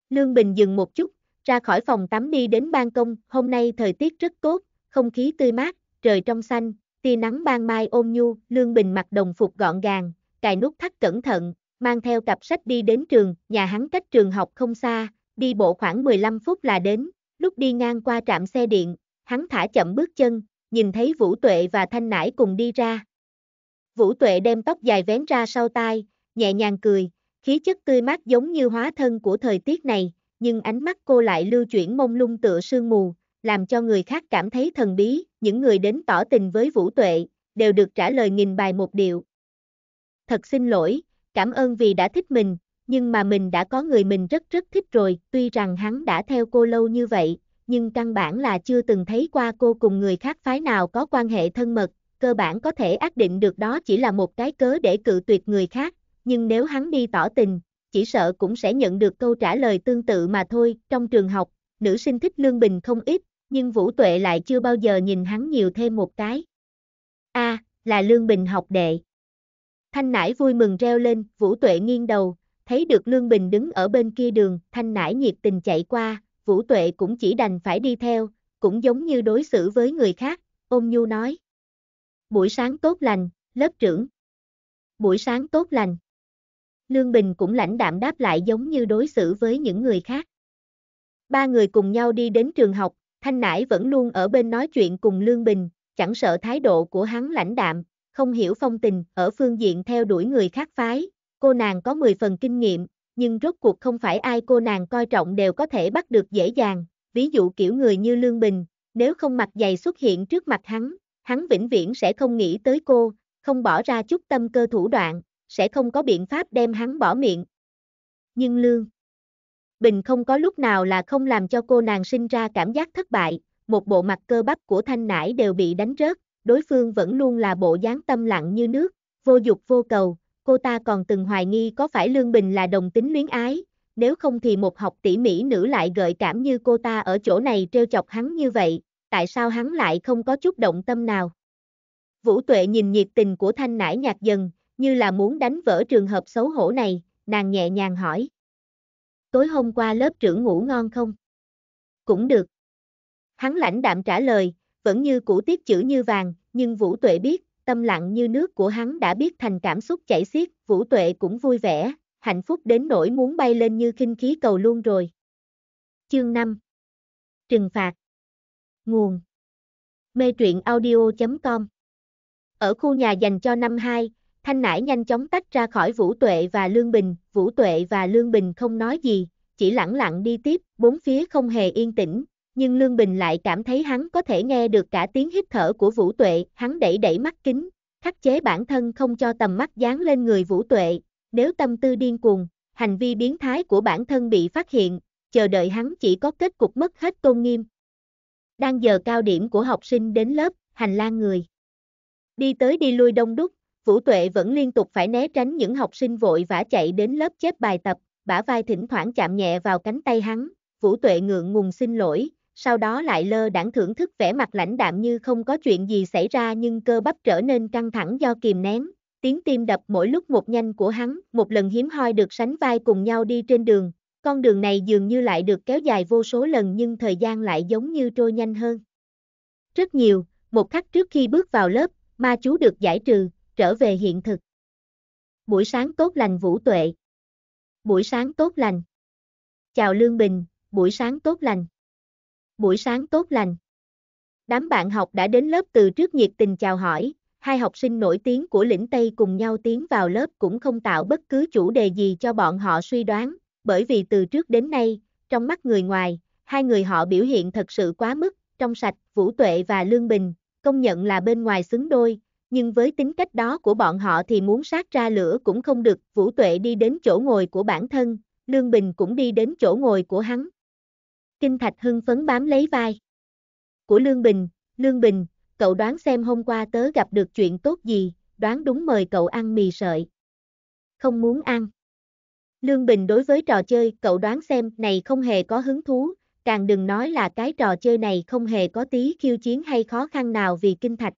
Lương Bình dừng một chút, ra khỏi phòng tắm đi đến ban công, hôm nay thời tiết rất tốt, không khí tươi mát, trời trong xanh, tia nắng ban mai ôm nhu, Lương Bình mặc đồng phục gọn gàng, cài nút thắt cẩn thận, mang theo cặp sách đi đến trường, nhà hắn cách trường học không xa, đi bộ khoảng 15 phút là đến, lúc đi ngang qua trạm xe điện, hắn thả chậm bước chân, nhìn thấy Vũ Tuệ và Thanh Nải cùng đi ra. Vũ Tuệ đem tóc dài vén ra sau tai, nhẹ nhàng cười, khí chất tươi mát giống như hóa thân của thời tiết này, nhưng ánh mắt cô lại lưu chuyển mông lung tựa sương mù, làm cho người khác cảm thấy thần bí, những người đến tỏ tình với Vũ Tuệ, đều được trả lời nghìn bài một điệu. Thật xin lỗi, cảm ơn vì đã thích mình, nhưng mà mình đã có người mình rất rất thích rồi, tuy rằng hắn đã theo cô lâu như vậy, nhưng căn bản là chưa từng thấy qua cô cùng người khác phái nào có quan hệ thân mật, cơ bản có thể ác định được đó chỉ là một cái cớ để cự tuyệt người khác, nhưng nếu hắn đi tỏ tình, chỉ sợ cũng sẽ nhận được câu trả lời tương tự mà thôi, trong trường học, nữ sinh thích Lương Bình không ít, nhưng Vũ Tuệ lại chưa bao giờ nhìn hắn nhiều thêm một cái. A, là Lương Bình học đệ. Thanh nãi vui mừng reo lên, Vũ Tuệ nghiêng đầu, thấy được Lương Bình đứng ở bên kia đường, Thanh Nải nhiệt tình chạy qua, Vũ Tuệ cũng chỉ đành phải đi theo, cũng giống như đối xử với người khác, ôm nhu nói. Buổi sáng tốt lành, lớp trưởng. Buổi sáng tốt lành. Lương Bình cũng lãnh đạm đáp lại giống như đối xử với những người khác. Ba người cùng nhau đi đến trường học, Thanh Nải vẫn luôn ở bên nói chuyện cùng Lương Bình, chẳng sợ thái độ của hắn lãnh đạm, không hiểu phong tình, ở phương diện theo đuổi người khác phái, cô nàng có 10 phần kinh nghiệm, nhưng rốt cuộc không phải ai cô nàng coi trọng đều có thể bắt được dễ dàng, ví dụ kiểu người như Lương Bình, nếu không mặc giày xuất hiện trước mặt hắn, hắn vĩnh viễn sẽ không nghĩ tới cô, không bỏ ra chút tâm cơ thủ đoạn, sẽ không có biện pháp đem hắn bỏ miệng. Nhưng Lương Bình không có lúc nào là không làm cho cô nàng sinh ra cảm giác thất bại, một bộ mặt cơ bắp của thanh nải đều bị đánh rớt, đối phương vẫn luôn là bộ dáng tâm lặng như nước, vô dục vô cầu, cô ta còn từng hoài nghi có phải Lương Bình là đồng tính luyến ái, nếu không thì một học tỷ mỹ nữ lại gợi cảm như cô ta ở chỗ này trêu chọc hắn như vậy, tại sao hắn lại không có chút động tâm nào. Vũ Tuệ nhìn nhiệt tình của Thanh Nãi nhạt dần, như là muốn đánh vỡ trường hợp xấu hổ này, nàng nhẹ nhàng hỏi. Tối hôm qua lớp trưởng ngủ ngon không? Cũng được. Hắn lãnh đạm trả lời, vẫn như cũ tiếp chữ như vàng, nhưng Vũ Tuệ biết, tâm lặng như nước của hắn đã biết thành cảm xúc chảy xiết, Vũ Tuệ cũng vui vẻ, hạnh phúc đến nỗi muốn bay lên như khinh khí cầu luôn rồi. Chương 5 Trừng phạt Nguồn Mê truyện audio.com Ở khu nhà dành cho năm 2, Thanh Nải nhanh chóng tách ra khỏi Vũ Tuệ và Lương Bình, Vũ Tuệ và Lương Bình không nói gì, chỉ lặng lặng đi tiếp, bốn phía không hề yên tĩnh, nhưng Lương Bình lại cảm thấy hắn có thể nghe được cả tiếng hít thở của Vũ Tuệ, hắn đẩy đẩy mắt kính, khắc chế bản thân không cho tầm mắt dán lên người Vũ Tuệ, nếu tâm tư điên cuồng, hành vi biến thái của bản thân bị phát hiện, chờ đợi hắn chỉ có kết cục mất hết tôn nghiêm. Đang giờ cao điểm của học sinh đến lớp, hành lang người. Đi tới đi lui đông đúc, Vũ Tuệ vẫn liên tục phải né tránh những học sinh vội vã chạy đến lớp chép bài tập, bả vai thỉnh thoảng chạm nhẹ vào cánh tay hắn, Vũ Tuệ ngượng ngùng xin lỗi, sau đó lại lơ đãng thưởng thức vẻ mặt lãnh đạm như không có chuyện gì xảy ra nhưng cơ bắp trở nên căng thẳng do kìm nén, tiếng tim đập mỗi lúc một nhanh của hắn, một lần hiếm hoi được sánh vai cùng nhau đi trên đường, con đường này dường như lại được kéo dài vô số lần nhưng thời gian lại giống như trôi nhanh hơn. Rất nhiều, một khắc trước khi bước vào lớp, ma chú được giải trừ, trở về hiện thực. Buổi sáng tốt lành Vũ Tuệ. Buổi sáng tốt lành. Chào Lương Bình, buổi sáng tốt lành buổi sáng tốt lành. Đám bạn học đã đến lớp từ trước nhiệt tình chào hỏi, hai học sinh nổi tiếng của lĩnh Tây cùng nhau tiến vào lớp cũng không tạo bất cứ chủ đề gì cho bọn họ suy đoán, bởi vì từ trước đến nay, trong mắt người ngoài, hai người họ biểu hiện thật sự quá mức, trong sạch, vũ tuệ và lương bình, công nhận là bên ngoài xứng đôi, nhưng với tính cách đó của bọn họ thì muốn sát ra lửa cũng không được, vũ tuệ đi đến chỗ ngồi của bản thân, lương bình cũng đi đến chỗ ngồi của hắn, Kinh Thạch hưng phấn bám lấy vai. Của Lương Bình, Lương Bình, cậu đoán xem hôm qua tớ gặp được chuyện tốt gì, đoán đúng mời cậu ăn mì sợi. Không muốn ăn. Lương Bình đối với trò chơi, cậu đoán xem này không hề có hứng thú, càng đừng nói là cái trò chơi này không hề có tí khiêu chiến hay khó khăn nào vì kinh thạch.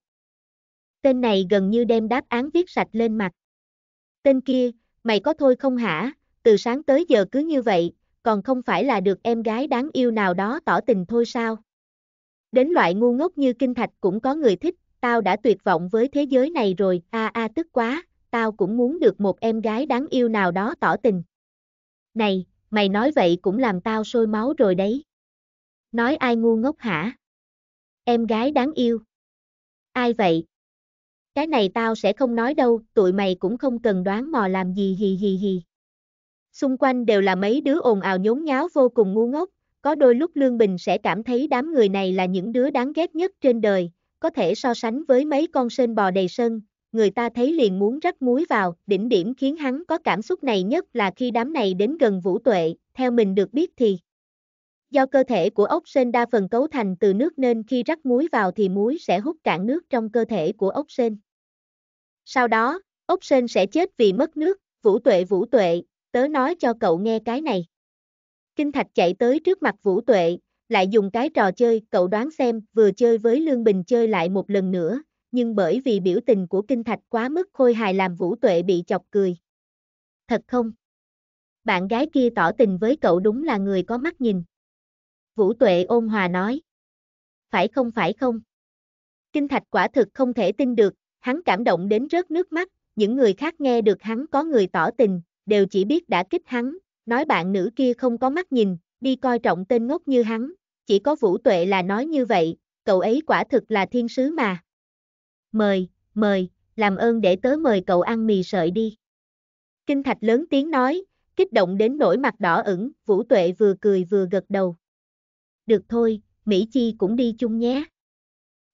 Tên này gần như đem đáp án viết sạch lên mặt. Tên kia, mày có thôi không hả, từ sáng tới giờ cứ như vậy, còn không phải là được em gái đáng yêu nào đó tỏ tình thôi sao. Đến loại ngu ngốc như kinh thạch cũng có người thích, tao đã tuyệt vọng với thế giới này rồi, a a tức quá, tao cũng muốn được một em gái đáng yêu nào đó tỏ tình. Này, mày nói vậy cũng làm tao sôi máu rồi đấy. Nói ai ngu ngốc hả? Em gái đáng yêu. Ai vậy? Cái này tao sẽ không nói đâu, tụi mày cũng không cần đoán mò làm gì hì hì hì xung quanh đều là mấy đứa ồn ào nhốn nháo vô cùng ngu ngốc, có đôi lúc Lương Bình sẽ cảm thấy đám người này là những đứa đáng ghét nhất trên đời, có thể so sánh với mấy con sên bò đầy sân, người ta thấy liền muốn rắc muối vào, đỉnh điểm khiến hắn có cảm xúc này nhất là khi đám này đến gần vũ tuệ, theo mình được biết thì Do cơ thể của ốc sên đa phần cấu thành từ nước nên khi rắc muối vào thì muối sẽ hút cạn nước trong cơ thể của ốc sên. Sau đó, ốc sên sẽ chết vì mất nước, vũ tuệ vũ tuệ, tớ nói cho cậu nghe cái này. Kinh Thạch chạy tới trước mặt Vũ Tuệ, lại dùng cái trò chơi, cậu đoán xem, vừa chơi với Lương Bình chơi lại một lần nữa, nhưng bởi vì biểu tình của Kinh Thạch quá mức khôi hài làm Vũ Tuệ bị chọc cười. Thật không? Bạn gái kia tỏ tình với cậu đúng là người có mắt nhìn. Vũ Tuệ ôn hòa nói. Phải không phải không? Kinh Thạch quả thực không thể tin được, hắn cảm động đến rớt nước mắt, những người khác nghe được hắn có người tỏ tình, đều chỉ biết đã kích hắn, nói bạn nữ kia không có mắt nhìn, đi coi trọng tên ngốc như hắn, chỉ có Vũ Tuệ là nói như vậy, cậu ấy quả thực là thiên sứ mà. Mời, mời, làm ơn để tớ mời cậu ăn mì sợi đi. Kinh Thạch lớn tiếng nói, kích động đến nỗi mặt đỏ ửng, Vũ Tuệ vừa cười vừa gật đầu. Được thôi, Mỹ Chi cũng đi chung nhé.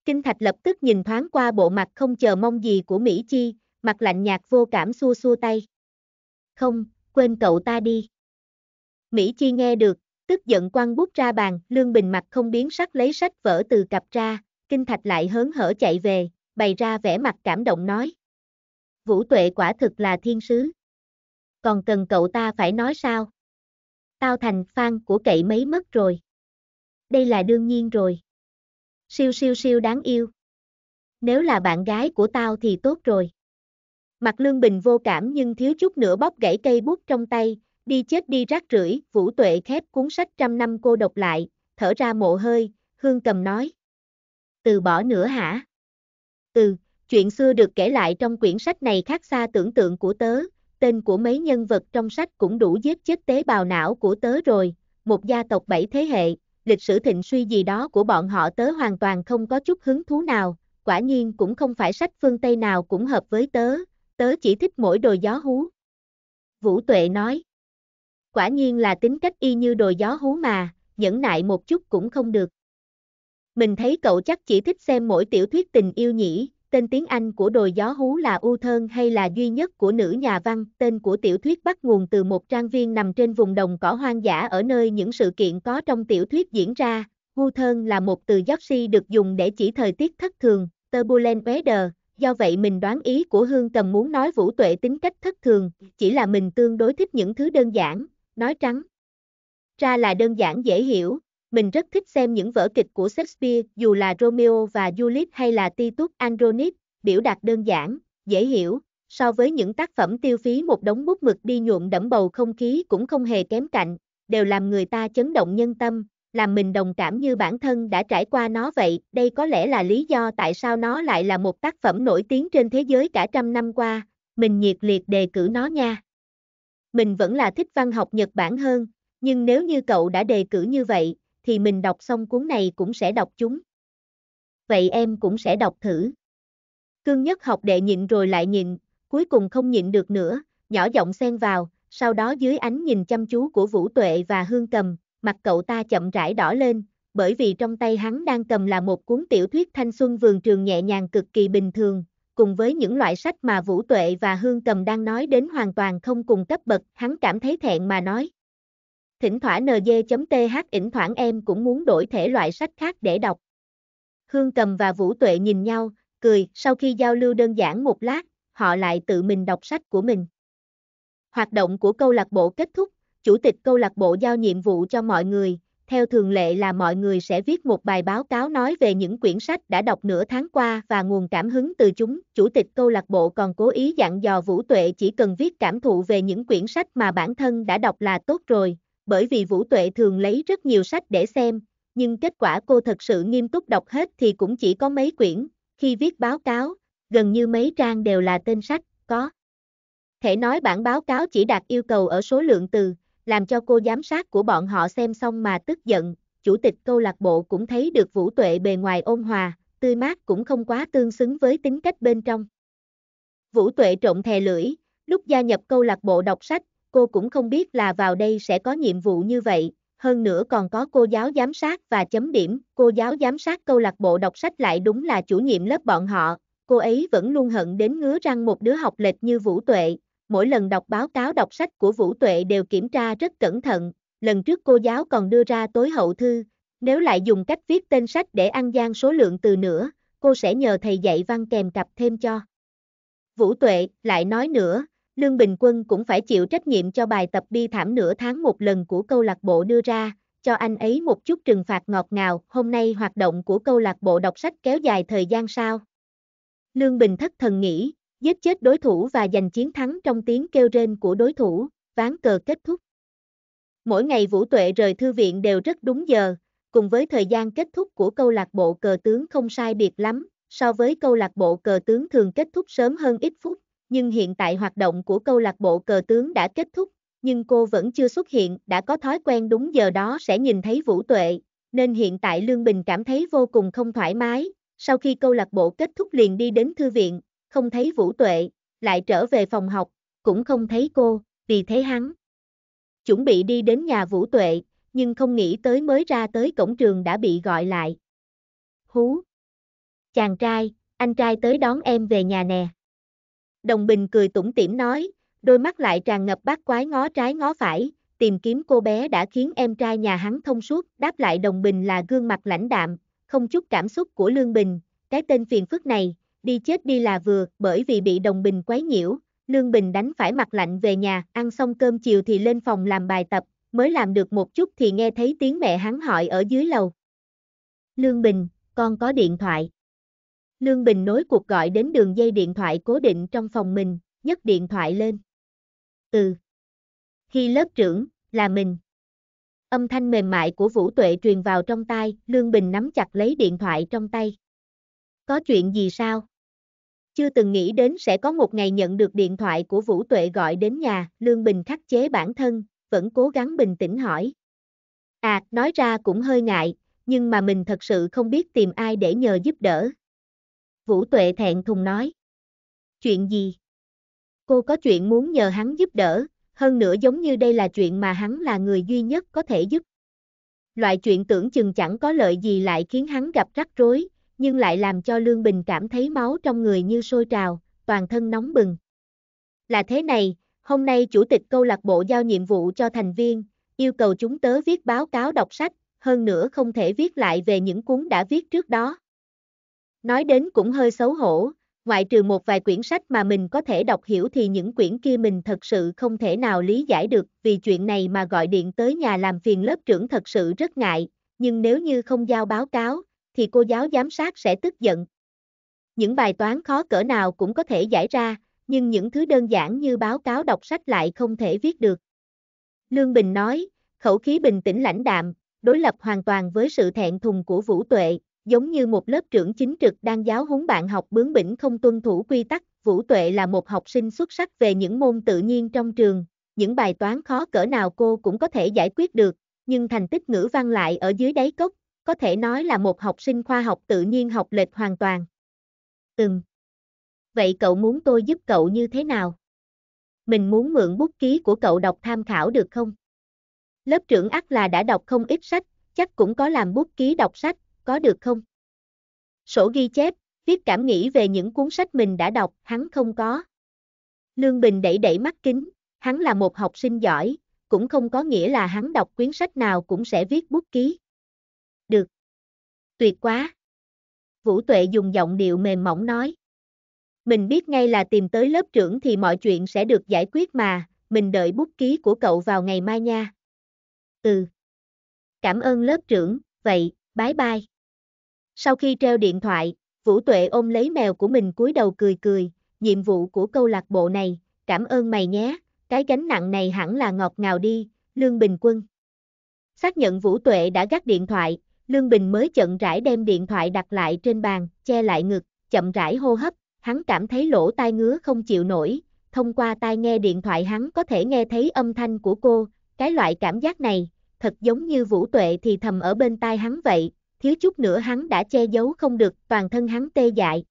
Kinh Thạch lập tức nhìn thoáng qua bộ mặt không chờ mong gì của Mỹ Chi, mặt lạnh nhạt vô cảm xua xua tay không, quên cậu ta đi. Mỹ Chi nghe được, tức giận quăng bút ra bàn, Lương Bình mặt không biến sắc lấy sách vở từ cặp ra, Kinh Thạch lại hớn hở chạy về, bày ra vẻ mặt cảm động nói. Vũ tuệ quả thực là thiên sứ. Còn cần cậu ta phải nói sao? Tao thành fan của cậy mấy mất rồi. Đây là đương nhiên rồi. Siêu siêu siêu đáng yêu. Nếu là bạn gái của tao thì tốt rồi. Mặt lương bình vô cảm nhưng thiếu chút nữa bóp gãy cây bút trong tay, đi chết đi rác rưởi, vũ tuệ khép cuốn sách trăm năm cô độc lại, thở ra mộ hơi, hương cầm nói. Từ bỏ nữa hả? Từ, chuyện xưa được kể lại trong quyển sách này khác xa tưởng tượng của tớ, tên của mấy nhân vật trong sách cũng đủ giết chết tế bào não của tớ rồi, một gia tộc bảy thế hệ, lịch sử thịnh suy gì đó của bọn họ tớ hoàn toàn không có chút hứng thú nào, quả nhiên cũng không phải sách phương Tây nào cũng hợp với tớ, tớ chỉ thích mỗi đồ gió hú. Vũ Tuệ nói. Quả nhiên là tính cách y như đồ gió hú mà, nhẫn nại một chút cũng không được. Mình thấy cậu chắc chỉ thích xem mỗi tiểu thuyết tình yêu nhỉ, tên tiếng Anh của đồ gió hú là U Thơn hay là duy nhất của nữ nhà văn, tên của tiểu thuyết bắt nguồn từ một trang viên nằm trên vùng đồng cỏ hoang dã ở nơi những sự kiện có trong tiểu thuyết diễn ra, U Thơn là một từ Yorkshire được dùng để chỉ thời tiết thất thường, turbulent weather, do vậy mình đoán ý của Hương Tầm muốn nói Vũ Tuệ tính cách thất thường, chỉ là mình tương đối thích những thứ đơn giản, nói trắng. Ra là đơn giản dễ hiểu, mình rất thích xem những vở kịch của Shakespeare, dù là Romeo và Juliet hay là Titus Andronic, biểu đạt đơn giản, dễ hiểu, so với những tác phẩm tiêu phí một đống bút mực đi nhuộm đẫm bầu không khí cũng không hề kém cạnh, đều làm người ta chấn động nhân tâm, làm mình đồng cảm như bản thân đã trải qua nó vậy, đây có lẽ là lý do tại sao nó lại là một tác phẩm nổi tiếng trên thế giới cả trăm năm qua, mình nhiệt liệt đề cử nó nha. Mình vẫn là thích văn học Nhật Bản hơn, nhưng nếu như cậu đã đề cử như vậy, thì mình đọc xong cuốn này cũng sẽ đọc chúng. Vậy em cũng sẽ đọc thử. Cương nhất học đệ nhịn rồi lại nhịn, cuối cùng không nhịn được nữa, nhỏ giọng xen vào, sau đó dưới ánh nhìn chăm chú của Vũ Tuệ và Hương Cầm, mặt cậu ta chậm rãi đỏ lên, bởi vì trong tay hắn đang cầm là một cuốn tiểu thuyết thanh xuân vườn trường nhẹ nhàng cực kỳ bình thường, cùng với những loại sách mà Vũ Tuệ và Hương Cầm đang nói đến hoàn toàn không cùng cấp bậc, hắn cảm thấy thẹn mà nói. Thỉnh thoảng nd.th ỉnh thoảng em cũng muốn đổi thể loại sách khác để đọc. Hương Cầm và Vũ Tuệ nhìn nhau, cười, sau khi giao lưu đơn giản một lát, họ lại tự mình đọc sách của mình. Hoạt động của câu lạc bộ kết thúc, chủ tịch câu lạc bộ giao nhiệm vụ cho mọi người, theo thường lệ là mọi người sẽ viết một bài báo cáo nói về những quyển sách đã đọc nửa tháng qua và nguồn cảm hứng từ chúng. Chủ tịch câu lạc bộ còn cố ý dặn dò Vũ Tuệ chỉ cần viết cảm thụ về những quyển sách mà bản thân đã đọc là tốt rồi, bởi vì Vũ Tuệ thường lấy rất nhiều sách để xem, nhưng kết quả cô thật sự nghiêm túc đọc hết thì cũng chỉ có mấy quyển. Khi viết báo cáo, gần như mấy trang đều là tên sách, có. Thể nói bản báo cáo chỉ đạt yêu cầu ở số lượng từ, làm cho cô giám sát của bọn họ xem xong mà tức giận, chủ tịch câu lạc bộ cũng thấy được Vũ Tuệ bề ngoài ôn hòa, tươi mát cũng không quá tương xứng với tính cách bên trong. Vũ Tuệ trộn thè lưỡi, lúc gia nhập câu lạc bộ đọc sách, cô cũng không biết là vào đây sẽ có nhiệm vụ như vậy, hơn nữa còn có cô giáo giám sát và chấm điểm, cô giáo giám sát câu lạc bộ đọc sách lại đúng là chủ nhiệm lớp bọn họ, cô ấy vẫn luôn hận đến ngứa răng một đứa học lệch như Vũ Tuệ, mỗi lần đọc báo cáo đọc sách của Vũ Tuệ đều kiểm tra rất cẩn thận, lần trước cô giáo còn đưa ra tối hậu thư, nếu lại dùng cách viết tên sách để ăn gian số lượng từ nữa, cô sẽ nhờ thầy dạy văn kèm cặp thêm cho. Vũ Tuệ lại nói nữa, Lương Bình Quân cũng phải chịu trách nhiệm cho bài tập bi thảm nửa tháng một lần của câu lạc bộ đưa ra, cho anh ấy một chút trừng phạt ngọt ngào, hôm nay hoạt động của câu lạc bộ đọc sách kéo dài thời gian sao? Lương Bình thất thần nghĩ, giết chết đối thủ và giành chiến thắng trong tiếng kêu rên của đối thủ, ván cờ kết thúc. Mỗi ngày Vũ Tuệ rời thư viện đều rất đúng giờ, cùng với thời gian kết thúc của câu lạc bộ cờ tướng không sai biệt lắm, so với câu lạc bộ cờ tướng thường kết thúc sớm hơn ít phút, nhưng hiện tại hoạt động của câu lạc bộ cờ tướng đã kết thúc, nhưng cô vẫn chưa xuất hiện, đã có thói quen đúng giờ đó sẽ nhìn thấy Vũ Tuệ, nên hiện tại Lương Bình cảm thấy vô cùng không thoải mái, sau khi câu lạc bộ kết thúc liền đi đến thư viện, không thấy Vũ Tuệ, lại trở về phòng học, cũng không thấy cô, vì thế hắn chuẩn bị đi đến nhà Vũ Tuệ, nhưng không nghĩ tới mới ra tới cổng trường đã bị gọi lại. Hú! Chàng trai, anh trai tới đón em về nhà nè. Đồng Bình cười tủm tỉm nói, đôi mắt lại tràn ngập bát quái ngó trái ngó phải, tìm kiếm cô bé đã khiến em trai nhà hắn thông suốt, đáp lại Đồng Bình là gương mặt lãnh đạm, không chút cảm xúc của Lương Bình, cái tên phiền phức này, đi chết đi là vừa, bởi vì bị đồng bình quấy nhiễu, Lương Bình đánh phải mặt lạnh về nhà, ăn xong cơm chiều thì lên phòng làm bài tập, mới làm được một chút thì nghe thấy tiếng mẹ hắn hỏi ở dưới lầu. Lương Bình, con có điện thoại. Lương Bình nối cuộc gọi đến đường dây điện thoại cố định trong phòng mình, nhấc điện thoại lên. Ừ. Khi lớp trưởng, là mình. Âm thanh mềm mại của Vũ Tuệ truyền vào trong tai, Lương Bình nắm chặt lấy điện thoại trong tay. Có chuyện gì sao? Chưa từng nghĩ đến sẽ có một ngày nhận được điện thoại của Vũ Tuệ gọi đến nhà, Lương Bình khắc chế bản thân, vẫn cố gắng bình tĩnh hỏi. À, nói ra cũng hơi ngại, nhưng mà mình thật sự không biết tìm ai để nhờ giúp đỡ. Vũ Tuệ thẹn thùng nói. Chuyện gì? Cô có chuyện muốn nhờ hắn giúp đỡ, hơn nữa giống như đây là chuyện mà hắn là người duy nhất có thể giúp. Loại chuyện tưởng chừng chẳng có lợi gì lại khiến hắn gặp rắc rối, nhưng lại làm cho Lương Bình cảm thấy máu trong người như sôi trào, toàn thân nóng bừng. Là thế này, hôm nay chủ tịch câu lạc bộ giao nhiệm vụ cho thành viên, yêu cầu chúng tớ viết báo cáo đọc sách, hơn nữa không thể viết lại về những cuốn đã viết trước đó. Nói đến cũng hơi xấu hổ, ngoại trừ một vài quyển sách mà mình có thể đọc hiểu thì những quyển kia mình thật sự không thể nào lý giải được vì chuyện này mà gọi điện tới nhà làm phiền lớp trưởng thật sự rất ngại, nhưng nếu như không giao báo cáo, thì cô giáo giám sát sẽ tức giận. Những bài toán khó cỡ nào cũng có thể giải ra, nhưng những thứ đơn giản như báo cáo đọc sách lại không thể viết được. Lương Bình nói, khẩu khí bình tĩnh lãnh đạm, đối lập hoàn toàn với sự thẹn thùng của Vũ Tuệ, giống như một lớp trưởng chính trực đang giáo huấn bạn học bướng bỉnh không tuân thủ quy tắc. Vũ Tuệ là một học sinh xuất sắc về những môn tự nhiên trong trường, những bài toán khó cỡ nào cô cũng có thể giải quyết được, nhưng thành tích ngữ văn lại ở dưới đáy cốc, có thể nói là một học sinh khoa học tự nhiên học lệch hoàn toàn. Ừm. Vậy cậu muốn tôi giúp cậu như thế nào? Mình muốn mượn bút ký của cậu đọc tham khảo được không? Lớp trưởng ắt là đã đọc không ít sách, chắc cũng có làm bút ký đọc sách, có được không? Sổ ghi chép, viết cảm nghĩ về những cuốn sách mình đã đọc, hắn không có. Lương Bình đẩy đẩy mắt kính, hắn là một học sinh giỏi, cũng không có nghĩa là hắn đọc quyển sách nào cũng sẽ viết bút ký tuyệt quá. Vũ Tuệ dùng giọng điệu mềm mỏng nói. Mình biết ngay là tìm tới lớp trưởng thì mọi chuyện sẽ được giải quyết mà, mình đợi bút ký của cậu vào ngày mai nha. Ừ. Cảm ơn lớp trưởng, vậy, bye bye. Sau khi treo điện thoại, Vũ Tuệ ôm lấy mèo của mình cúi đầu cười cười, nhiệm vụ của câu lạc bộ này, cảm ơn mày nhé, cái gánh nặng này hẳn là ngọt ngào đi, Lương Bình Quân. Xác nhận Vũ Tuệ đã gác điện thoại, Lương Bình mới chậm rãi đem điện thoại đặt lại trên bàn, che lại ngực, chậm rãi hô hấp, hắn cảm thấy lỗ tai ngứa không chịu nổi, thông qua tai nghe điện thoại hắn có thể nghe thấy âm thanh của cô, cái loại cảm giác này, thật giống như Vũ Tuệ thì thầm ở bên tai hắn vậy, thiếu chút nữa hắn đã che giấu không được, toàn thân hắn tê dại.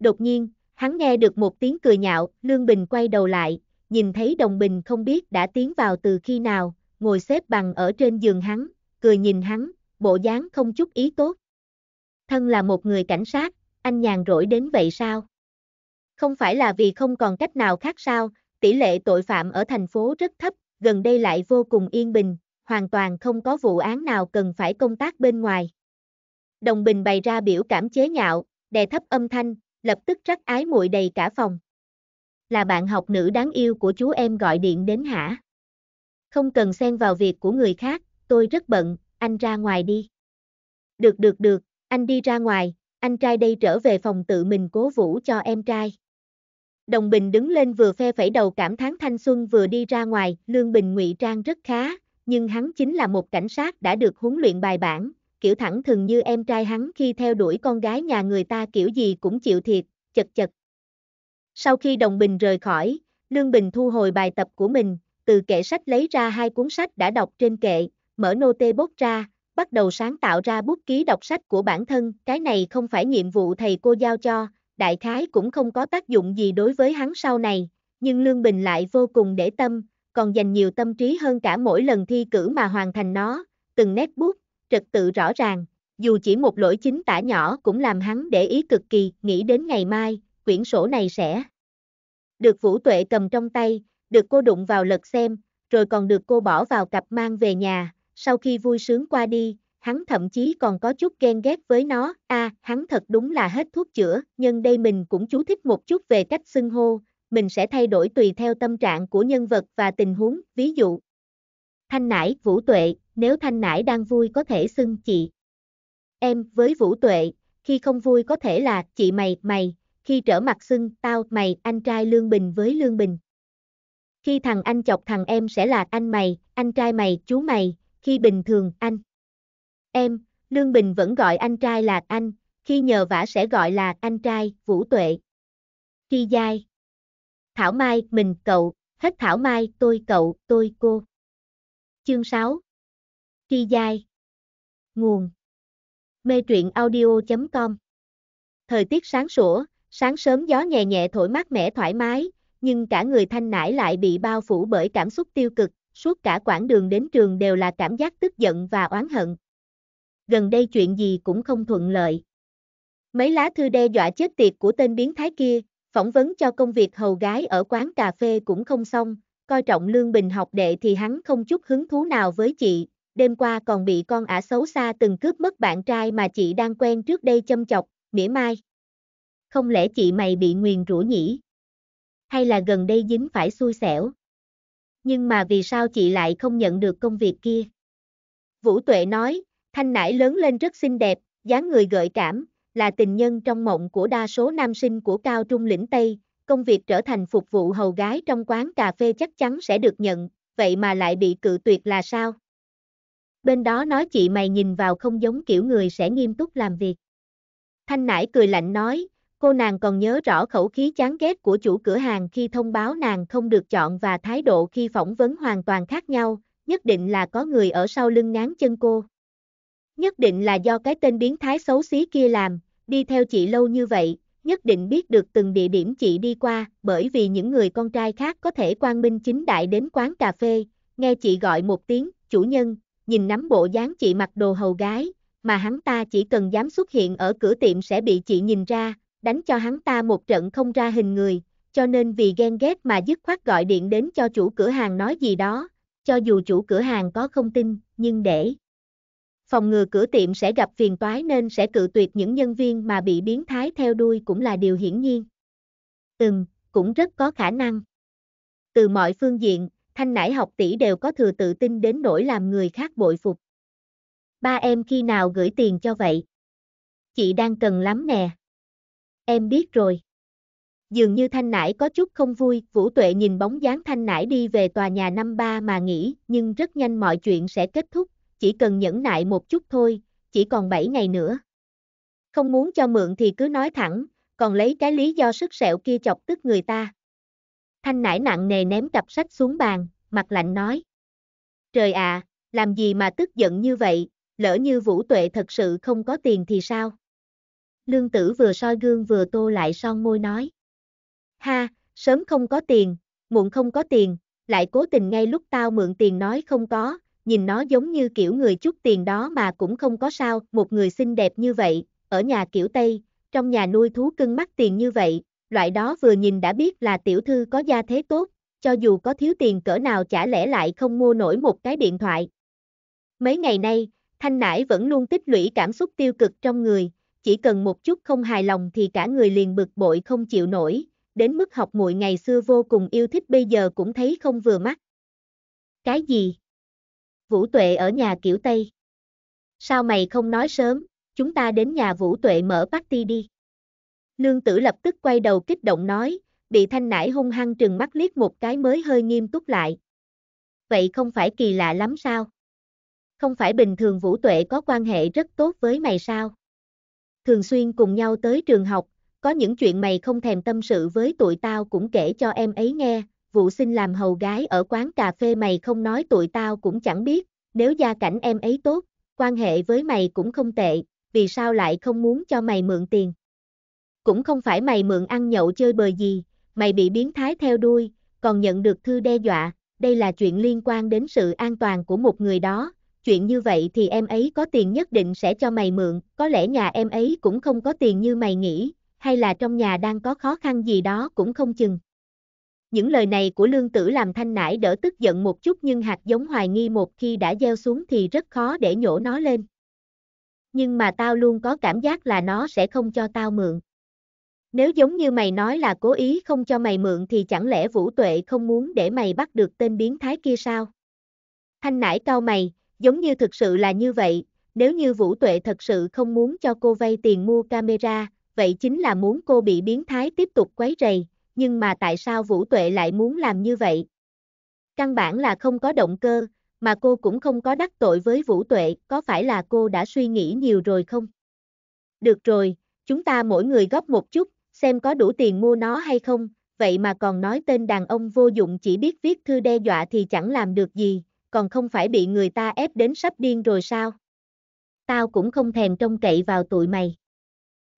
Đột nhiên, hắn nghe được một tiếng cười nhạo, Lương Bình quay đầu lại, nhìn thấy Đồng Bình không biết đã tiến vào từ khi nào, ngồi xếp bằng ở trên giường hắn, cười nhìn hắn, bộ dáng không chút ý tốt. Thân là một người cảnh sát, anh nhàn rỗi đến vậy sao? Không phải là vì không còn cách nào khác sao, tỷ lệ tội phạm ở thành phố rất thấp, gần đây lại vô cùng yên bình, hoàn toàn không có vụ án nào cần phải công tác bên ngoài. Đồng Bình bày ra biểu cảm chế nhạo, đè thấp âm thanh, lập tức rắc ái muội đầy cả phòng. Là bạn học nữ đáng yêu của chú em gọi điện đến hả? Không cần xen vào việc của người khác, tôi rất bận, anh ra ngoài đi. Được được được, anh đi ra ngoài, anh trai đây trở về phòng tự mình cố vũ cho em trai. Đồng Bình đứng lên vừa phe phẩy đầu cảm thán thanh xuân vừa đi ra ngoài, Lương Bình ngụy trang rất khá, nhưng hắn chính là một cảnh sát đã được huấn luyện bài bản, kiểu thẳng thường như em trai hắn khi theo đuổi con gái nhà người ta kiểu gì cũng chịu thiệt, chật chật. Sau khi Đồng Bình rời khỏi, Lương Bình thu hồi bài tập của mình, từ kệ sách lấy ra hai cuốn sách đã đọc trên kệ, mở notebook ra, bắt đầu sáng tạo ra bút ký đọc sách của bản thân, cái này không phải nhiệm vụ thầy cô giao cho, đại khái cũng không có tác dụng gì đối với hắn sau này, nhưng Lương Bình lại vô cùng để tâm, còn dành nhiều tâm trí hơn cả mỗi lần thi cử mà hoàn thành nó, từng nét bút, trật tự rõ ràng, dù chỉ một lỗi chính tả nhỏ cũng làm hắn để ý cực kỳ, nghĩ đến ngày mai, quyển sổ này sẽ được Vũ Tuệ cầm trong tay, được cô đụng vào lật xem, rồi còn được cô bỏ vào cặp mang về nhà, sau khi vui sướng qua đi, hắn thậm chí còn có chút ghen ghét với nó, a à, hắn thật đúng là hết thuốc chữa, nhưng đây mình cũng chú thích một chút về cách xưng hô, mình sẽ thay đổi tùy theo tâm trạng của nhân vật và tình huống, ví dụ. Thanh nải, Vũ Tuệ, nếu Thanh nải đang vui có thể xưng chị. Em, với Vũ Tuệ, khi không vui có thể là chị mày, mày, khi trở mặt xưng tao, mày, anh trai Lương Bình với Lương Bình. Khi thằng anh chọc thằng em sẽ là anh mày, anh trai mày, chú mày, khi bình thường anh. Em, Lương Bình vẫn gọi anh trai là anh, khi nhờ vả sẽ gọi là anh trai, Vũ Tuệ. Tri Giai. Thảo Mai, mình, cậu, hết Thảo Mai, tôi, cậu, tôi, cô. Chương 6. Tri Giai. Nguồn. Mê truyện audio.com Thời tiết sáng sủa, sáng sớm gió nhẹ nhẹ thổi mát mẻ thoải mái, nhưng cả người thanh nải lại bị bao phủ bởi cảm xúc tiêu cực, suốt cả quãng đường đến trường đều là cảm giác tức giận và oán hận. Gần đây chuyện gì cũng không thuận lợi. Mấy lá thư đe dọa chết tiệt của tên biến thái kia, phỏng vấn cho công việc hầu gái ở quán cà phê cũng không xong, coi trọng Lương Bình học đệ thì hắn không chút hứng thú nào với chị, đêm qua còn bị con ả xấu xa từng cướp mất bạn trai mà chị đang quen trước đây châm chọc, mỉa mai. Không lẽ chị mày bị nguyền rủa nhỉ? Hay là gần đây dính phải xui xẻo? nhưng mà vì sao chị lại không nhận được công việc kia? Vũ Tuệ nói, Thanh Nải lớn lên rất xinh đẹp, dáng người gợi cảm, là tình nhân trong mộng của đa số nam sinh của cao trung lĩnh Tây, công việc trở thành phục vụ hầu gái trong quán cà phê chắc chắn sẽ được nhận, vậy mà lại bị cự tuyệt là sao? Bên đó nói chị mày nhìn vào không giống kiểu người sẽ nghiêm túc làm việc. Thanh Nải cười lạnh nói, Cô nàng còn nhớ rõ khẩu khí chán ghét của chủ cửa hàng khi thông báo nàng không được chọn và thái độ khi phỏng vấn hoàn toàn khác nhau, nhất định là có người ở sau lưng ngán chân cô. Nhất định là do cái tên biến thái xấu xí kia làm, đi theo chị lâu như vậy, nhất định biết được từng địa điểm chị đi qua, bởi vì những người con trai khác có thể quang minh chính đại đến quán cà phê, nghe chị gọi một tiếng, chủ nhân, nhìn nắm bộ dáng chị mặc đồ hầu gái, mà hắn ta chỉ cần dám xuất hiện ở cửa tiệm sẽ bị chị nhìn ra, đánh cho hắn ta một trận không ra hình người, cho nên vì ghen ghét mà dứt khoát gọi điện đến cho chủ cửa hàng nói gì đó, cho dù chủ cửa hàng có không tin, nhưng để phòng ngừa cửa tiệm sẽ gặp phiền toái nên sẽ cự tuyệt những nhân viên mà bị biến thái theo đuôi cũng là điều hiển nhiên. Ừm, cũng rất có khả năng. Từ mọi phương diện, thanh nải học tỷ đều có thừa tự tin đến nỗi làm người khác bội phục. Ba em khi nào gửi tiền cho vậy? Chị đang cần lắm nè. Em biết rồi. Dường như Thanh Nải có chút không vui, Vũ Tuệ nhìn bóng dáng Thanh Nải đi về tòa nhà năm ba mà nghĩ, nhưng rất nhanh mọi chuyện sẽ kết thúc, chỉ cần nhẫn nại một chút thôi, chỉ còn 7 ngày nữa. Không muốn cho mượn thì cứ nói thẳng, còn lấy cái lý do sức sẹo kia chọc tức người ta. Thanh Nải nặng nề ném cặp sách xuống bàn, mặt lạnh nói. Trời ạ, à, làm gì mà tức giận như vậy, lỡ như Vũ Tuệ thật sự không có tiền thì sao? lương tử vừa soi gương vừa tô lại son môi nói. Ha, sớm không có tiền, muộn không có tiền, lại cố tình ngay lúc tao mượn tiền nói không có, nhìn nó giống như kiểu người chút tiền đó mà cũng không có sao, một người xinh đẹp như vậy, ở nhà kiểu Tây, trong nhà nuôi thú cưng mắc tiền như vậy, loại đó vừa nhìn đã biết là tiểu thư có gia thế tốt, cho dù có thiếu tiền cỡ nào chả lẽ lại không mua nổi một cái điện thoại. Mấy ngày nay, Thanh Nải vẫn luôn tích lũy cảm xúc tiêu cực trong người, chỉ cần một chút không hài lòng thì cả người liền bực bội không chịu nổi, đến mức học muội ngày xưa vô cùng yêu thích bây giờ cũng thấy không vừa mắt. Cái gì? Vũ Tuệ ở nhà kiểu Tây. Sao mày không nói sớm, chúng ta đến nhà Vũ Tuệ mở party đi. Lương tử lập tức quay đầu kích động nói, bị thanh nải hung hăng trừng mắt liếc một cái mới hơi nghiêm túc lại. Vậy không phải kỳ lạ lắm sao? Không phải bình thường Vũ Tuệ có quan hệ rất tốt với mày sao? thường xuyên cùng nhau tới trường học, có những chuyện mày không thèm tâm sự với tụi tao cũng kể cho em ấy nghe, vụ sinh làm hầu gái ở quán cà phê mày không nói tụi tao cũng chẳng biết, nếu gia cảnh em ấy tốt, quan hệ với mày cũng không tệ, vì sao lại không muốn cho mày mượn tiền. Cũng không phải mày mượn ăn nhậu chơi bời gì, mày bị biến thái theo đuôi, còn nhận được thư đe dọa, đây là chuyện liên quan đến sự an toàn của một người đó, chuyện như vậy thì em ấy có tiền nhất định sẽ cho mày mượn, có lẽ nhà em ấy cũng không có tiền như mày nghĩ, hay là trong nhà đang có khó khăn gì đó cũng không chừng. Những lời này của lương tử làm thanh nải đỡ tức giận một chút nhưng hạt giống hoài nghi một khi đã gieo xuống thì rất khó để nhổ nó lên. Nhưng mà tao luôn có cảm giác là nó sẽ không cho tao mượn. Nếu giống như mày nói là cố ý không cho mày mượn thì chẳng lẽ Vũ Tuệ không muốn để mày bắt được tên biến thái kia sao? Thanh nải cau mày, Giống như thực sự là như vậy, nếu như Vũ Tuệ thật sự không muốn cho cô vay tiền mua camera, vậy chính là muốn cô bị biến thái tiếp tục quấy rầy, nhưng mà tại sao Vũ Tuệ lại muốn làm như vậy? Căn bản là không có động cơ, mà cô cũng không có đắc tội với Vũ Tuệ, có phải là cô đã suy nghĩ nhiều rồi không? Được rồi, chúng ta mỗi người góp một chút, xem có đủ tiền mua nó hay không, vậy mà còn nói tên đàn ông vô dụng chỉ biết viết thư đe dọa thì chẳng làm được gì, còn không phải bị người ta ép đến sắp điên rồi sao? Tao cũng không thèm trông cậy vào tụi mày.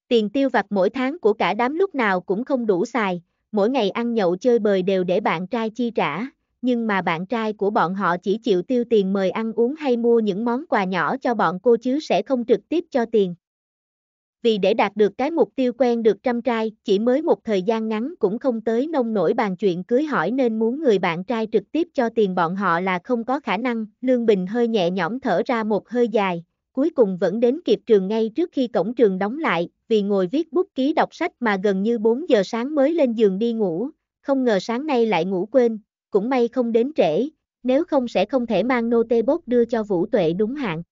Tiền tiêu vặt mỗi tháng của cả đám lúc nào cũng không đủ xài, mỗi ngày ăn nhậu chơi bời đều để bạn trai chi trả, nhưng mà bạn trai của bọn họ chỉ chịu tiêu tiền mời ăn uống hay mua những món quà nhỏ cho bọn cô chứ sẽ không trực tiếp cho tiền vì để đạt được cái mục tiêu quen được trăm trai, chỉ mới một thời gian ngắn cũng không tới nông nổi bàn chuyện cưới hỏi nên muốn người bạn trai trực tiếp cho tiền bọn họ là không có khả năng, Lương Bình hơi nhẹ nhõm thở ra một hơi dài, cuối cùng vẫn đến kịp trường ngay trước khi cổng trường đóng lại, vì ngồi viết bút ký đọc sách mà gần như 4 giờ sáng mới lên giường đi ngủ, không ngờ sáng nay lại ngủ quên, cũng may không đến trễ, nếu không sẽ không thể mang notebook đưa cho Vũ Tuệ đúng hạn.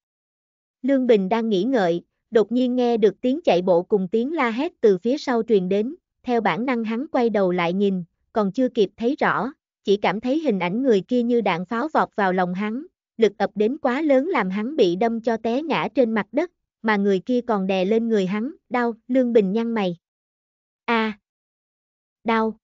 Lương Bình đang nghĩ ngợi, đột nhiên nghe được tiếng chạy bộ cùng tiếng la hét từ phía sau truyền đến, theo bản năng hắn quay đầu lại nhìn, còn chưa kịp thấy rõ, chỉ cảm thấy hình ảnh người kia như đạn pháo vọt vào lòng hắn, lực ập đến quá lớn làm hắn bị đâm cho té ngã trên mặt đất, mà người kia còn đè lên người hắn, đau, Lương Bình nhăn mày. a Đau.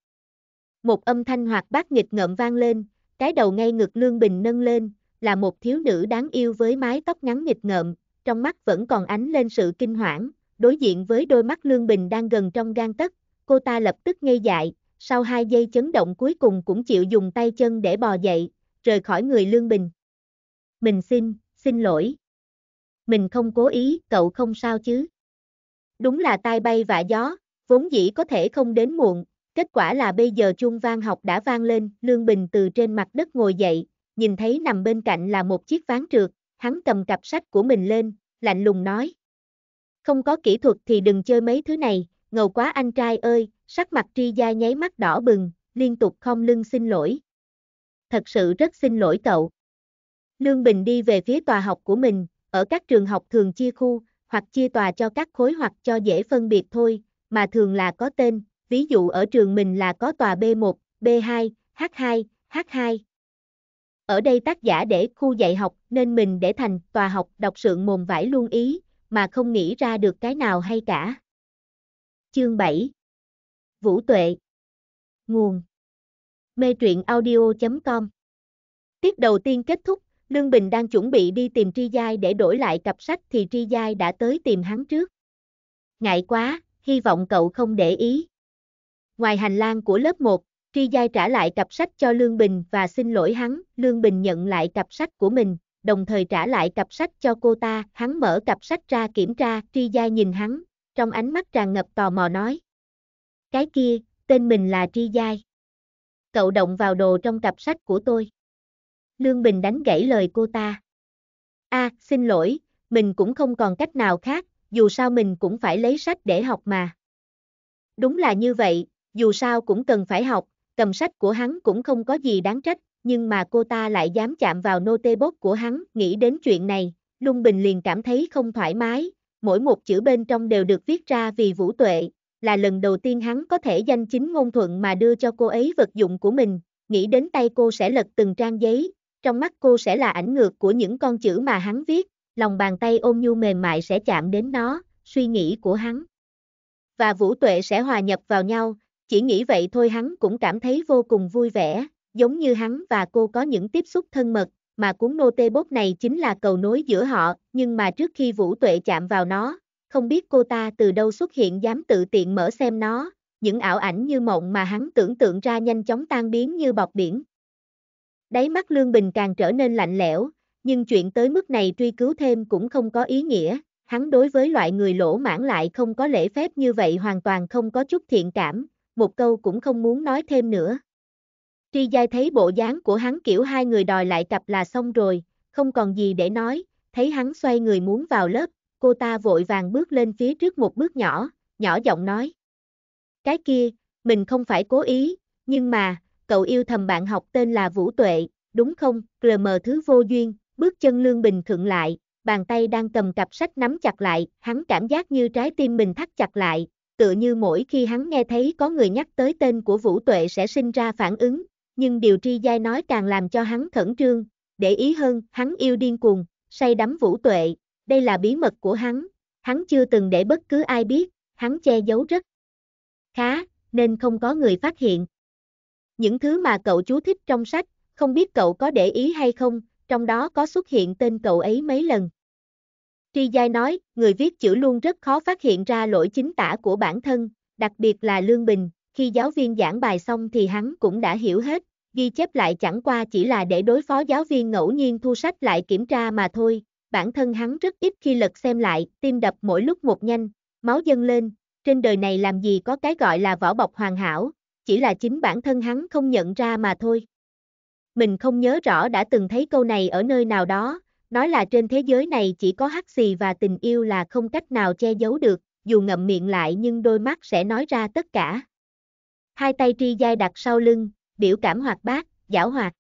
Một âm thanh hoạt bát nghịch ngợm vang lên, cái đầu ngay ngực Lương Bình nâng lên, là một thiếu nữ đáng yêu với mái tóc ngắn nghịch ngợm, trong mắt vẫn còn ánh lên sự kinh hoảng, đối diện với đôi mắt Lương Bình đang gần trong gan tất cô ta lập tức ngây dại, sau hai giây chấn động cuối cùng cũng chịu dùng tay chân để bò dậy, rời khỏi người Lương Bình. Mình xin, xin lỗi. Mình không cố ý, cậu không sao chứ. Đúng là tai bay vạ gió, vốn dĩ có thể không đến muộn, kết quả là bây giờ chuông vang học đã vang lên, Lương Bình từ trên mặt đất ngồi dậy, nhìn thấy nằm bên cạnh là một chiếc ván trượt, hắn cầm cặp sách của mình lên, lạnh lùng nói. Không có kỹ thuật thì đừng chơi mấy thứ này, ngầu quá anh trai ơi, sắc mặt tri gia nháy mắt đỏ bừng, liên tục không lưng xin lỗi. Thật sự rất xin lỗi cậu. Lương Bình đi về phía tòa học của mình, ở các trường học thường chia khu, hoặc chia tòa cho các khối hoặc cho dễ phân biệt thôi, mà thường là có tên, ví dụ ở trường mình là có tòa B1, B2, H2, H2. Ở đây tác giả để khu dạy học nên mình để thành tòa học đọc sượng mồm vải luôn ý, mà không nghĩ ra được cái nào hay cả. Chương 7 Vũ Tuệ Nguồn Mê truyện audio.com Tiết đầu tiên kết thúc, Lương Bình đang chuẩn bị đi tìm Tri Giai để đổi lại cặp sách thì Tri Giai đã tới tìm hắn trước. Ngại quá, hy vọng cậu không để ý. Ngoài hành lang của lớp 1, Tri Giai trả lại cặp sách cho Lương Bình và xin lỗi hắn, Lương Bình nhận lại cặp sách của mình, đồng thời trả lại cặp sách cho cô ta, hắn mở cặp sách ra kiểm tra, Tri Giai nhìn hắn, trong ánh mắt tràn ngập tò mò nói. Cái kia, tên mình là Tri Giai. Cậu động vào đồ trong cặp sách của tôi. Lương Bình đánh gãy lời cô ta. a à, xin lỗi, mình cũng không còn cách nào khác, dù sao mình cũng phải lấy sách để học mà. Đúng là như vậy, dù sao cũng cần phải học, Cầm sách của hắn cũng không có gì đáng trách, nhưng mà cô ta lại dám chạm vào nô tê bốt của hắn, nghĩ đến chuyện này, Lung Bình liền cảm thấy không thoải mái, mỗi một chữ bên trong đều được viết ra vì vũ tuệ, là lần đầu tiên hắn có thể danh chính ngôn thuận mà đưa cho cô ấy vật dụng của mình, nghĩ đến tay cô sẽ lật từng trang giấy, trong mắt cô sẽ là ảnh ngược của những con chữ mà hắn viết, lòng bàn tay ôm nhu mềm mại sẽ chạm đến nó, suy nghĩ của hắn. Và vũ tuệ sẽ hòa nhập vào nhau, chỉ nghĩ vậy thôi hắn cũng cảm thấy vô cùng vui vẻ, giống như hắn và cô có những tiếp xúc thân mật, mà cuốn nô tê bốt này chính là cầu nối giữa họ, nhưng mà trước khi Vũ Tuệ chạm vào nó, không biết cô ta từ đâu xuất hiện dám tự tiện mở xem nó, những ảo ảnh như mộng mà hắn tưởng tượng ra nhanh chóng tan biến như bọt biển. Đáy mắt Lương Bình càng trở nên lạnh lẽo, nhưng chuyện tới mức này truy cứu thêm cũng không có ý nghĩa, hắn đối với loại người lỗ mãn lại không có lễ phép như vậy hoàn toàn không có chút thiện cảm, một câu cũng không muốn nói thêm nữa. Tri Giai thấy bộ dáng của hắn kiểu hai người đòi lại cặp là xong rồi, không còn gì để nói, thấy hắn xoay người muốn vào lớp, cô ta vội vàng bước lên phía trước một bước nhỏ, nhỏ giọng nói. Cái kia, mình không phải cố ý, nhưng mà, cậu yêu thầm bạn học tên là Vũ Tuệ, đúng không, rm thứ vô duyên, bước chân Lương Bình thượng lại, bàn tay đang cầm cặp sách nắm chặt lại, hắn cảm giác như trái tim mình thắt chặt lại, tựa như mỗi khi hắn nghe thấy có người nhắc tới tên của Vũ Tuệ sẽ sinh ra phản ứng, nhưng điều tri giai nói càng làm cho hắn khẩn trương, để ý hơn, hắn yêu điên cuồng, say đắm Vũ Tuệ, đây là bí mật của hắn, hắn chưa từng để bất cứ ai biết, hắn che giấu rất khá, nên không có người phát hiện. Những thứ mà cậu chú thích trong sách, không biết cậu có để ý hay không, trong đó có xuất hiện tên cậu ấy mấy lần. Ti Giai nói, người viết chữ luôn rất khó phát hiện ra lỗi chính tả của bản thân, đặc biệt là Lương Bình, khi giáo viên giảng bài xong thì hắn cũng đã hiểu hết, ghi chép lại chẳng qua chỉ là để đối phó giáo viên ngẫu nhiên thu sách lại kiểm tra mà thôi, bản thân hắn rất ít khi lật xem lại, tim đập mỗi lúc một nhanh, máu dâng lên, trên đời này làm gì có cái gọi là vỏ bọc hoàn hảo, chỉ là chính bản thân hắn không nhận ra mà thôi. Mình không nhớ rõ đã từng thấy câu này ở nơi nào đó, Nói là trên thế giới này chỉ có hắc xì và tình yêu là không cách nào che giấu được, dù ngậm miệng lại nhưng đôi mắt sẽ nói ra tất cả. Hai tay tri dai đặt sau lưng, biểu cảm hoạt bát, giảo hoạt.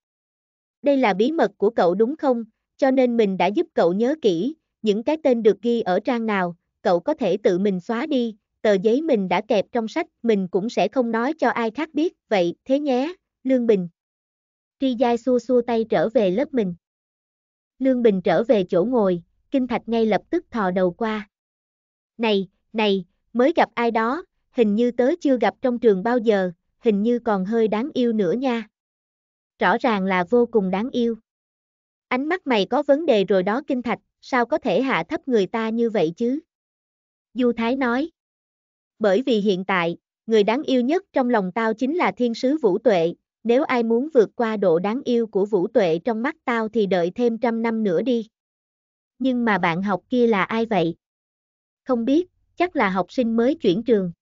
Đây là bí mật của cậu đúng không, cho nên mình đã giúp cậu nhớ kỹ, những cái tên được ghi ở trang nào, cậu có thể tự mình xóa đi, tờ giấy mình đã kẹp trong sách mình cũng sẽ không nói cho ai khác biết, vậy thế nhé, Lương Bình. Tri Giai xua xua tay trở về lớp mình. Lương Bình trở về chỗ ngồi, Kinh Thạch ngay lập tức thò đầu qua. Này, này, mới gặp ai đó, hình như tớ chưa gặp trong trường bao giờ, hình như còn hơi đáng yêu nữa nha. Rõ ràng là vô cùng đáng yêu. Ánh mắt mày có vấn đề rồi đó Kinh Thạch, sao có thể hạ thấp người ta như vậy chứ? Du Thái nói. Bởi vì hiện tại, người đáng yêu nhất trong lòng tao chính là thiên sứ vũ tuệ, nếu ai muốn vượt qua độ đáng yêu của vũ tuệ trong mắt tao thì đợi thêm trăm năm nữa đi. Nhưng mà bạn học kia là ai vậy? Không biết, chắc là học sinh mới chuyển trường.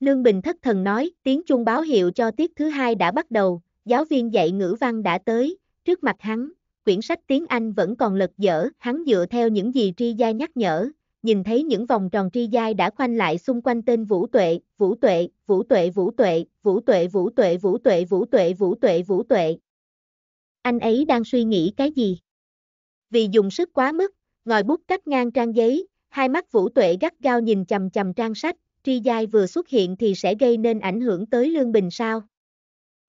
Lương Bình thất thần nói, tiếng chuông báo hiệu cho tiết thứ hai đã bắt đầu, giáo viên dạy ngữ văn đã tới, trước mặt hắn, quyển sách tiếng Anh vẫn còn lật dở, hắn dựa theo những gì tri gia nhắc nhở, nhìn thấy những vòng tròn tri dai đã khoanh lại xung quanh tên Vũ Tuệ, Vũ Tuệ, Vũ Tuệ, Vũ Tuệ, Vũ Tuệ, Vũ Tuệ, Vũ Tuệ, Vũ Tuệ, Vũ Tuệ, Vũ Tuệ. Anh ấy đang suy nghĩ cái gì? Vì dùng sức quá mức, ngòi bút cắt ngang trang giấy, hai mắt Vũ Tuệ gắt gao nhìn chầm chầm trang sách, tri dai vừa xuất hiện thì sẽ gây nên ảnh hưởng tới Lương Bình sao?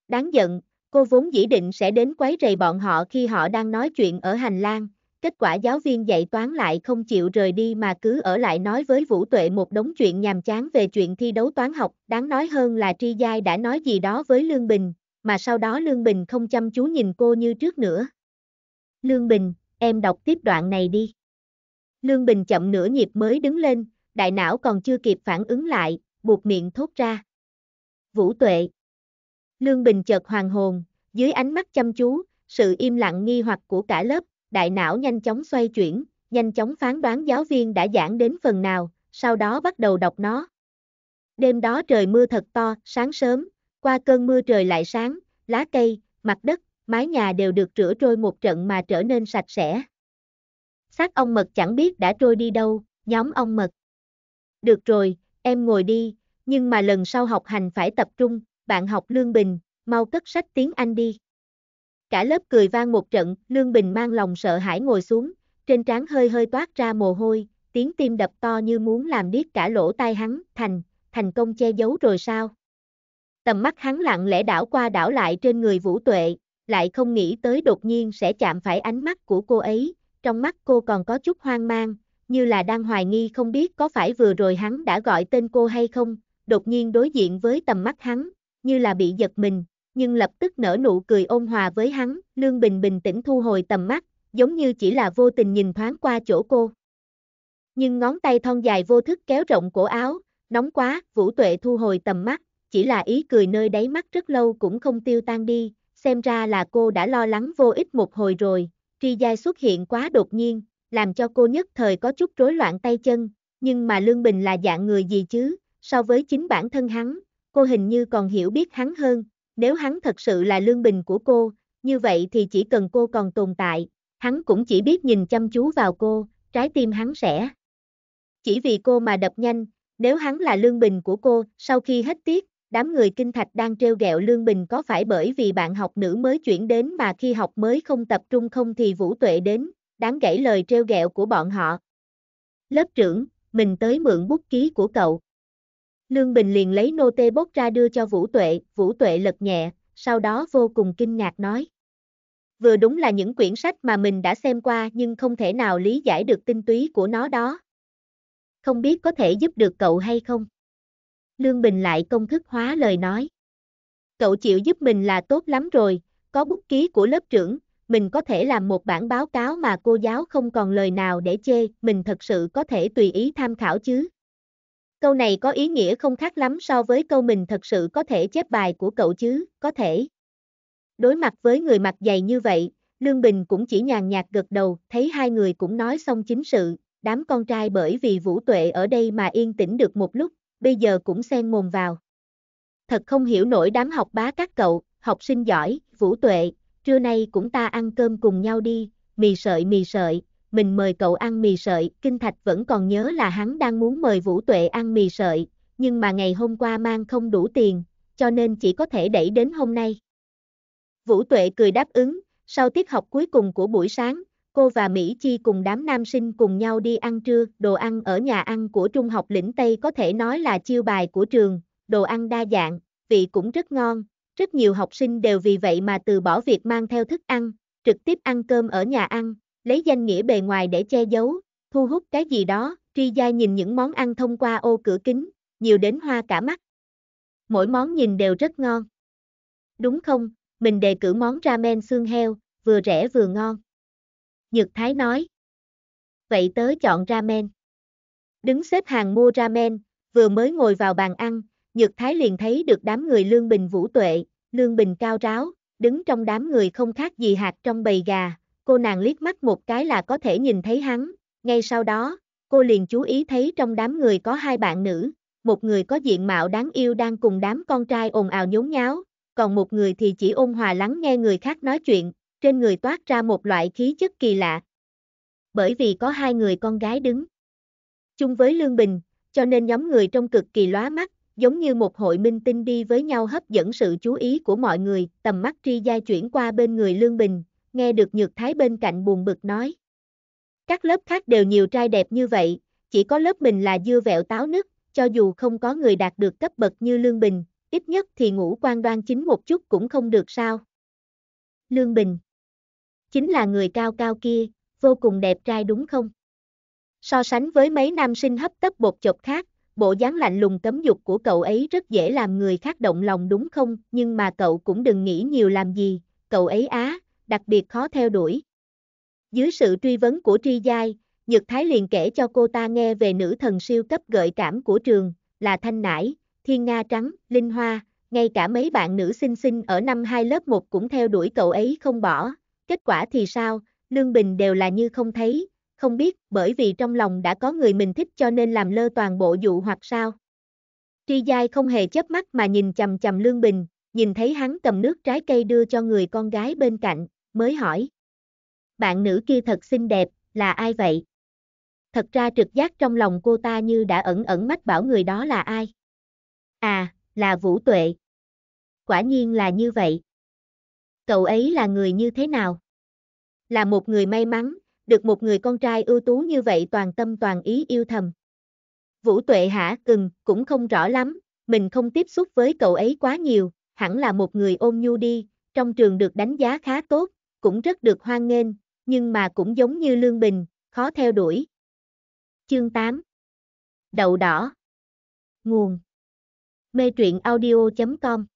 Đáng giận, cô vốn dĩ định sẽ đến quấy rầy bọn họ khi họ đang nói chuyện ở hành lang, Kết quả giáo viên dạy toán lại không chịu rời đi mà cứ ở lại nói với Vũ Tuệ một đống chuyện nhàm chán về chuyện thi đấu toán học, đáng nói hơn là Tri Giai đã nói gì đó với Lương Bình, mà sau đó Lương Bình không chăm chú nhìn cô như trước nữa. Lương Bình, em đọc tiếp đoạn này đi. Lương Bình chậm nửa nhịp mới đứng lên, đại não còn chưa kịp phản ứng lại, buộc miệng thốt ra. Vũ Tuệ Lương Bình chợt hoàng hồn, dưới ánh mắt chăm chú, sự im lặng nghi hoặc của cả lớp, đại não nhanh chóng xoay chuyển, nhanh chóng phán đoán giáo viên đã giảng đến phần nào, sau đó bắt đầu đọc nó. Đêm đó trời mưa thật to, sáng sớm, qua cơn mưa trời lại sáng, lá cây, mặt đất, mái nhà đều được rửa trôi một trận mà trở nên sạch sẽ. Xác ông mật chẳng biết đã trôi đi đâu, nhóm ông mật. Được rồi, em ngồi đi, nhưng mà lần sau học hành phải tập trung, bạn học Lương Bình, mau cất sách tiếng Anh đi. Cả lớp cười vang một trận, Lương Bình mang lòng sợ hãi ngồi xuống, trên trán hơi hơi toát ra mồ hôi, tiếng tim đập to như muốn làm điếc cả lỗ tai hắn, thành, thành công che giấu rồi sao? Tầm mắt hắn lặng lẽ đảo qua đảo lại trên người Vũ Tuệ, lại không nghĩ tới đột nhiên sẽ chạm phải ánh mắt của cô ấy, trong mắt cô còn có chút hoang mang, như là đang hoài nghi không biết có phải vừa rồi hắn đã gọi tên cô hay không, đột nhiên đối diện với tầm mắt hắn, như là bị giật mình, nhưng lập tức nở nụ cười ôn hòa với hắn, Lương Bình bình tĩnh thu hồi tầm mắt, giống như chỉ là vô tình nhìn thoáng qua chỗ cô. Nhưng ngón tay thon dài vô thức kéo rộng cổ áo, nóng quá, Vũ Tuệ thu hồi tầm mắt, chỉ là ý cười nơi đáy mắt rất lâu cũng không tiêu tan đi, xem ra là cô đã lo lắng vô ích một hồi rồi, Tri Giai xuất hiện quá đột nhiên, làm cho cô nhất thời có chút rối loạn tay chân, nhưng mà Lương Bình là dạng người gì chứ, so với chính bản thân hắn, cô hình như còn hiểu biết hắn hơn, nếu hắn thật sự là lương bình của cô, như vậy thì chỉ cần cô còn tồn tại, hắn cũng chỉ biết nhìn chăm chú vào cô, trái tim hắn sẽ. Chỉ vì cô mà đập nhanh, nếu hắn là lương bình của cô, sau khi hết tiết, đám người kinh thạch đang treo gẹo lương bình có phải bởi vì bạn học nữ mới chuyển đến mà khi học mới không tập trung không thì vũ tuệ đến, đáng gãy lời treo gẹo của bọn họ. Lớp trưởng, mình tới mượn bút ký của cậu. Lương Bình liền lấy nô tê bốc ra đưa cho Vũ Tuệ, Vũ Tuệ lật nhẹ, sau đó vô cùng kinh ngạc nói. Vừa đúng là những quyển sách mà mình đã xem qua nhưng không thể nào lý giải được tinh túy của nó đó. Không biết có thể giúp được cậu hay không? Lương Bình lại công thức hóa lời nói. Cậu chịu giúp mình là tốt lắm rồi, có bút ký của lớp trưởng, mình có thể làm một bản báo cáo mà cô giáo không còn lời nào để chê, mình thật sự có thể tùy ý tham khảo chứ. Câu này có ý nghĩa không khác lắm so với câu mình thật sự có thể chép bài của cậu chứ, có thể. Đối mặt với người mặt dày như vậy, Lương Bình cũng chỉ nhàn nhạt gật đầu, thấy hai người cũng nói xong chính sự, đám con trai bởi vì Vũ Tuệ ở đây mà yên tĩnh được một lúc, bây giờ cũng xen mồm vào. Thật không hiểu nổi đám học bá các cậu, học sinh giỏi, Vũ Tuệ, trưa nay cũng ta ăn cơm cùng nhau đi, mì sợi mì sợi, mình mời cậu ăn mì sợi, Kinh Thạch vẫn còn nhớ là hắn đang muốn mời Vũ Tuệ ăn mì sợi, nhưng mà ngày hôm qua mang không đủ tiền, cho nên chỉ có thể đẩy đến hôm nay. Vũ Tuệ cười đáp ứng, sau tiết học cuối cùng của buổi sáng, cô và Mỹ Chi cùng đám nam sinh cùng nhau đi ăn trưa, đồ ăn ở nhà ăn của Trung học lĩnh Tây có thể nói là chiêu bài của trường, đồ ăn đa dạng, vị cũng rất ngon, rất nhiều học sinh đều vì vậy mà từ bỏ việc mang theo thức ăn, trực tiếp ăn cơm ở nhà ăn, lấy danh nghĩa bề ngoài để che giấu, thu hút cái gì đó, Tri Gia nhìn những món ăn thông qua ô cửa kính, nhiều đến hoa cả mắt. Mỗi món nhìn đều rất ngon. Đúng không, mình đề cử món ramen xương heo, vừa rẻ vừa ngon. Nhược Thái nói. Vậy tớ chọn ramen. Đứng xếp hàng mua ramen, vừa mới ngồi vào bàn ăn, Nhược Thái liền thấy được đám người Lương Bình Vũ Tuệ, Lương Bình cao ráo, đứng trong đám người không khác gì hạt trong bầy gà, cô nàng liếc mắt một cái là có thể nhìn thấy hắn, ngay sau đó, cô liền chú ý thấy trong đám người có hai bạn nữ, một người có diện mạo đáng yêu đang cùng đám con trai ồn ào nhốn nháo, còn một người thì chỉ ôn hòa lắng nghe người khác nói chuyện, trên người toát ra một loại khí chất kỳ lạ. Bởi vì có hai người con gái đứng chung với Lương Bình, cho nên nhóm người trông cực kỳ lóa mắt, giống như một hội minh tinh đi với nhau hấp dẫn sự chú ý của mọi người, tầm mắt tri gia chuyển qua bên người Lương Bình, nghe được Nhược Thái bên cạnh buồn bực nói. Các lớp khác đều nhiều trai đẹp như vậy, chỉ có lớp mình là dưa vẹo táo nứt, cho dù không có người đạt được cấp bậc như Lương Bình, ít nhất thì ngũ quan đoan chính một chút cũng không được sao. Lương Bình Chính là người cao cao kia, vô cùng đẹp trai đúng không? So sánh với mấy nam sinh hấp tấp bột chột khác, bộ dáng lạnh lùng cấm dục của cậu ấy rất dễ làm người khác động lòng đúng không, nhưng mà cậu cũng đừng nghĩ nhiều làm gì, cậu ấy á, đặc biệt khó theo đuổi. Dưới sự truy vấn của Tri Giai, Nhược Thái liền kể cho cô ta nghe về nữ thần siêu cấp gợi cảm của trường, là Thanh Nải, Thiên Nga Trắng, Linh Hoa, ngay cả mấy bạn nữ xinh xinh ở năm 2 lớp 1 cũng theo đuổi cậu ấy không bỏ. Kết quả thì sao, Lương Bình đều là như không thấy, không biết bởi vì trong lòng đã có người mình thích cho nên làm lơ toàn bộ dụ hoặc sao. Tri Giai không hề chớp mắt mà nhìn chầm chầm Lương Bình, nhìn thấy hắn cầm nước trái cây đưa cho người con gái bên cạnh mới hỏi. Bạn nữ kia thật xinh đẹp, là ai vậy? Thật ra trực giác trong lòng cô ta như đã ẩn ẩn mách bảo người đó là ai. À, là Vũ Tuệ. Quả nhiên là như vậy. Cậu ấy là người như thế nào? Là một người may mắn, được một người con trai ưu tú như vậy toàn tâm toàn ý yêu thầm. Vũ Tuệ hả, cưng, cũng không rõ lắm, mình không tiếp xúc với cậu ấy quá nhiều, hẳn là một người ôn nhu đi, trong trường được đánh giá khá tốt, cũng rất được hoan nghênh, nhưng mà cũng giống như Lương Bình, khó theo đuổi. Chương 8 Đậu đỏ Nguồn Mê truyện audio.com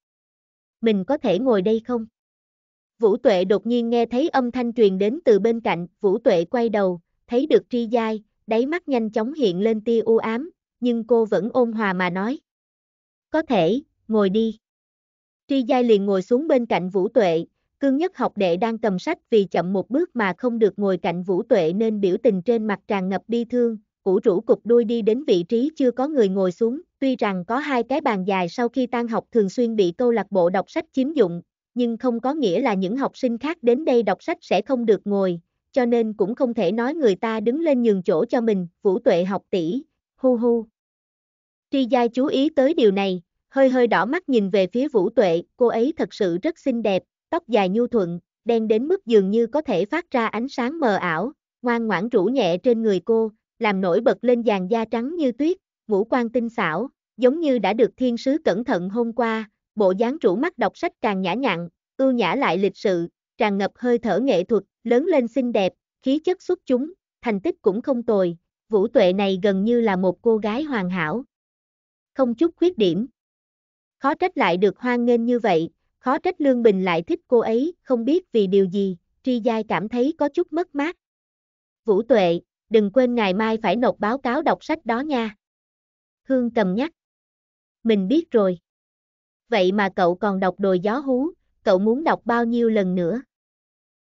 Mình có thể ngồi đây không? Vũ Tuệ đột nhiên nghe thấy âm thanh truyền đến từ bên cạnh, Vũ Tuệ quay đầu, thấy được Tri Giai, đáy mắt nhanh chóng hiện lên tia u ám, nhưng cô vẫn ôn hòa mà nói. Có thể, ngồi đi. Tri Giai liền ngồi xuống bên cạnh Vũ Tuệ, Cương Nhất học đệ đang cầm sách vì chậm một bước mà không được ngồi cạnh Vũ Tuệ nên biểu tình trên mặt tràn ngập bi thương, ủ rũ cục đuôi đi đến vị trí chưa có người ngồi xuống, tuy rằng có hai cái bàn dài sau khi tan học thường xuyên bị câu lạc bộ đọc sách chiếm dụng, nhưng không có nghĩa là những học sinh khác đến đây đọc sách sẽ không được ngồi, cho nên cũng không thể nói người ta đứng lên nhường chỗ cho mình, Vũ Tuệ học tỷ, hu hu. Tri Giai chú ý tới điều này, hơi hơi đỏ mắt nhìn về phía Vũ Tuệ, cô ấy thật sự rất xinh đẹp, tóc dài nhu thuận, đen đến mức dường như có thể phát ra ánh sáng mờ ảo, ngoan ngoãn rủ nhẹ trên người cô, làm nổi bật lên dàn da trắng như tuyết, ngũ quan tinh xảo, giống như đã được thiên sứ cẩn thận hôm qua, bộ dáng rủ mắt đọc sách càng nhã nhặn, ưu nhã lại lịch sự, tràn ngập hơi thở nghệ thuật, lớn lên xinh đẹp, khí chất xuất chúng, thành tích cũng không tồi, Vũ Tuệ này gần như là một cô gái hoàn hảo. Không chút khuyết điểm. Khó trách lại được hoan nghênh như vậy, Khó trách Lương Bình lại thích cô ấy, không biết vì điều gì, Tri Giai cảm thấy có chút mất mát. Vũ Tuệ, đừng quên ngày mai phải nộp báo cáo đọc sách đó nha. Hương cầm nhắc. Mình biết rồi. Vậy mà cậu còn đọc đồi gió hú, cậu muốn đọc bao nhiêu lần nữa?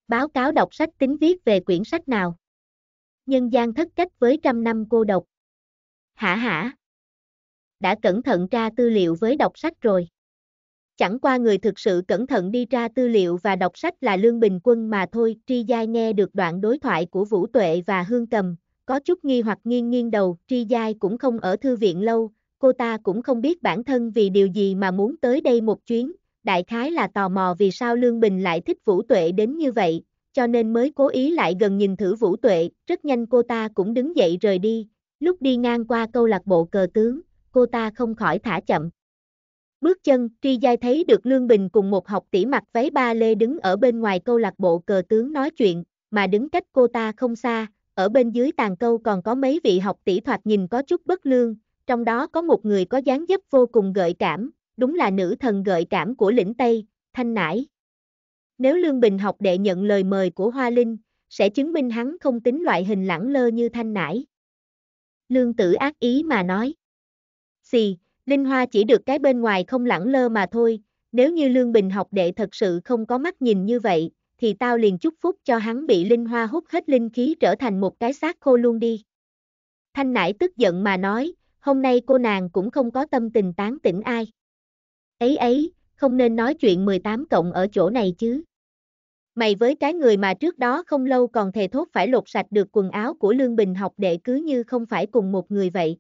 Báo cáo đọc sách tính viết về quyển sách nào? Nhân gian thất cách với trăm năm cô độc. Hả hả? Đã cẩn thận tra tư liệu với đọc sách rồi chẳng qua người thực sự cẩn thận đi ra tư liệu và đọc sách là Lương Bình Quân mà thôi. Tri Giai nghe được đoạn đối thoại của Vũ Tuệ và Hương Cầm, có chút nghi hoặc nghiêng nghiêng đầu, Tri Giai cũng không ở thư viện lâu, cô ta cũng không biết bản thân vì điều gì mà muốn tới đây một chuyến, đại khái là tò mò vì sao Lương Bình lại thích Vũ Tuệ đến như vậy, cho nên mới cố ý lại gần nhìn thử Vũ Tuệ, rất nhanh cô ta cũng đứng dậy rời đi, lúc đi ngang qua câu lạc bộ cờ tướng, cô ta không khỏi thả chậm. Bước chân, Tri Giai thấy được Lương Bình cùng một học tỷ mặc váy ba lê đứng ở bên ngoài câu lạc bộ cờ tướng nói chuyện, mà đứng cách cô ta không xa, ở bên dưới tàn câu còn có mấy vị học tỷ thoạt nhìn có chút bất lương, trong đó có một người có dáng dấp vô cùng gợi cảm, đúng là nữ thần gợi cảm của lĩnh Tây, Thanh Nải. Nếu Lương Bình học đệ nhận lời mời của Hoa Linh, sẽ chứng minh hắn không tính loại hình lãng lơ như Thanh Nải. Lương tử ác ý mà nói. Xì, Linh Hoa chỉ được cái bên ngoài không lẳng lơ mà thôi, nếu như Lương Bình học đệ thật sự không có mắt nhìn như vậy, thì tao liền chúc phúc cho hắn bị Linh Hoa hút hết linh khí trở thành một cái xác khô luôn đi. Thanh nải tức giận mà nói, hôm nay cô nàng cũng không có tâm tình tán tỉnh ai. Ấy ấy, không nên nói chuyện 18 cộng ở chỗ này chứ. Mày với cái người mà trước đó không lâu còn thề thốt phải lột sạch được quần áo của Lương Bình học đệ cứ như không phải cùng một người vậy.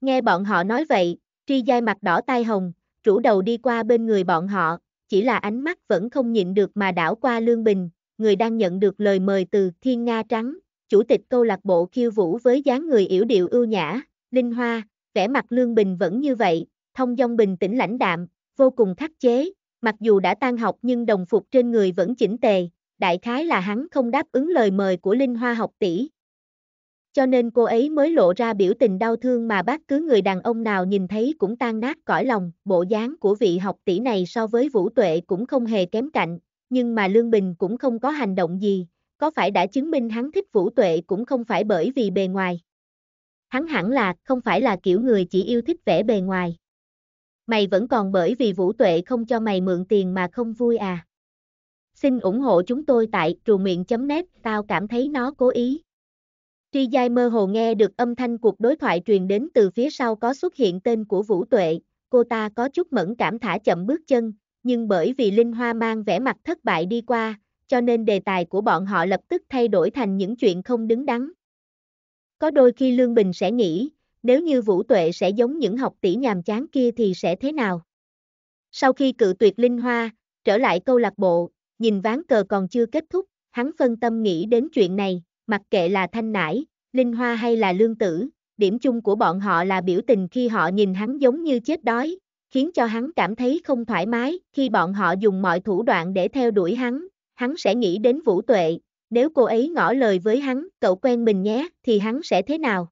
Nghe bọn họ nói vậy, Tri Giai mặt đỏ tai hồng, chủ đầu đi qua bên người bọn họ, chỉ là ánh mắt vẫn không nhịn được mà đảo qua Lương Bình, người đang nhận được lời mời từ Thiên Nga Trắng, chủ tịch câu lạc bộ khiêu vũ với dáng người yểu điệu ưu nhã, linh hoa, vẻ mặt Lương Bình vẫn như vậy, thông dong bình tĩnh lãnh đạm, vô cùng khắc chế, mặc dù đã tan học nhưng đồng phục trên người vẫn chỉnh tề, đại khái là hắn không đáp ứng lời mời của Linh Hoa học tỷ, cho nên cô ấy mới lộ ra biểu tình đau thương mà bất cứ người đàn ông nào nhìn thấy cũng tan nát cõi lòng, bộ dáng của vị học tỷ này so với Vũ Tuệ cũng không hề kém cạnh, nhưng mà Lương Bình cũng không có hành động gì, có phải đã chứng minh hắn thích Vũ Tuệ cũng không phải bởi vì bề ngoài. Hắn hẳn là không phải là kiểu người chỉ yêu thích vẻ bề ngoài. Mày vẫn còn bởi vì Vũ Tuệ không cho mày mượn tiền mà không vui à. Xin ủng hộ chúng tôi tại trù net tao cảm thấy nó cố ý. Tri Giai mơ hồ nghe được âm thanh cuộc đối thoại truyền đến từ phía sau có xuất hiện tên của Vũ Tuệ, cô ta có chút mẫn cảm thả chậm bước chân, nhưng bởi vì Linh Hoa mang vẻ mặt thất bại đi qua, cho nên đề tài của bọn họ lập tức thay đổi thành những chuyện không đứng đắn. Có đôi khi Lương Bình sẽ nghĩ, nếu như Vũ Tuệ sẽ giống những học tỷ nhàm chán kia thì sẽ thế nào? Sau khi cự tuyệt Linh Hoa, trở lại câu lạc bộ, nhìn ván cờ còn chưa kết thúc, hắn phân tâm nghĩ đến chuyện này mặc kệ là Thanh Nải, Linh Hoa hay là Lương Tử, điểm chung của bọn họ là biểu tình khi họ nhìn hắn giống như chết đói, khiến cho hắn cảm thấy không thoải mái, khi bọn họ dùng mọi thủ đoạn để theo đuổi hắn, hắn sẽ nghĩ đến Vũ Tuệ, nếu cô ấy ngỏ lời với hắn, cậu quen mình nhé, thì hắn sẽ thế nào?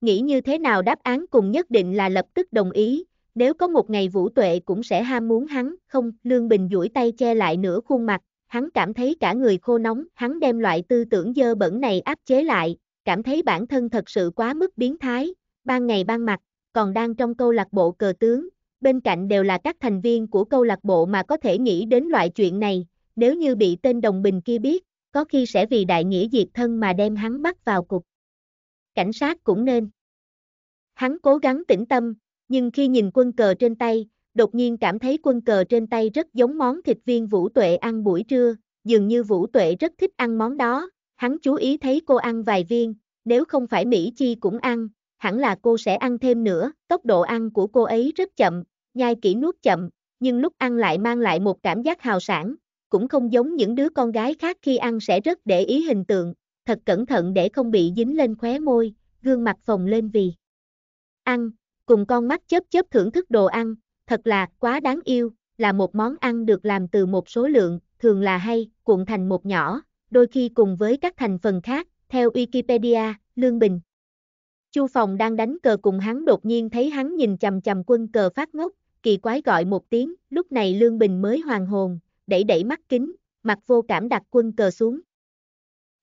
Nghĩ như thế nào đáp án cùng nhất định là lập tức đồng ý, nếu có một ngày Vũ Tuệ cũng sẽ ham muốn hắn, không, Lương Bình duỗi tay che lại nửa khuôn mặt, hắn cảm thấy cả người khô nóng, hắn đem loại tư tưởng dơ bẩn này áp chế lại, cảm thấy bản thân thật sự quá mức biến thái, ban ngày ban mặt, còn đang trong câu lạc bộ cờ tướng, bên cạnh đều là các thành viên của câu lạc bộ mà có thể nghĩ đến loại chuyện này, nếu như bị tên đồng bình kia biết, có khi sẽ vì đại nghĩa diệt thân mà đem hắn bắt vào cục. Cảnh sát cũng nên. Hắn cố gắng tĩnh tâm, nhưng khi nhìn quân cờ trên tay, đột nhiên cảm thấy quân cờ trên tay rất giống món thịt viên Vũ Tuệ ăn buổi trưa, dường như Vũ Tuệ rất thích ăn món đó, hắn chú ý thấy cô ăn vài viên, nếu không phải Mỹ Chi cũng ăn, hẳn là cô sẽ ăn thêm nữa, tốc độ ăn của cô ấy rất chậm, nhai kỹ nuốt chậm, nhưng lúc ăn lại mang lại một cảm giác hào sản, cũng không giống những đứa con gái khác khi ăn sẽ rất để ý hình tượng, thật cẩn thận để không bị dính lên khóe môi, gương mặt phồng lên vì ăn, cùng con mắt chớp chớp thưởng thức đồ ăn, thật là quá đáng yêu, là một món ăn được làm từ một số lượng, thường là hay, cuộn thành một nhỏ, đôi khi cùng với các thành phần khác, theo Wikipedia, Lương Bình. Chu Phòng đang đánh cờ cùng hắn đột nhiên thấy hắn nhìn chầm chầm quân cờ phát ngốc, kỳ quái gọi một tiếng, lúc này Lương Bình mới hoàng hồn, đẩy đẩy mắt kính, mặt vô cảm đặt quân cờ xuống.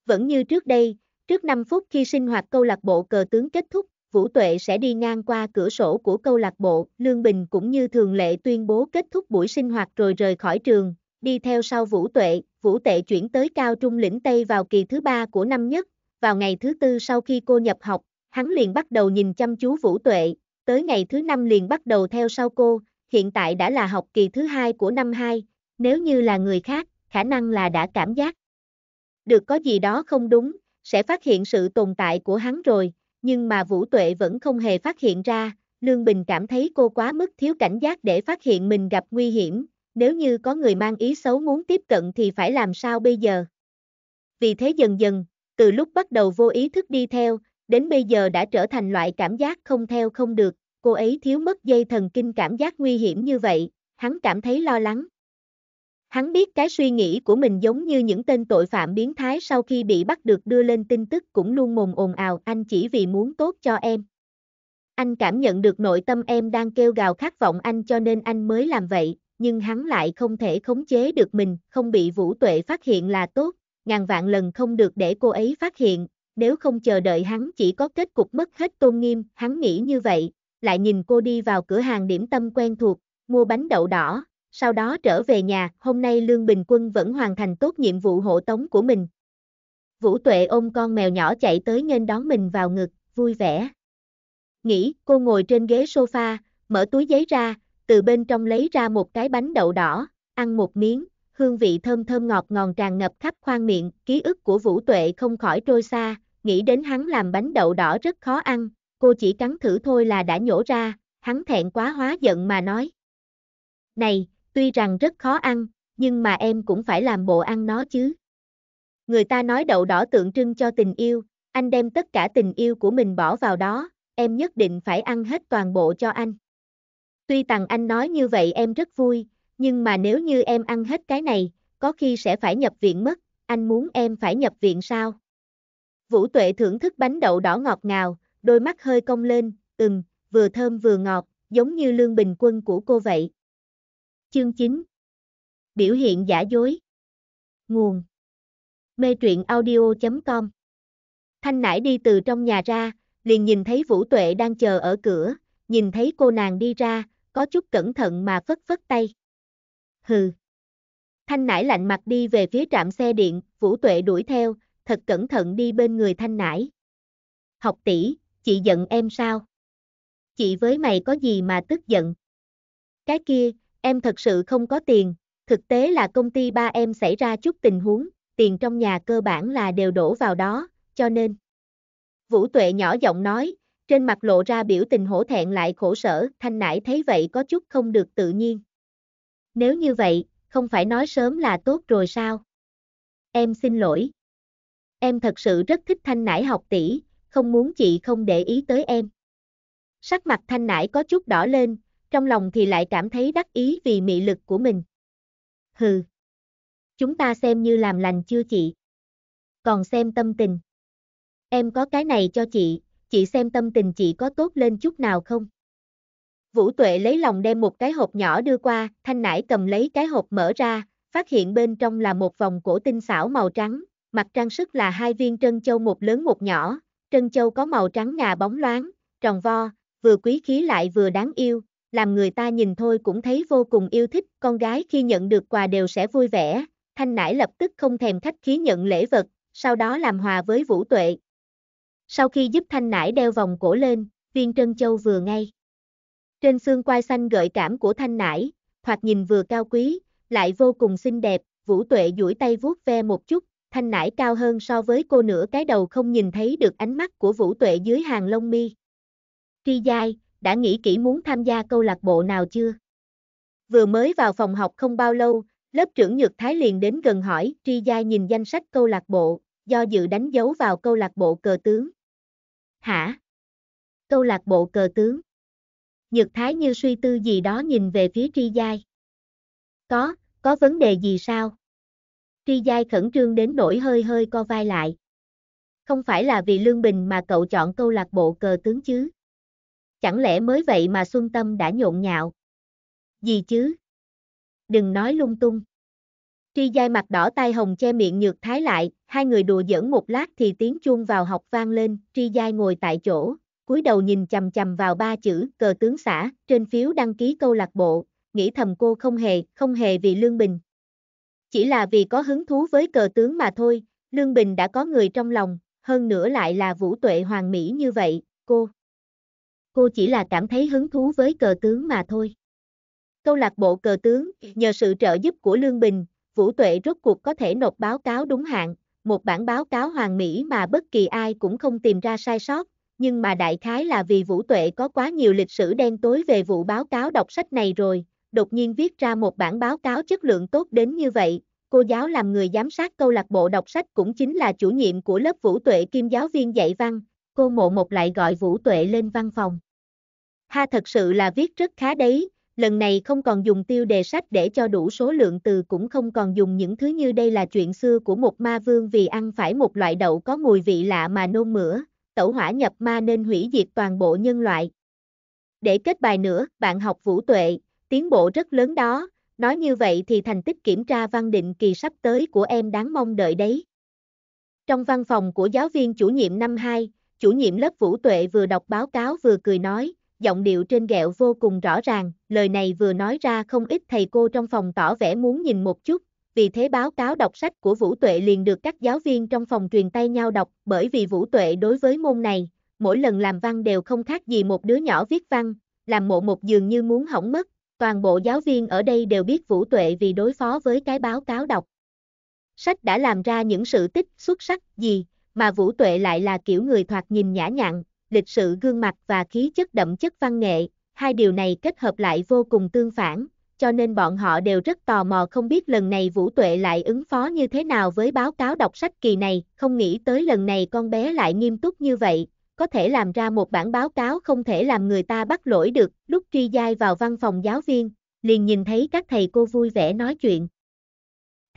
Vẫn như trước đây, trước 5 phút khi sinh hoạt câu lạc bộ cờ tướng kết thúc, Vũ Tuệ sẽ đi ngang qua cửa sổ của câu lạc bộ, Lương Bình cũng như thường lệ tuyên bố kết thúc buổi sinh hoạt rồi rời khỏi trường, đi theo sau Vũ Tuệ, Vũ Tuệ chuyển tới cao trung lĩnh Tây vào kỳ thứ ba của năm nhất, vào ngày thứ tư sau khi cô nhập học, hắn liền bắt đầu nhìn chăm chú Vũ Tuệ, tới ngày thứ năm liền bắt đầu theo sau cô, hiện tại đã là học kỳ thứ hai của năm hai. nếu như là người khác, khả năng là đã cảm giác được có gì đó không đúng, sẽ phát hiện sự tồn tại của hắn rồi, nhưng mà Vũ Tuệ vẫn không hề phát hiện ra, Lương Bình cảm thấy cô quá mức thiếu cảnh giác để phát hiện mình gặp nguy hiểm, nếu như có người mang ý xấu muốn tiếp cận thì phải làm sao bây giờ. Vì thế dần dần, từ lúc bắt đầu vô ý thức đi theo, đến bây giờ đã trở thành loại cảm giác không theo không được, cô ấy thiếu mất dây thần kinh cảm giác nguy hiểm như vậy, hắn cảm thấy lo lắng, Hắn biết cái suy nghĩ của mình giống như những tên tội phạm biến thái sau khi bị bắt được đưa lên tin tức cũng luôn mồm ồn ào anh chỉ vì muốn tốt cho em. Anh cảm nhận được nội tâm em đang kêu gào khát vọng anh cho nên anh mới làm vậy, nhưng hắn lại không thể khống chế được mình, không bị Vũ Tuệ phát hiện là tốt, ngàn vạn lần không được để cô ấy phát hiện, nếu không chờ đợi hắn chỉ có kết cục mất hết tôn nghiêm, hắn nghĩ như vậy, lại nhìn cô đi vào cửa hàng điểm tâm quen thuộc, mua bánh đậu đỏ, sau đó trở về nhà, hôm nay Lương Bình Quân vẫn hoàn thành tốt nhiệm vụ hộ tống của mình. Vũ Tuệ ôm con mèo nhỏ chạy tới nghênh đón mình vào ngực, vui vẻ. Nghĩ, cô ngồi trên ghế sofa, mở túi giấy ra, từ bên trong lấy ra một cái bánh đậu đỏ, ăn một miếng, hương vị thơm thơm ngọt ngòn tràn ngập khắp khoang miệng, ký ức của Vũ Tuệ không khỏi trôi xa, nghĩ đến hắn làm bánh đậu đỏ rất khó ăn, cô chỉ cắn thử thôi là đã nhổ ra, hắn thẹn quá hóa giận mà nói. Này, Tuy rằng rất khó ăn, nhưng mà em cũng phải làm bộ ăn nó chứ. Người ta nói đậu đỏ tượng trưng cho tình yêu, anh đem tất cả tình yêu của mình bỏ vào đó, em nhất định phải ăn hết toàn bộ cho anh. Tuy rằng anh nói như vậy em rất vui, nhưng mà nếu như em ăn hết cái này, có khi sẽ phải nhập viện mất, anh muốn em phải nhập viện sao? Vũ Tuệ thưởng thức bánh đậu đỏ ngọt ngào, đôi mắt hơi cong lên, ừm, vừa thơm vừa ngọt, giống như lương bình quân của cô vậy. Chương 9 Biểu hiện giả dối Nguồn Mê truyện audio.com Thanh nải đi từ trong nhà ra, liền nhìn thấy Vũ Tuệ đang chờ ở cửa, nhìn thấy cô nàng đi ra, có chút cẩn thận mà phất phất tay. Hừ. Thanh nải lạnh mặt đi về phía trạm xe điện, Vũ Tuệ đuổi theo, thật cẩn thận đi bên người Thanh nải. Học tỷ, chị giận em sao? Chị với mày có gì mà tức giận? Cái kia, em thật sự không có tiền, thực tế là công ty ba em xảy ra chút tình huống, tiền trong nhà cơ bản là đều đổ vào đó, cho nên. Vũ Tuệ nhỏ giọng nói, trên mặt lộ ra biểu tình hổ thẹn lại khổ sở, thanh nải thấy vậy có chút không được tự nhiên. Nếu như vậy, không phải nói sớm là tốt rồi sao? Em xin lỗi. Em thật sự rất thích thanh nải học tỷ, không muốn chị không để ý tới em. Sắc mặt thanh nải có chút đỏ lên, trong lòng thì lại cảm thấy đắc ý vì mị lực của mình. Hừ. Chúng ta xem như làm lành chưa chị? Còn xem tâm tình. Em có cái này cho chị, chị xem tâm tình chị có tốt lên chút nào không? Vũ Tuệ lấy lòng đem một cái hộp nhỏ đưa qua, Thanh Nải cầm lấy cái hộp mở ra, phát hiện bên trong là một vòng cổ tinh xảo màu trắng, mặt trang sức là hai viên trân châu một lớn một nhỏ, trân châu có màu trắng ngà bóng loáng, tròn vo, vừa quý khí lại vừa đáng yêu, làm người ta nhìn thôi cũng thấy vô cùng yêu thích, con gái khi nhận được quà đều sẽ vui vẻ, Thanh Nải lập tức không thèm khách khí nhận lễ vật, sau đó làm hòa với Vũ Tuệ. Sau khi giúp Thanh Nải đeo vòng cổ lên, viên trân châu vừa ngay. Trên xương quai xanh gợi cảm của Thanh Nải, thoạt nhìn vừa cao quý, lại vô cùng xinh đẹp, Vũ Tuệ duỗi tay vuốt ve một chút, Thanh Nải cao hơn so với cô nửa cái đầu không nhìn thấy được ánh mắt của Vũ Tuệ dưới hàng lông mi. Tri dai, đã nghĩ kỹ muốn tham gia câu lạc bộ nào chưa? Vừa mới vào phòng học không bao lâu, lớp trưởng Nhược Thái liền đến gần hỏi, Tri Gia nhìn danh sách câu lạc bộ, do dự đánh dấu vào câu lạc bộ cờ tướng. Hả? Câu lạc bộ cờ tướng. Nhược Thái như suy tư gì đó nhìn về phía Tri Giai. Có, có vấn đề gì sao? Tri Giai khẩn trương đến nỗi hơi hơi co vai lại. Không phải là vì Lương Bình mà cậu chọn câu lạc bộ cờ tướng chứ? Chẳng lẽ mới vậy mà Xuân Tâm đã nhộn nhạo? Gì chứ? Đừng nói lung tung. Tri dai mặt đỏ tai hồng che miệng nhược thái lại, hai người đùa giỡn một lát thì tiếng chuông vào học vang lên, tri dai ngồi tại chỗ, cúi đầu nhìn chầm chầm vào ba chữ cờ tướng xã, trên phiếu đăng ký câu lạc bộ, nghĩ thầm cô không hề, không hề vì Lương Bình. Chỉ là vì có hứng thú với cờ tướng mà thôi, Lương Bình đã có người trong lòng, hơn nữa lại là vũ tuệ hoàng mỹ như vậy, cô cô chỉ là cảm thấy hứng thú với cờ tướng mà thôi. Câu lạc bộ cờ tướng, nhờ sự trợ giúp của Lương Bình, Vũ Tuệ rốt cuộc có thể nộp báo cáo đúng hạn, một bản báo cáo hoàn mỹ mà bất kỳ ai cũng không tìm ra sai sót, nhưng mà đại khái là vì Vũ Tuệ có quá nhiều lịch sử đen tối về vụ báo cáo đọc sách này rồi, đột nhiên viết ra một bản báo cáo chất lượng tốt đến như vậy, cô giáo làm người giám sát câu lạc bộ đọc sách cũng chính là chủ nhiệm của lớp Vũ Tuệ Kim giáo viên dạy văn, cô mộ một lại gọi Vũ Tuệ lên văn phòng ha thật sự là viết rất khá đấy, lần này không còn dùng tiêu đề sách để cho đủ số lượng từ cũng không còn dùng những thứ như đây là chuyện xưa của một ma vương vì ăn phải một loại đậu có mùi vị lạ mà nôn mửa, tẩu hỏa nhập ma nên hủy diệt toàn bộ nhân loại. Để kết bài nữa, bạn học vũ tuệ, tiến bộ rất lớn đó, nói như vậy thì thành tích kiểm tra văn định kỳ sắp tới của em đáng mong đợi đấy. Trong văn phòng của giáo viên chủ nhiệm năm 2, chủ nhiệm lớp Vũ Tuệ vừa đọc báo cáo vừa cười nói, giọng điệu trên ghẹo vô cùng rõ ràng, lời này vừa nói ra không ít thầy cô trong phòng tỏ vẻ muốn nhìn một chút, vì thế báo cáo đọc sách của Vũ Tuệ liền được các giáo viên trong phòng truyền tay nhau đọc, bởi vì Vũ Tuệ đối với môn này, mỗi lần làm văn đều không khác gì một đứa nhỏ viết văn, làm mộ một dường như muốn hỏng mất, toàn bộ giáo viên ở đây đều biết Vũ Tuệ vì đối phó với cái báo cáo đọc. Sách đã làm ra những sự tích xuất sắc gì, mà Vũ Tuệ lại là kiểu người thoạt nhìn nhã nhặn, lịch sự gương mặt và khí chất đậm chất văn nghệ, hai điều này kết hợp lại vô cùng tương phản, cho nên bọn họ đều rất tò mò không biết lần này Vũ Tuệ lại ứng phó như thế nào với báo cáo đọc sách kỳ này, không nghĩ tới lần này con bé lại nghiêm túc như vậy, có thể làm ra một bản báo cáo không thể làm người ta bắt lỗi được, lúc Tri Giai vào văn phòng giáo viên, liền nhìn thấy các thầy cô vui vẻ nói chuyện.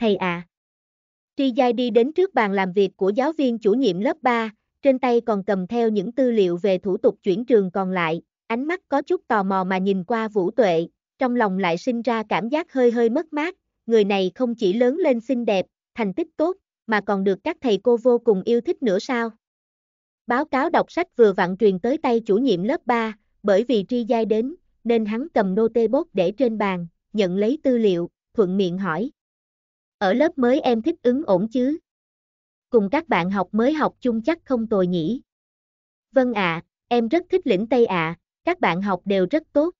Thầy À. Tri Giai đi đến trước bàn làm việc của giáo viên chủ nhiệm lớp 3, trên tay còn cầm theo những tư liệu về thủ tục chuyển trường còn lại, ánh mắt có chút tò mò mà nhìn qua Vũ Tuệ, trong lòng lại sinh ra cảm giác hơi hơi mất mát, người này không chỉ lớn lên xinh đẹp, thành tích tốt, mà còn được các thầy cô vô cùng yêu thích nữa sao. Báo cáo đọc sách vừa vặn truyền tới tay chủ nhiệm lớp 3, bởi vì tri giai đến, nên hắn cầm nô tê bốt để trên bàn, nhận lấy tư liệu, thuận miệng hỏi. Ở lớp mới em thích ứng ổn chứ? cùng các bạn học mới học chung chắc không tồi nhỉ. Vâng ạ, à, em rất thích lĩnh Tây ạ, à, các bạn học đều rất tốt.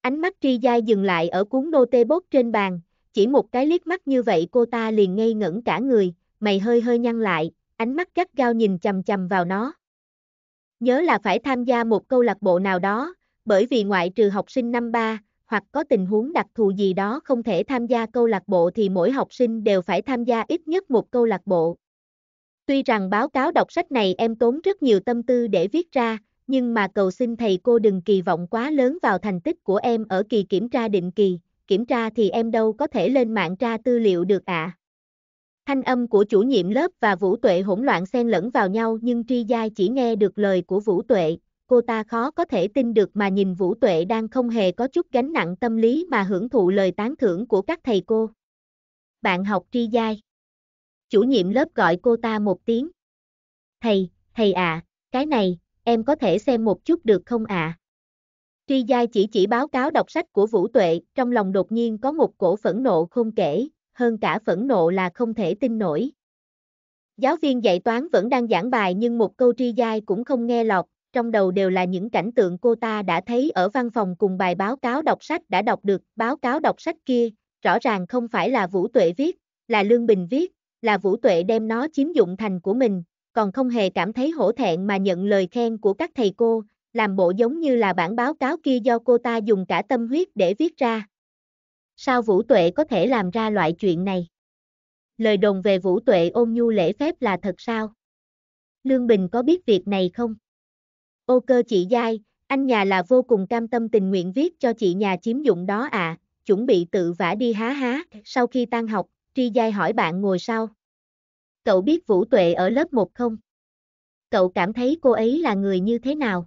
Ánh mắt tri giai dừng lại ở cuốn nô trên bàn, chỉ một cái liếc mắt như vậy cô ta liền ngây ngẩn cả người, mày hơi hơi nhăn lại, ánh mắt gắt gao nhìn chầm chầm vào nó. Nhớ là phải tham gia một câu lạc bộ nào đó, bởi vì ngoại trừ học sinh năm ba, hoặc có tình huống đặc thù gì đó không thể tham gia câu lạc bộ thì mỗi học sinh đều phải tham gia ít nhất một câu lạc bộ, Tuy rằng báo cáo đọc sách này em tốn rất nhiều tâm tư để viết ra, nhưng mà cầu xin thầy cô đừng kỳ vọng quá lớn vào thành tích của em ở kỳ kiểm tra định kỳ, kiểm tra thì em đâu có thể lên mạng tra tư liệu được ạ. À. Thanh âm của chủ nhiệm lớp và Vũ Tuệ hỗn loạn xen lẫn vào nhau nhưng Tri Giai chỉ nghe được lời của Vũ Tuệ, cô ta khó có thể tin được mà nhìn Vũ Tuệ đang không hề có chút gánh nặng tâm lý mà hưởng thụ lời tán thưởng của các thầy cô. Bạn học Tri Giai chủ nhiệm lớp gọi cô ta một tiếng. Thầy, thầy à, cái này, em có thể xem một chút được không ạ? À? Tri Giai chỉ chỉ báo cáo đọc sách của Vũ Tuệ, trong lòng đột nhiên có một cổ phẫn nộ không kể, hơn cả phẫn nộ là không thể tin nổi. Giáo viên dạy toán vẫn đang giảng bài nhưng một câu tri giai cũng không nghe lọt, trong đầu đều là những cảnh tượng cô ta đã thấy ở văn phòng cùng bài báo cáo đọc sách đã đọc được, báo cáo đọc sách kia, rõ ràng không phải là Vũ Tuệ viết, là Lương Bình viết, là Vũ Tuệ đem nó chiếm dụng thành của mình, còn không hề cảm thấy hổ thẹn mà nhận lời khen của các thầy cô, làm bộ giống như là bản báo cáo kia do cô ta dùng cả tâm huyết để viết ra. Sao Vũ Tuệ có thể làm ra loại chuyện này? Lời đồn về Vũ Tuệ ôm nhu lễ phép là thật sao? Lương Bình có biết việc này không? Ô cơ chị Giai, anh nhà là vô cùng cam tâm tình nguyện viết cho chị nhà chiếm dụng đó ạ, à, chuẩn bị tự vả đi há há, sau khi tan học, Tri Giai hỏi bạn ngồi sau. Cậu biết Vũ Tuệ ở lớp 1 không? Cậu cảm thấy cô ấy là người như thế nào?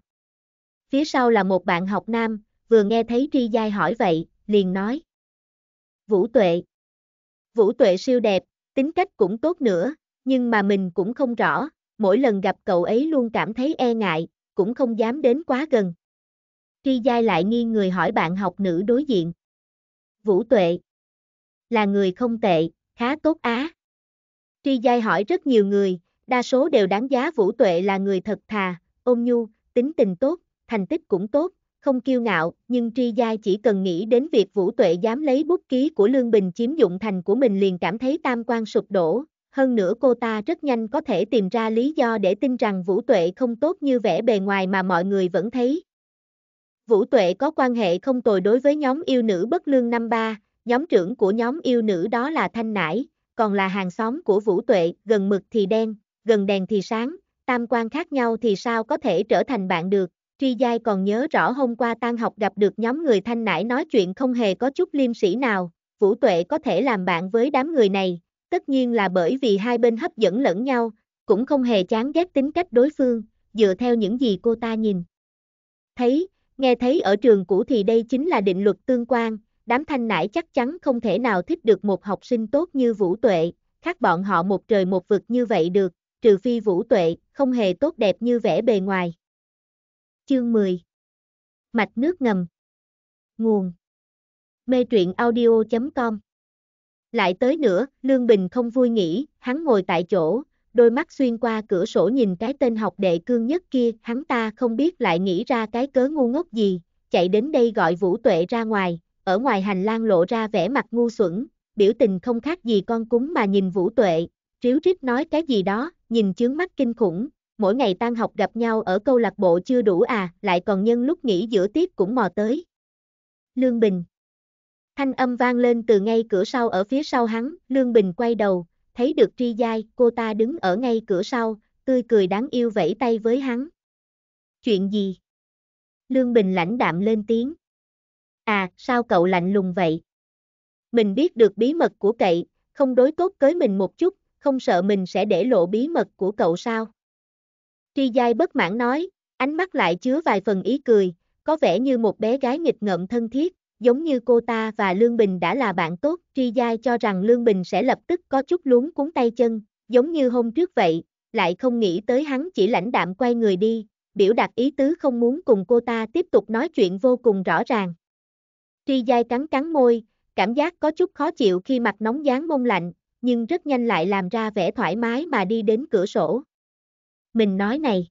Phía sau là một bạn học nam, vừa nghe thấy Tri Giai hỏi vậy, liền nói. Vũ Tuệ Vũ Tuệ siêu đẹp, tính cách cũng tốt nữa, nhưng mà mình cũng không rõ, mỗi lần gặp cậu ấy luôn cảm thấy e ngại, cũng không dám đến quá gần. Tri Giai lại nghiêng người hỏi bạn học nữ đối diện. Vũ Tuệ là người không tệ, khá tốt á. Tri Giai hỏi rất nhiều người, đa số đều đánh giá Vũ Tuệ là người thật thà, ôm nhu, tính tình tốt, thành tích cũng tốt, không kiêu ngạo, nhưng Tri Giai chỉ cần nghĩ đến việc Vũ Tuệ dám lấy bút ký của Lương Bình chiếm dụng thành của mình liền cảm thấy tam quan sụp đổ, hơn nữa cô ta rất nhanh có thể tìm ra lý do để tin rằng Vũ Tuệ không tốt như vẻ bề ngoài mà mọi người vẫn thấy. Vũ Tuệ có quan hệ không tồi đối với nhóm yêu nữ bất lương năm ba, nhóm trưởng của nhóm yêu nữ đó là Thanh Nải, còn là hàng xóm của Vũ Tuệ, gần mực thì đen, gần đèn thì sáng, tam quan khác nhau thì sao có thể trở thành bạn được. Tri Giai còn nhớ rõ hôm qua tan học gặp được nhóm người Thanh Nải nói chuyện không hề có chút liêm sĩ nào, Vũ Tuệ có thể làm bạn với đám người này, tất nhiên là bởi vì hai bên hấp dẫn lẫn nhau, cũng không hề chán ghét tính cách đối phương, dựa theo những gì cô ta nhìn. Thấy, nghe thấy ở trường cũ thì đây chính là định luật tương quan, đám thanh nải chắc chắn không thể nào thích được một học sinh tốt như Vũ Tuệ, khác bọn họ một trời một vực như vậy được, trừ phi Vũ Tuệ, không hề tốt đẹp như vẻ bề ngoài. Chương 10 Mạch nước ngầm Nguồn Mê truyện audio.com Lại tới nữa, Lương Bình không vui nghĩ, hắn ngồi tại chỗ, đôi mắt xuyên qua cửa sổ nhìn cái tên học đệ cương nhất kia, hắn ta không biết lại nghĩ ra cái cớ ngu ngốc gì, chạy đến đây gọi Vũ Tuệ ra ngoài, ở ngoài hành lang lộ ra vẻ mặt ngu xuẩn, biểu tình không khác gì con cúng mà nhìn Vũ Tuệ, ríu rít nói cái gì đó, nhìn chướng mắt kinh khủng, mỗi ngày tan học gặp nhau ở câu lạc bộ chưa đủ à, lại còn nhân lúc nghỉ giữa tiết cũng mò tới. Lương Bình Thanh âm vang lên từ ngay cửa sau ở phía sau hắn, Lương Bình quay đầu, thấy được Tri Giai, cô ta đứng ở ngay cửa sau, tươi cười đáng yêu vẫy tay với hắn. Chuyện gì? Lương Bình lãnh đạm lên tiếng. À, sao cậu lạnh lùng vậy? Mình biết được bí mật của cậy, không đối tốt với mình một chút, không sợ mình sẽ để lộ bí mật của cậu sao? Tri Giai bất mãn nói, ánh mắt lại chứa vài phần ý cười, có vẻ như một bé gái nghịch ngợm thân thiết, giống như cô ta và Lương Bình đã là bạn tốt. Tri Giai cho rằng Lương Bình sẽ lập tức có chút luống cuốn tay chân, giống như hôm trước vậy, lại không nghĩ tới hắn chỉ lãnh đạm quay người đi, biểu đạt ý tứ không muốn cùng cô ta tiếp tục nói chuyện vô cùng rõ ràng. Tuy dai cắn cắn môi, cảm giác có chút khó chịu khi mặt nóng dán mông lạnh, nhưng rất nhanh lại làm ra vẻ thoải mái mà đi đến cửa sổ. Mình nói này.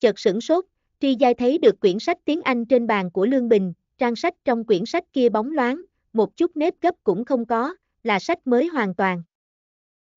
Chợt sửng sốt, Tri Giai thấy được quyển sách tiếng Anh trên bàn của Lương Bình, trang sách trong quyển sách kia bóng loáng, một chút nếp gấp cũng không có, là sách mới hoàn toàn.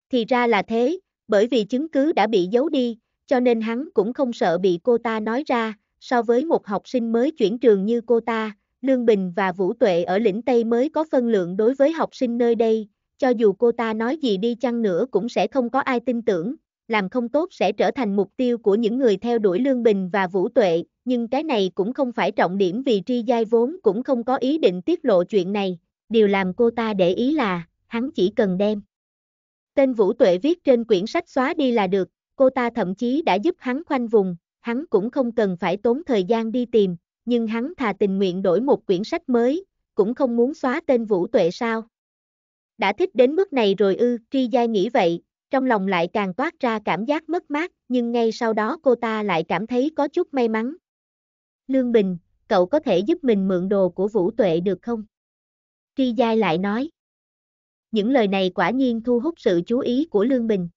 Thì ra là thế, bởi vì chứng cứ đã bị giấu đi, cho nên hắn cũng không sợ bị cô ta nói ra, so với một học sinh mới chuyển trường như cô ta, Lương Bình và Vũ Tuệ ở lĩnh Tây mới có phân lượng đối với học sinh nơi đây, cho dù cô ta nói gì đi chăng nữa cũng sẽ không có ai tin tưởng, làm không tốt sẽ trở thành mục tiêu của những người theo đuổi Lương Bình và Vũ Tuệ, nhưng cái này cũng không phải trọng điểm vì Tri Giai vốn cũng không có ý định tiết lộ chuyện này, điều làm cô ta để ý là, hắn chỉ cần đem. Tên Vũ Tuệ viết trên quyển sách xóa đi là được, cô ta thậm chí đã giúp hắn khoanh vùng, hắn cũng không cần phải tốn thời gian đi tìm, nhưng hắn thà tình nguyện đổi một quyển sách mới, cũng không muốn xóa tên Vũ Tuệ sao. Đã thích đến mức này rồi ư, Tri Giai nghĩ vậy, trong lòng lại càng toát ra cảm giác mất mát, nhưng ngay sau đó cô ta lại cảm thấy có chút may mắn. Lương Bình, cậu có thể giúp mình mượn đồ của Vũ Tuệ được không? Tri Giai lại nói. Những lời này quả nhiên thu hút sự chú ý của Lương Bình.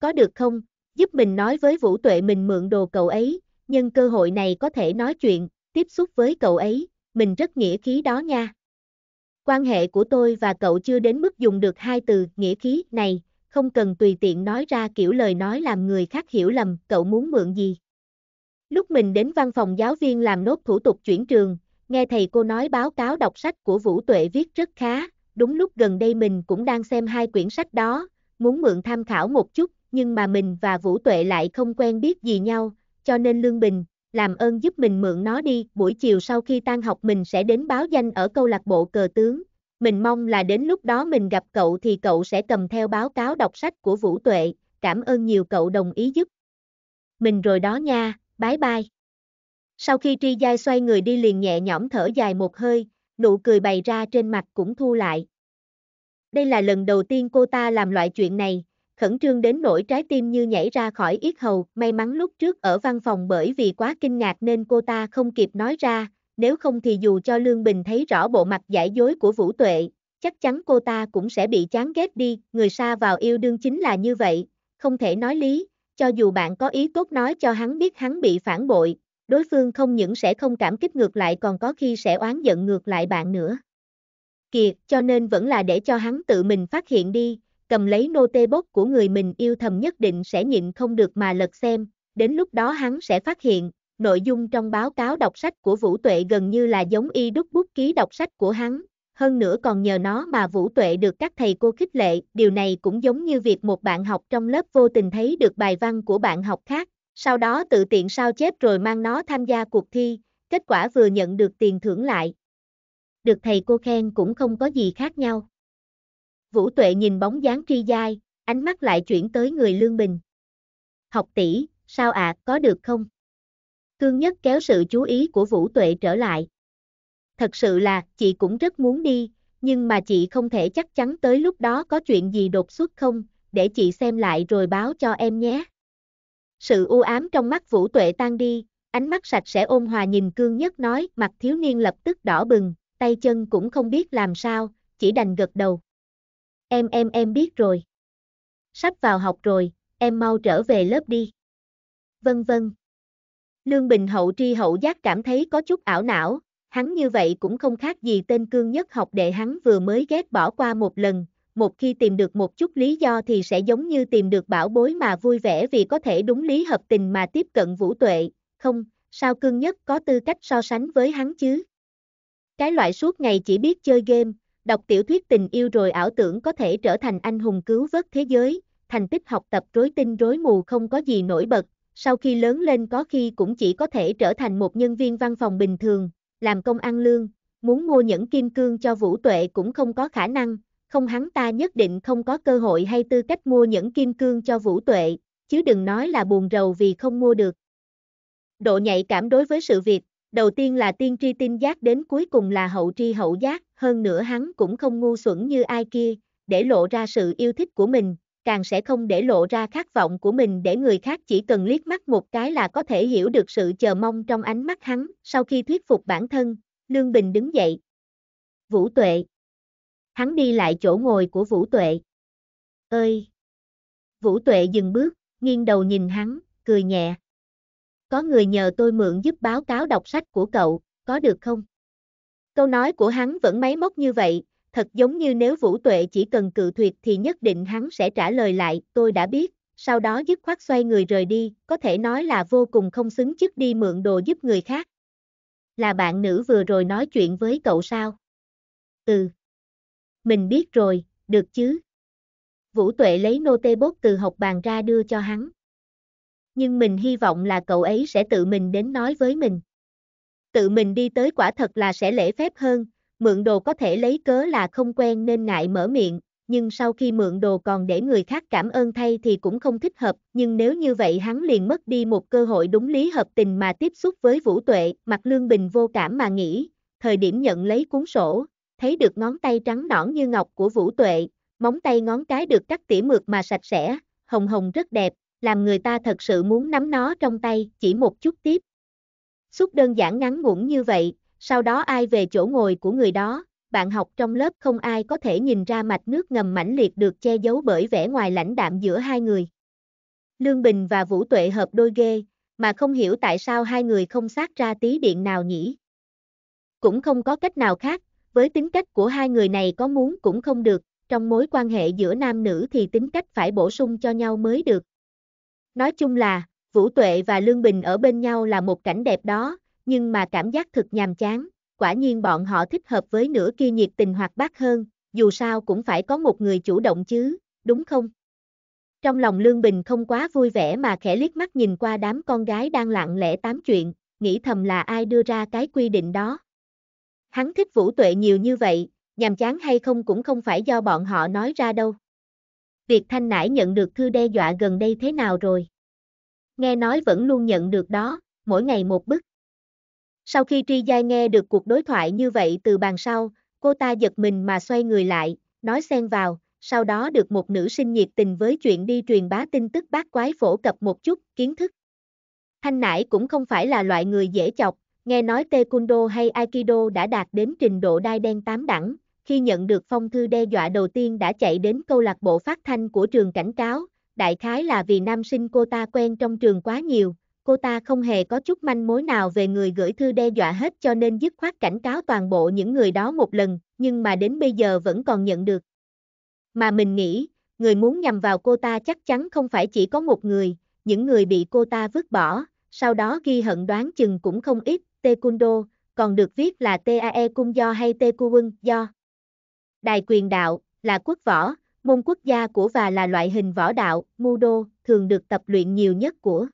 Có được không, giúp mình nói với Vũ Tuệ mình mượn đồ cậu ấy, nhân cơ hội này có thể nói chuyện, tiếp xúc với cậu ấy, mình rất nghĩa khí đó nha. Quan hệ của tôi và cậu chưa đến mức dùng được hai từ nghĩa khí này, không cần tùy tiện nói ra kiểu lời nói làm người khác hiểu lầm cậu muốn mượn gì. Lúc mình đến văn phòng giáo viên làm nốt thủ tục chuyển trường, nghe thầy cô nói báo cáo đọc sách của Vũ Tuệ viết rất khá, đúng lúc gần đây mình cũng đang xem hai quyển sách đó, muốn mượn tham khảo một chút, nhưng mà mình và Vũ Tuệ lại không quen biết gì nhau, cho nên Lương Bình, làm ơn giúp mình mượn nó đi, buổi chiều sau khi tan học mình sẽ đến báo danh ở câu lạc bộ cờ tướng, mình mong là đến lúc đó mình gặp cậu thì cậu sẽ cầm theo báo cáo đọc sách của Vũ Tuệ, cảm ơn nhiều cậu đồng ý giúp. Mình rồi đó nha, bye bye. Sau khi Tri Giai xoay người đi liền nhẹ nhõm thở dài một hơi, nụ cười bày ra trên mặt cũng thu lại. Đây là lần đầu tiên cô ta làm loại chuyện này, khẩn trương đến nỗi trái tim như nhảy ra khỏi yết hầu, may mắn lúc trước ở văn phòng bởi vì quá kinh ngạc nên cô ta không kịp nói ra, nếu không thì dù cho Lương Bình thấy rõ bộ mặt giải dối của Vũ Tuệ, chắc chắn cô ta cũng sẽ bị chán ghét đi, người xa vào yêu đương chính là như vậy, không thể nói lý, cho dù bạn có ý tốt nói cho hắn biết hắn bị phản bội, đối phương không những sẽ không cảm kích ngược lại còn có khi sẽ oán giận ngược lại bạn nữa. Kiệt, cho nên vẫn là để cho hắn tự mình phát hiện đi, cầm lấy nô tê bốc của người mình yêu thầm nhất định sẽ nhịn không được mà lật xem, đến lúc đó hắn sẽ phát hiện, nội dung trong báo cáo đọc sách của Vũ Tuệ gần như là giống y đúc bút ký đọc sách của hắn, hơn nữa còn nhờ nó mà Vũ Tuệ được các thầy cô khích lệ, điều này cũng giống như việc một bạn học trong lớp vô tình thấy được bài văn của bạn học khác, sau đó tự tiện sao chép rồi mang nó tham gia cuộc thi, kết quả vừa nhận được tiền thưởng lại. Được thầy cô khen cũng không có gì khác nhau. Vũ Tuệ nhìn bóng dáng tri giai, ánh mắt lại chuyển tới người Lương Bình. Học tỷ, sao ạ, à, có được không? Cương Nhất kéo sự chú ý của Vũ Tuệ trở lại. Thật sự là, chị cũng rất muốn đi, nhưng mà chị không thể chắc chắn tới lúc đó có chuyện gì đột xuất không, để chị xem lại rồi báo cho em nhé. Sự u ám trong mắt Vũ Tuệ tan đi, ánh mắt sạch sẽ ôn hòa nhìn Cương Nhất nói, mặt thiếu niên lập tức đỏ bừng, tay chân cũng không biết làm sao, chỉ đành gật đầu. Em em em biết rồi. Sắp vào học rồi, em mau trở về lớp đi. Vân vân. Lương Bình Hậu tri hậu giác cảm thấy có chút ảo não, hắn như vậy cũng không khác gì tên cương nhất học đệ hắn vừa mới ghét bỏ qua một lần, một khi tìm được một chút lý do thì sẽ giống như tìm được bảo bối mà vui vẻ vì có thể đúng lý hợp tình mà tiếp cận vũ tuệ, không, sao cương nhất có tư cách so sánh với hắn chứ? Cái loại suốt ngày chỉ biết chơi game, Đọc tiểu thuyết tình yêu rồi ảo tưởng có thể trở thành anh hùng cứu vớt thế giới, thành tích học tập rối tinh rối mù không có gì nổi bật, sau khi lớn lên có khi cũng chỉ có thể trở thành một nhân viên văn phòng bình thường, làm công ăn lương, muốn mua những kim cương cho Vũ Tuệ cũng không có khả năng, không hắn ta nhất định không có cơ hội hay tư cách mua những kim cương cho Vũ Tuệ, chứ đừng nói là buồn rầu vì không mua được. Độ nhạy cảm đối với sự việc đầu tiên là tiên tri tin giác đến cuối cùng là hậu tri hậu giác, hơn nữa hắn cũng không ngu xuẩn như ai kia, để lộ ra sự yêu thích của mình, càng sẽ không để lộ ra khát vọng của mình để người khác chỉ cần liếc mắt một cái là có thể hiểu được sự chờ mong trong ánh mắt hắn, sau khi thuyết phục bản thân, Lương Bình đứng dậy. Vũ Tuệ Hắn đi lại chỗ ngồi của Vũ Tuệ. Ơi! Vũ Tuệ dừng bước, nghiêng đầu nhìn hắn, cười nhẹ có người nhờ tôi mượn giúp báo cáo đọc sách của cậu, có được không? Câu nói của hắn vẫn máy móc như vậy, thật giống như nếu Vũ Tuệ chỉ cần cự tuyệt thì nhất định hắn sẽ trả lời lại, tôi đã biết, sau đó dứt khoát xoay người rời đi, có thể nói là vô cùng không xứng chức đi mượn đồ giúp người khác. Là bạn nữ vừa rồi nói chuyện với cậu sao? Ừ. Mình biết rồi, được chứ? Vũ Tuệ lấy notebook từ học bàn ra đưa cho hắn nhưng mình hy vọng là cậu ấy sẽ tự mình đến nói với mình. Tự mình đi tới quả thật là sẽ lễ phép hơn, mượn đồ có thể lấy cớ là không quen nên ngại mở miệng, nhưng sau khi mượn đồ còn để người khác cảm ơn thay thì cũng không thích hợp, nhưng nếu như vậy hắn liền mất đi một cơ hội đúng lý hợp tình mà tiếp xúc với Vũ Tuệ, mặt Lương Bình vô cảm mà nghĩ, thời điểm nhận lấy cuốn sổ, thấy được ngón tay trắng nõn như ngọc của Vũ Tuệ, móng tay ngón cái được cắt tỉa mượt mà sạch sẽ, hồng hồng rất đẹp, làm người ta thật sự muốn nắm nó trong tay, chỉ một chút tiếp. Xúc đơn giản ngắn ngủn như vậy, sau đó ai về chỗ ngồi của người đó, bạn học trong lớp không ai có thể nhìn ra mạch nước ngầm mãnh liệt được che giấu bởi vẻ ngoài lãnh đạm giữa hai người. Lương Bình và Vũ Tuệ hợp đôi ghê, mà không hiểu tại sao hai người không sát ra tí điện nào nhỉ. Cũng không có cách nào khác, với tính cách của hai người này có muốn cũng không được, trong mối quan hệ giữa nam nữ thì tính cách phải bổ sung cho nhau mới được. Nói chung là, Vũ Tuệ và Lương Bình ở bên nhau là một cảnh đẹp đó, nhưng mà cảm giác thực nhàm chán, quả nhiên bọn họ thích hợp với nửa kia nhiệt tình hoạt bát hơn, dù sao cũng phải có một người chủ động chứ, đúng không? Trong lòng Lương Bình không quá vui vẻ mà khẽ liếc mắt nhìn qua đám con gái đang lặng lẽ tám chuyện, nghĩ thầm là ai đưa ra cái quy định đó. Hắn thích Vũ Tuệ nhiều như vậy, nhàm chán hay không cũng không phải do bọn họ nói ra đâu. Việt Thanh Nãi nhận được thư đe dọa gần đây thế nào rồi? Nghe nói vẫn luôn nhận được đó, mỗi ngày một bức. Sau khi Tri Giai nghe được cuộc đối thoại như vậy từ bàn sau, cô ta giật mình mà xoay người lại, nói xen vào, sau đó được một nữ sinh nhiệt tình với chuyện đi truyền bá tin tức bát quái phổ cập một chút, kiến thức. Thanh Nãi cũng không phải là loại người dễ chọc, nghe nói Taekwondo hay Aikido đã đạt đến trình độ đai đen tám đẳng, khi nhận được phong thư đe dọa đầu tiên đã chạy đến câu lạc bộ phát thanh của trường cảnh cáo, đại khái là vì nam sinh cô ta quen trong trường quá nhiều, cô ta không hề có chút manh mối nào về người gửi thư đe dọa hết cho nên dứt khoát cảnh cáo toàn bộ những người đó một lần, nhưng mà đến bây giờ vẫn còn nhận được. Mà mình nghĩ, người muốn nhằm vào cô ta chắc chắn không phải chỉ có một người, những người bị cô ta vứt bỏ, sau đó ghi hận đoán chừng cũng không ít, Taekwondo, còn được viết là TAE Cung Do hay Taekwon Do. Đài quyền đạo, là quốc võ, môn quốc gia của và là loại hình võ đạo, Mudo, thường được tập luyện nhiều nhất của.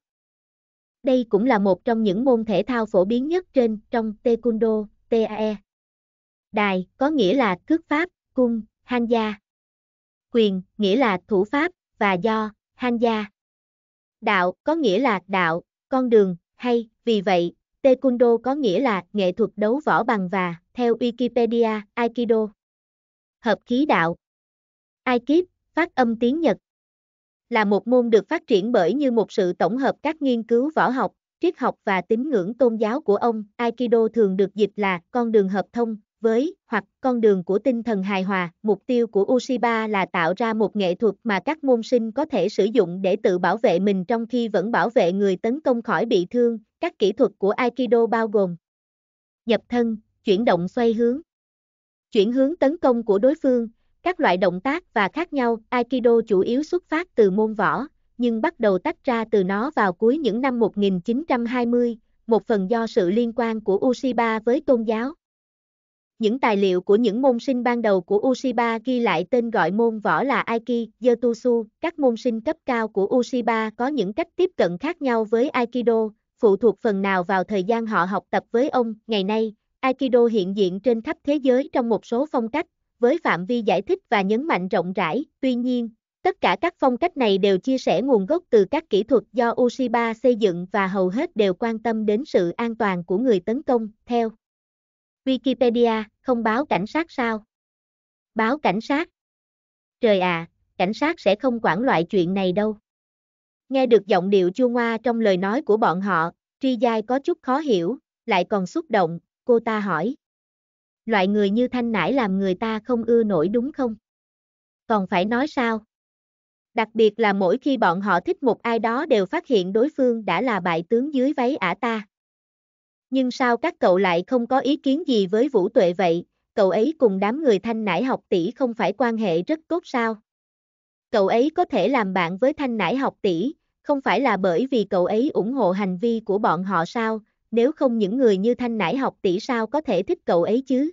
Đây cũng là một trong những môn thể thao phổ biến nhất trên trong Taekwondo, TAE. Đài có nghĩa là cước pháp, cung, hanja. Quyền nghĩa là thủ pháp và do, hanja. Đạo có nghĩa là đạo, con đường hay, vì vậy, Taekwondo có nghĩa là nghệ thuật đấu võ bằng và, theo Wikipedia, Aikido hợp khí đạo. Ai kiếp, phát âm tiếng Nhật. Là một môn được phát triển bởi như một sự tổng hợp các nghiên cứu võ học, triết học và tín ngưỡng tôn giáo của ông, Aikido thường được dịch là con đường hợp thông với hoặc con đường của tinh thần hài hòa, mục tiêu của Ushiba là tạo ra một nghệ thuật mà các môn sinh có thể sử dụng để tự bảo vệ mình trong khi vẫn bảo vệ người tấn công khỏi bị thương. Các kỹ thuật của Aikido bao gồm Nhập thân, chuyển động xoay hướng chuyển hướng tấn công của đối phương, các loại động tác và khác nhau. Aikido chủ yếu xuất phát từ môn võ, nhưng bắt đầu tách ra từ nó vào cuối những năm 1920, một phần do sự liên quan của Ushiba với tôn giáo. Những tài liệu của những môn sinh ban đầu của Ushiba ghi lại tên gọi môn võ là Aiki, Yotutsu, các môn sinh cấp cao của Ushiba có những cách tiếp cận khác nhau với Aikido, phụ thuộc phần nào vào thời gian họ học tập với ông. Ngày nay, Aikido hiện diện trên khắp thế giới trong một số phong cách, với phạm vi giải thích và nhấn mạnh rộng rãi, tuy nhiên, tất cả các phong cách này đều chia sẻ nguồn gốc từ các kỹ thuật do Ushiba xây dựng và hầu hết đều quan tâm đến sự an toàn của người tấn công, theo Wikipedia, không báo cảnh sát sao? Báo cảnh sát? Trời à, cảnh sát sẽ không quản loại chuyện này đâu. Nghe được giọng điệu chua ngoa trong lời nói của bọn họ, Tri Giai có chút khó hiểu, lại còn xúc động, cô ta hỏi. Loại người như Thanh Nải làm người ta không ưa nổi đúng không? Còn phải nói sao? Đặc biệt là mỗi khi bọn họ thích một ai đó đều phát hiện đối phương đã là bại tướng dưới váy ả ta. Nhưng sao các cậu lại không có ý kiến gì với Vũ Tuệ vậy, cậu ấy cùng đám người Thanh Nải học tỷ không phải quan hệ rất tốt sao? Cậu ấy có thể làm bạn với Thanh Nải học tỷ, không phải là bởi vì cậu ấy ủng hộ hành vi của bọn họ sao, nếu không những người như Thanh Nải học tỷ sao có thể thích cậu ấy chứ.